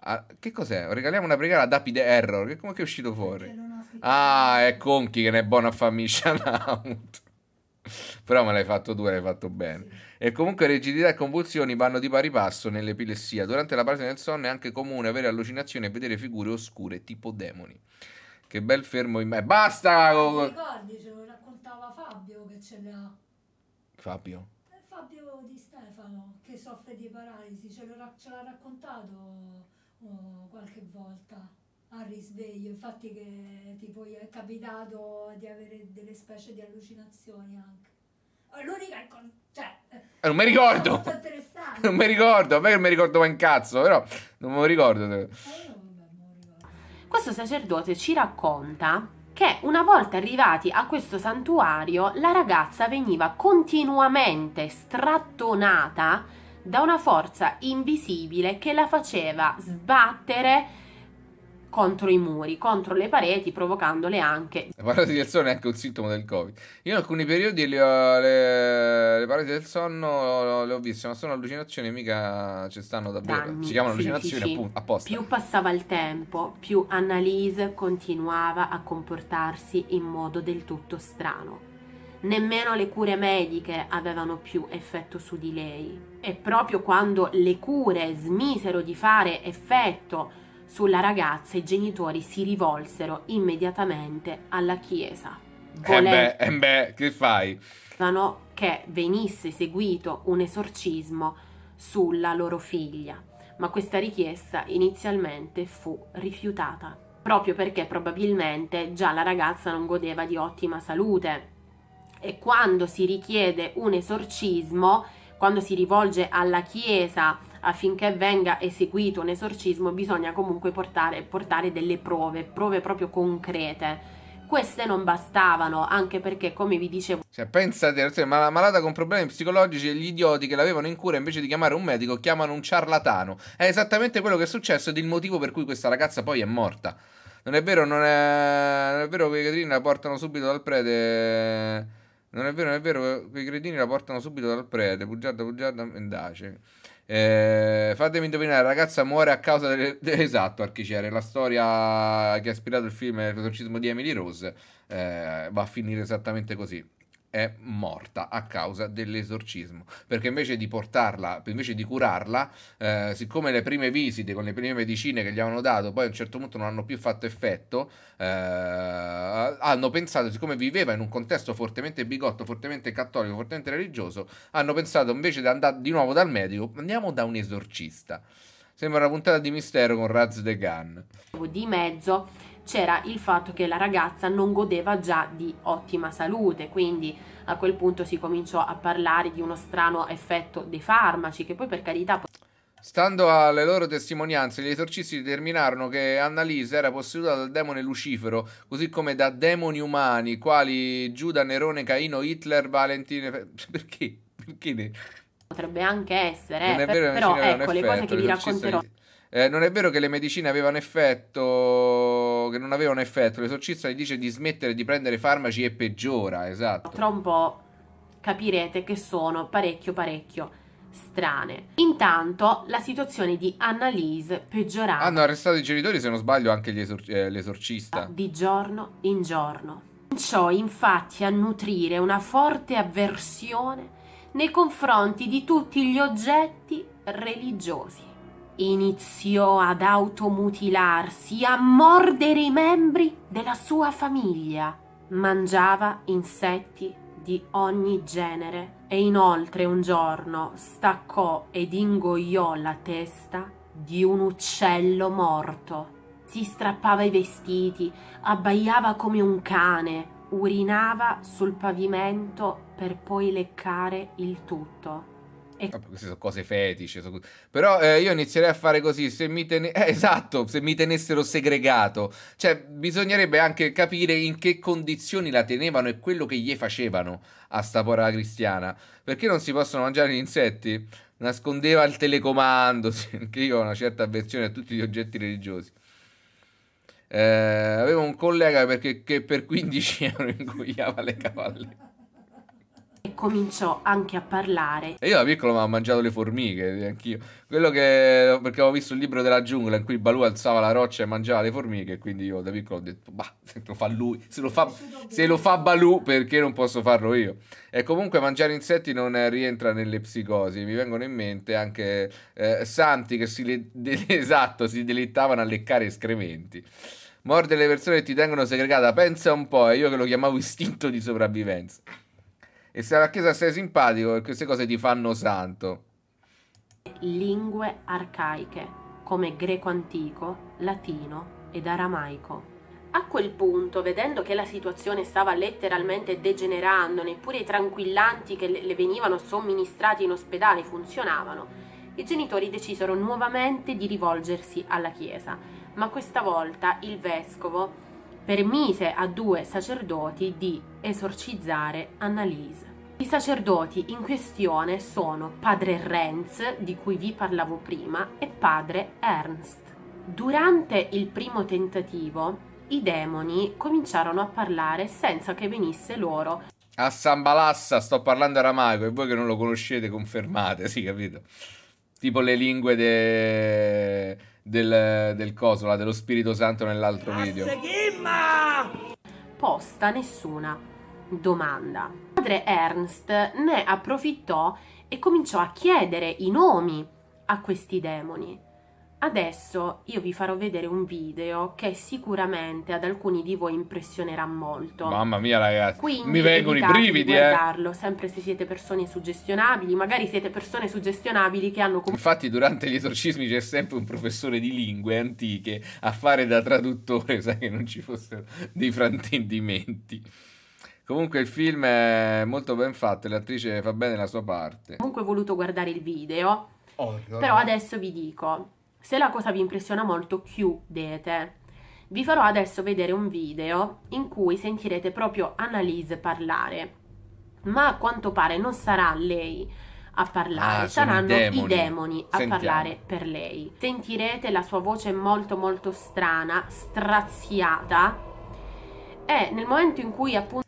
Ah, che cos'è? Regaliamo una preghiera ad Apide Error. Che, come che è uscito fuori? Ah, è Conchi che ne è buono a farmi shout out. Però me l'hai fatto tu, l'hai fatto bene. E comunque rigidità e convulsioni vanno di pari passo nell'epilessia. Durante la parte del sonno è anche comune avere allucinazioni e vedere figure oscure tipo demoni. Che bel fermo in me. Basta! Ti ricordi, ce lo raccontava Fabio che ce l'ha. Fabio? Eh, Fabio di Stefano che soffre di paralisi, ce, l'ha raccontato oh, qualche volta al risveglio, infatti che tipo gli è capitato di avere delle specie di allucinazioni anche. L'unica è con- cioè, eh, non mi ricordo. Non mi ricordo, a me non mi ricordo mai in cazzo, però eh, non me lo ricordo. Questo sacerdote ci racconta che una volta arrivati a questo santuario la ragazza veniva continuamente strattonata da una forza invisibile che la faceva sbattere contro i muri, contro le pareti, provocandole anche. Le parate del sonno è anche un sintomo del Covid. Io in alcuni periodi le, le, le parate del sonno le ho viste, ma sono allucinazioni, mica ci stanno davvero. Danni, si chiamano allucinazioni appunto, apposta. Più passava il tempo, più Annalise continuava a comportarsi in modo del tutto strano. Nemmeno le cure mediche avevano più effetto su di lei. E proprio quando le cure smisero di fare effetto sulla ragazza i genitori si rivolsero immediatamente alla chiesa. Volevano eh beh, eh che fai? Che venisse eseguito un esorcismo sulla loro figlia, ma questa richiesta inizialmente fu rifiutata, proprio perché probabilmente già la ragazza non godeva di ottima salute e quando si richiede un esorcismo, quando si rivolge alla Chiesa affinché venga eseguito un esorcismo bisogna comunque portare, portare delle prove, prove proprio concrete queste non bastavano, anche perché, come vi dicevo... Cioè, pensate, ma la malata con problemi psicologici e gli idioti che l'avevano in cura invece di chiamare un medico chiamano un ciarlatano. È esattamente quello che è successo ed il motivo per cui questa ragazza poi è morta. Non è vero, non è, non è vero che i cretini la portano subito dal prete... Non è vero, non è vero, quei cretini la portano subito dal prete. Bugiarda, bugiarda, mendace. Eh, fatemi indovinare, la ragazza muore a causa del... Esatto, Archicere, la storia che ha ispirato il film L'esorcismo di Emily Rose eh, va a finire esattamente così è morta a causa dell'esorcismo perché invece di portarla invece di curarla eh, siccome le prime visite con le prime medicine che gli avevano dato poi a un certo punto non hanno più fatto effetto eh, hanno pensato siccome viveva in un contesto fortemente bigotto fortemente cattolico fortemente religioso hanno pensato invece di andare di nuovo dal medico andiamo da un esorcista sembra una puntata di mistero con Raz the Gun di mezzo c'era il fatto che la ragazza non godeva già di ottima salute, quindi a quel punto si cominciò a parlare di uno strano effetto dei farmaci, che poi per carità... Stando alle loro testimonianze, gli esorcisti determinarono che Annalisa era posseduta dal demone Lucifero, così come da demoni umani, quali Giuda, Nerone, Caino, Hitler, Valentine... Perché? Perché? Ne... Potrebbe anche essere, non è eh, vero, però ecco, le cose che vi racconterò... Eh, non è vero che le medicine avevano effetto che non aveva un effetto, l'esorcista gli dice di smettere di prendere farmaci e peggiora, esatto. Tra un po' capirete che sono parecchio parecchio strane. Intanto la situazione di Annalise peggiorava. Hanno arrestato i genitori, se non sbaglio anche eh, l'esorcista. Eh, di giorno in giorno. Cominciò infatti a nutrire una forte avversione nei confronti di tutti gli oggetti religiosi iniziò ad automutilarsi, a mordere i membri della sua famiglia. Mangiava insetti di ogni genere e inoltre un giorno staccò ed ingoiò la testa di un uccello morto. Si strappava i vestiti, abbaiava come un cane, urinava sul pavimento per poi leccare il tutto. E... Queste sono cose fetiche. Sono... Però eh, io inizierei a fare così. Se mi ten... eh, esatto, se mi tenessero segregato. Cioè, bisognerebbe anche capire in che condizioni la tenevano e quello che gli facevano a sta povera cristiana. Perché non si possono mangiare gli insetti? Nascondeva il telecomando. Anche io ho una certa avversione a tutti gli oggetti religiosi. Eh, avevo un collega perché, che per 15 euro ingoiava le cavallette cominciò anche a parlare. E io da piccolo mi ho mangiato le formiche, anch'io. Quello che... perché avevo visto il libro della giungla in cui Balù alzava la roccia e mangiava le formiche, quindi io da piccolo ho detto, bah, se lo fa lui, se lo fa, se lo fa Balù perché non posso farlo io. E comunque mangiare insetti non rientra nelle psicosi, mi vengono in mente anche eh, santi che si, le... esatto, si delittavano a leccare escrementi morde le persone che ti tengono segregata. Pensa un po', è io che lo chiamavo istinto di sopravvivenza. E se alla chiesa sei simpatico, queste cose ti fanno santo. Lingue arcaiche come greco antico, latino ed aramaico. A quel punto, vedendo che la situazione stava letteralmente degenerando, neppure i tranquillanti che le venivano somministrati in ospedale funzionavano, i genitori decisero nuovamente di rivolgersi alla Chiesa, ma questa volta il vescovo permise a due sacerdoti di esorcizzare Annalise. I sacerdoti in questione sono padre Renz, di cui vi parlavo prima, e padre Ernst. Durante il primo tentativo, i demoni cominciarono a parlare senza che venisse loro. A Sambalassa sto parlando aramaico e voi che non lo conoscete confermate, sì, capito? Tipo le lingue de del, del coso, là, dello Spirito Santo nell'altro video. Posta nessuna domanda. Padre Ernst ne approfittò e cominciò a chiedere i nomi a questi demoni. Adesso io vi farò vedere un video che sicuramente ad alcuni di voi impressionerà molto. Mamma mia ragazzi, Quindi mi vengono i brividi eh. guardarlo, sempre se siete persone suggestionabili, magari siete persone suggestionabili che hanno... Infatti durante gli esorcismi c'è sempre un professore di lingue antiche a fare da traduttore, sai che non ci fossero dei frantendimenti. Comunque il film è molto ben fatto e l'attrice fa bene la sua parte. Comunque ho voluto guardare il video, oh, però adesso vi dico, se la cosa vi impressiona molto, chiudete. Vi farò adesso vedere un video in cui sentirete proprio Annalise parlare, ma a quanto pare non sarà lei a parlare, ah, saranno demoni. i demoni a Sentiamo. parlare per lei. Sentirete la sua voce molto molto strana, straziata e nel momento in cui appunto...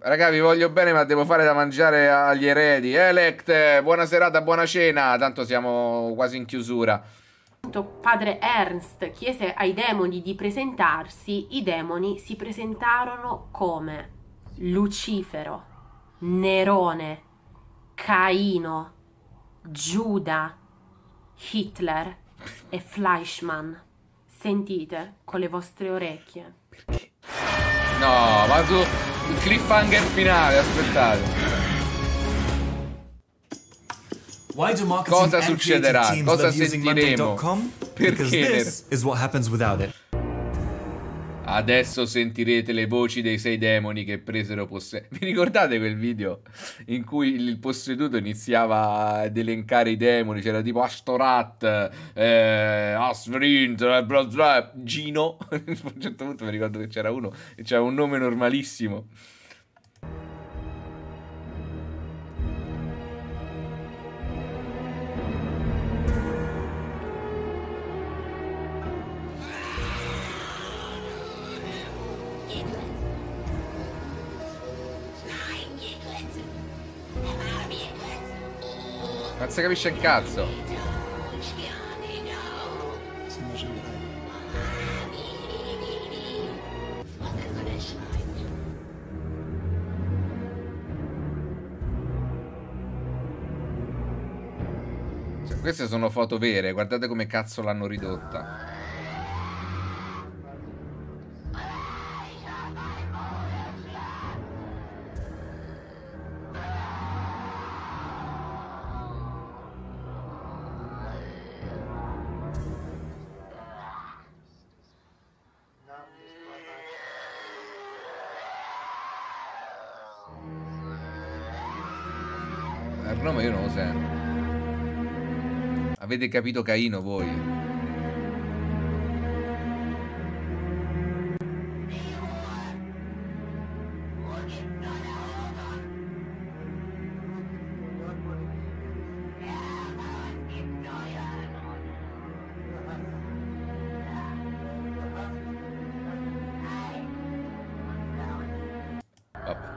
Raga, vi voglio bene, ma devo fare da mangiare agli eredi. Elect, eh, buona serata, buona cena. Tanto siamo quasi in chiusura. Padre Ernst chiese ai demoni di presentarsi, i demoni si presentarono come Lucifero, Nerone, Caino, Giuda, Hitler e Fleischmann. Sentite con le vostre orecchie. No, vado cliffhanger finale, aspettate. Cosa succederà? Cosa sentiremo? Perché? this is what happens without it. Adesso sentirete le voci dei sei demoni che presero possesso. Vi ricordate quel video in cui il posseduto iniziava ad elencare i demoni? C'era tipo Astorat, eh, Asvrint, Gino. A un certo punto mi ricordo che c'era uno e c'era un nome normalissimo. si capisce un cazzo. Cioè, queste sono foto vere, guardate come cazzo l'hanno ridotta. Avete capito Caino voi?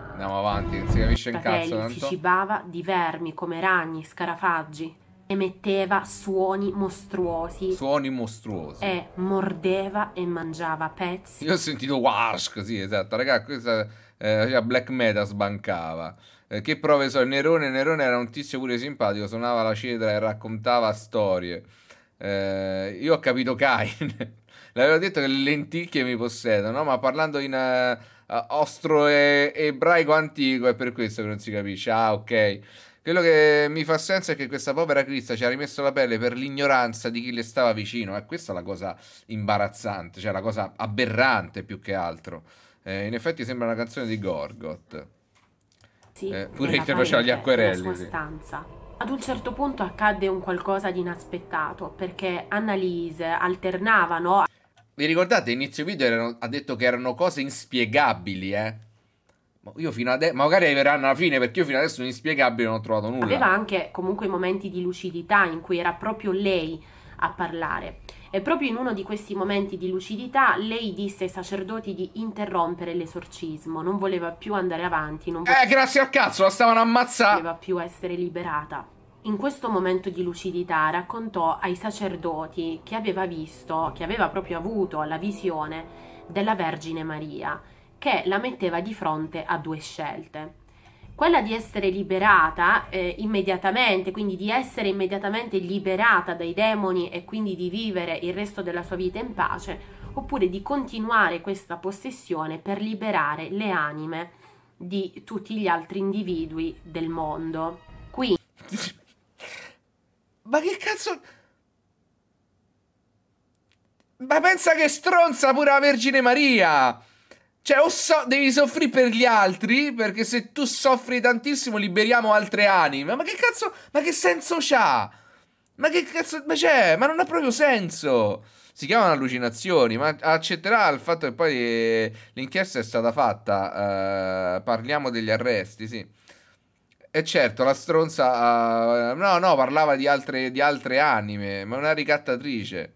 Andiamo avanti, non si capisce un cazzo. Tanto. si cibava di vermi come ragni, scarafaggi, emetteva suoni mostruosi. Suoni mostruosi. E eh, mordeva e mangiava pezzi. Io ho sentito wash, così, esatto. Raga, questa eh, cioè, black Meta sbancava. Eh, che prove so, Nerone, Nerone era un tizio pure simpatico, suonava la cedra e raccontava storie. Eh, io ho capito Kain. L'avevo detto che le lenticchie mi possedono, ma parlando in uh, eh, uh, ostro e ebraico antico è per questo che non si capisce. Ah, ok. Quello che mi fa senso è che questa povera Crista ci ha rimesso la pelle per l'ignoranza di chi le stava vicino. E eh, questa è la cosa imbarazzante, cioè la cosa aberrante più che altro. Eh, in effetti sembra una canzone di Gorgoth Sì, eh, pure che faceva gli acquerelli. Nella sua stanza. Ad un certo punto accadde un qualcosa di inaspettato, perché Annalise alternavano... Vi ricordate, inizio video erano, ha detto che erano cose inspiegabili, eh? Io fino adesso, magari arriveranno alla fine perché io fino adesso inspiegabile non ho trovato nulla. Aveva anche comunque i momenti di lucidità in cui era proprio lei a parlare. E proprio in uno di questi momenti di lucidità lei disse ai sacerdoti di interrompere l'esorcismo, non voleva più andare avanti. Non eh, grazie al cazzo, la stavano ammazzando! Non voleva più essere liberata. In questo momento di lucidità raccontò ai sacerdoti che aveva visto, che aveva proprio avuto la visione della Vergine Maria che la metteva di fronte a due scelte. Quella di essere liberata eh, immediatamente, quindi di essere immediatamente liberata dai demoni e quindi di vivere il resto della sua vita in pace, oppure di continuare questa possessione per liberare le anime di tutti gli altri individui del mondo. Quindi... Ma che cazzo... Ma pensa che stronza pure la Vergine Maria! Cioè, o so devi soffrire per gli altri, perché se tu soffri tantissimo liberiamo altre anime. Ma che cazzo, ma che senso c'ha? Ma che cazzo, ma c'è? Ma non ha proprio senso. Si chiamano allucinazioni, ma accetterà il fatto che poi eh, l'inchiesta è stata fatta. Eh, parliamo degli arresti, sì. E certo, la stronza... Eh, no, no, parlava di altre, di altre anime, ma è una ricattatrice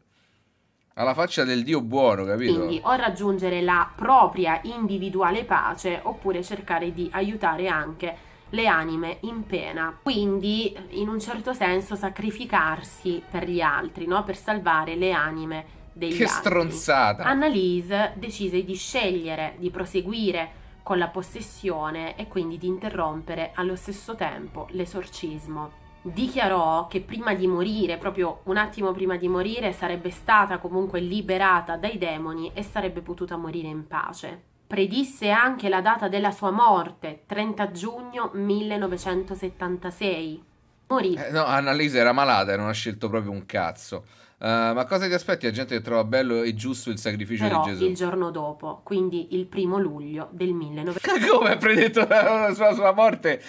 alla faccia del Dio buono, capito? Quindi o raggiungere la propria individuale pace oppure cercare di aiutare anche le anime in pena. Quindi, in un certo senso, sacrificarsi per gli altri, no? per salvare le anime degli che altri. Che stronzata! Annalise decise di scegliere di proseguire con la possessione e quindi di interrompere allo stesso tempo l'esorcismo dichiarò che prima di morire, proprio un attimo prima di morire, sarebbe stata comunque liberata dai demoni e sarebbe potuta morire in pace. Predisse anche la data della sua morte, 30 giugno 1976. Morì. Eh, no, Annalisa era malata e non ha scelto proprio un cazzo. Uh, ma cosa ti aspetti a gente che trova bello e giusto il sacrificio Però di Gesù? il giorno dopo, quindi il primo luglio del 1900. Come ha predetto la, la, sua, la sua morte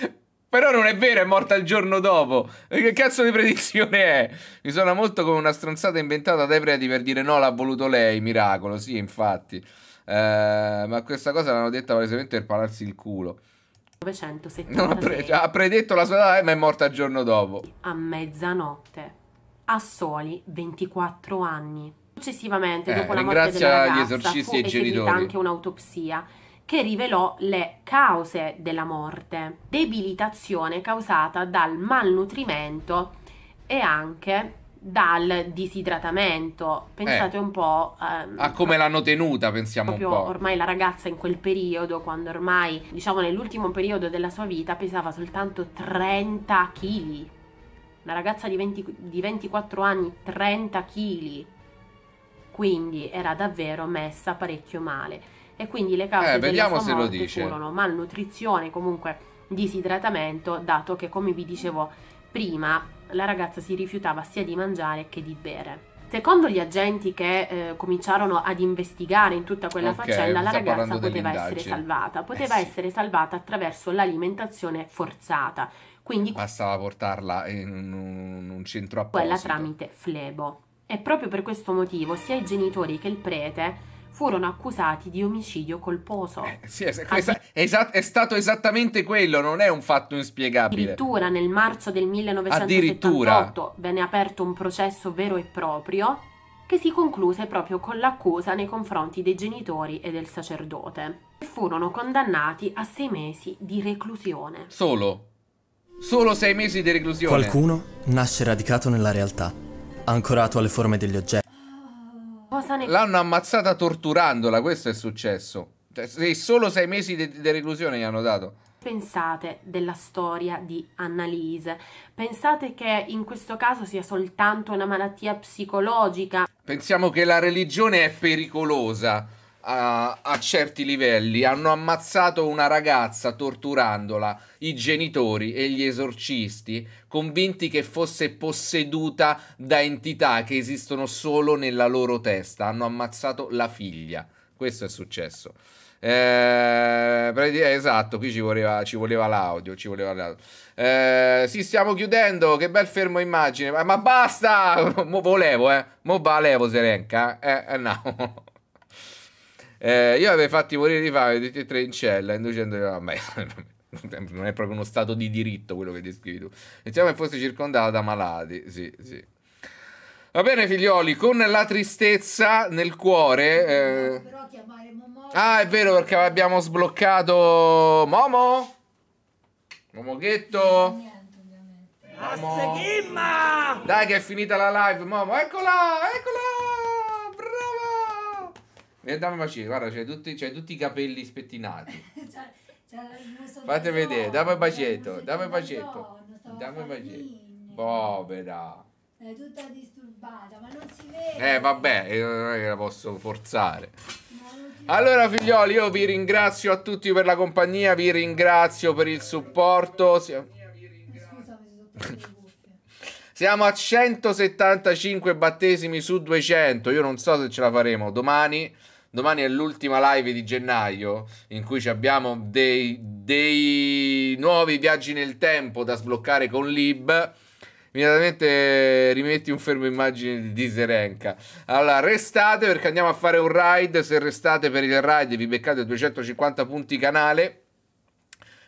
però non è vero, è morta il giorno dopo. Che cazzo di predizione è? Mi suona molto come una stronzata inventata dai preti per dire no, l'ha voluto lei, miracolo, sì, infatti. Eh, ma questa cosa l'hanno detta palesemente per pararsi il culo. 976. Non ha, pre ha predetto la sua data, eh, ma è morta il giorno dopo. A mezzanotte, a soli 24 anni. Successivamente, eh, dopo la morte della ragazza, gli esorcisti fu e genitori. anche un'autopsia che rivelò le cause della morte, debilitazione causata dal malnutrimento e anche dal disidratamento. Pensate eh, un po' ehm, a come l'hanno tenuta, pensiamo un po'. Ormai la ragazza in quel periodo, quando ormai, diciamo nell'ultimo periodo della sua vita, pesava soltanto 30 kg. Una ragazza di, 20, di 24 anni, 30 kg. Quindi era davvero messa parecchio male e quindi le cause eh, della sua morte furono malnutrizione, comunque disidratamento, dato che come vi dicevo prima la ragazza si rifiutava sia di mangiare che di bere. Secondo gli agenti che eh, cominciarono ad investigare in tutta quella okay, faccenda, la ragazza poteva essere salvata. Eh poteva eh sì. essere salvata attraverso l'alimentazione forzata. Quindi bastava portarla in un, un centro apposito. Quella tramite flebo. E proprio per questo motivo sia i genitori che il prete furono accusati di omicidio colposo. Eh, sì, è, questa, è, è, stato esattamente quello, non è un fatto inspiegabile. Addirittura nel marzo del 1978 venne aperto un processo vero e proprio che si concluse proprio con l'accusa nei confronti dei genitori e del sacerdote. E furono condannati a sei mesi di reclusione. Solo? Solo sei mesi di reclusione? Qualcuno nasce radicato nella realtà, ancorato alle forme degli oggetti Cosa ne... L'hanno ammazzata torturandola, questo è successo. Cioè, solo sei mesi di reclusione gli hanno dato pensate della storia di Annalise? Pensate che in questo caso sia soltanto una malattia psicologica? Pensiamo che la religione è pericolosa a, a, certi livelli. Hanno ammazzato una ragazza torturandola, i genitori e gli esorcisti, convinti che fosse posseduta da entità che esistono solo nella loro testa. Hanno ammazzato la figlia. Questo è successo. Eh, eh esatto, qui ci voleva, ci voleva l'audio. Ci voleva l'audio. Eh, sì, stiamo chiudendo. Che bel fermo immagine. Ma, ma basta! Mo volevo, eh. Mo valevo, Serenca. Eh, eh no. Eh, io avevo fatti morire di fame tutti e tre in cella, inducendo. a non è proprio uno stato di diritto quello che descrivi tu. Diciamo che fosse circondata da malati. Sì, sì. Va bene, figlioli, con la tristezza nel cuore. Eh... Però chiamare Momo. Ah, è vero, perché abbiamo sbloccato Momo. Momoghetto. Momo. Dai, che è finita la live, Momo. Eccola, eccola. E dammi bacino, guarda, c'hai tutti, c'hai tutti i capelli spettinati. Fate vedere, dammi un bacetto, dammi un bacetto. Dammi un bacetto. Povera. È tutta disturbata, ma non si vede. Eh, vabbè, io non è che la posso forzare. Allora figlioli, io vi ringrazio a tutti per la compagnia, vi ringrazio per il supporto. Siamo a 175 battesimi su 200, io non so se ce la faremo domani domani è l'ultima live di gennaio in cui abbiamo dei, dei nuovi viaggi nel tempo da sbloccare con Lib immediatamente rimetti un fermo immagine di Diserenka. Allora, restate perché andiamo a fare un ride. Se restate per il ride vi beccate 250 punti canale.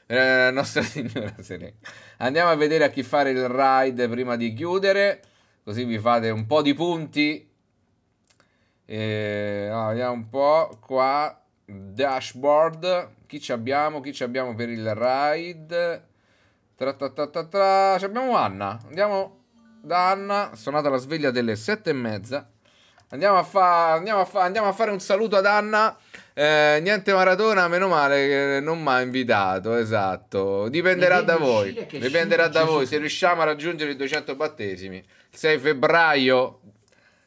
Eh, nostra signora Serenca. Andiamo a vedere a chi fare il ride prima di chiudere. Così vi fate un po' di punti. E, allora, vediamo un po' qua. Dashboard. Chi ci abbiamo? Chi ci abbiamo per il ride? Tra, tra, tra, tra, tra. Ci abbiamo Anna. Andiamo da Anna. Suonata la sveglia delle sette e mezza. Andiamo a, fa, andiamo, fa, andiamo a, fare un saluto ad Anna. Eh, niente Maratona, meno male che non mi ha invitato. Esatto, dipenderà da voi. Dipenderà da voi se riusciamo a raggiungere i 200 battesimi. 6 febbraio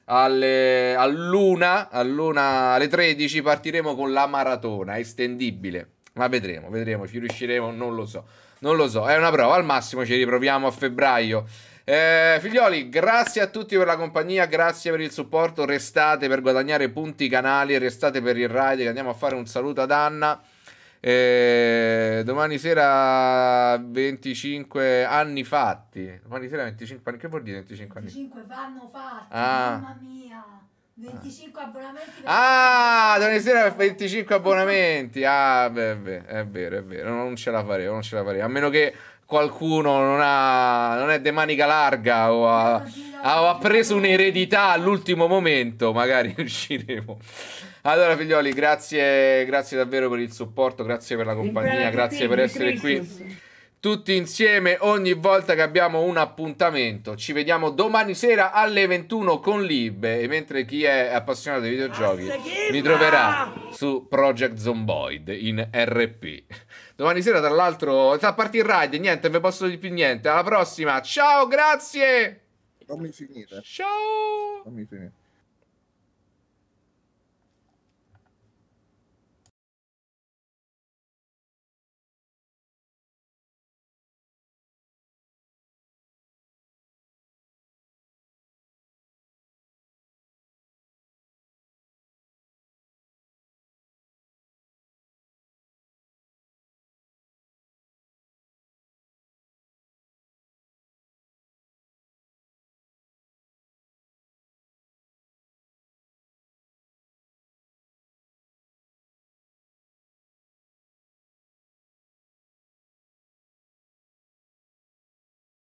alle, all'una, all'una, alle 13 partiremo con la maratona estendibile. Ma vedremo, vedremo, ci riusciremo, non lo so. Non lo so, è una prova, al massimo ci riproviamo a febbraio. Eh, figlioli, grazie a tutti per la compagnia, grazie per il supporto, restate per guadagnare punti canali, restate per il ride, andiamo a fare un saluto ad Anna. E eh, domani sera 25 anni fatti. Domani sera 25 anni. Che vuol dire 25 anni? 25 vanno fatti. Ah. Mamma mia. 25 ah. abbonamenti. Ah, domani sera 25 abbonamenti. Ah, beh, beh, è vero, è vero. Non ce la faremo, non ce la faremo. A meno che qualcuno non, ha, non è de manica larga o ha, ha preso un'eredità all'ultimo momento, magari riusciremo. Allora, figlioli, grazie, grazie davvero per il supporto, grazie per la compagnia, grazie per essere qui. Tutti insieme ogni volta che abbiamo un appuntamento. Ci vediamo domani sera alle 21 con Lib. E mentre chi è appassionato dei videogiochi mi troverà su Project Zomboid in RP. Domani sera, tra l'altro, sta a il Raid. Niente, non vi posso dire più niente. Alla prossima. Ciao, grazie. Fammi finire. Ciao. Fammi finire.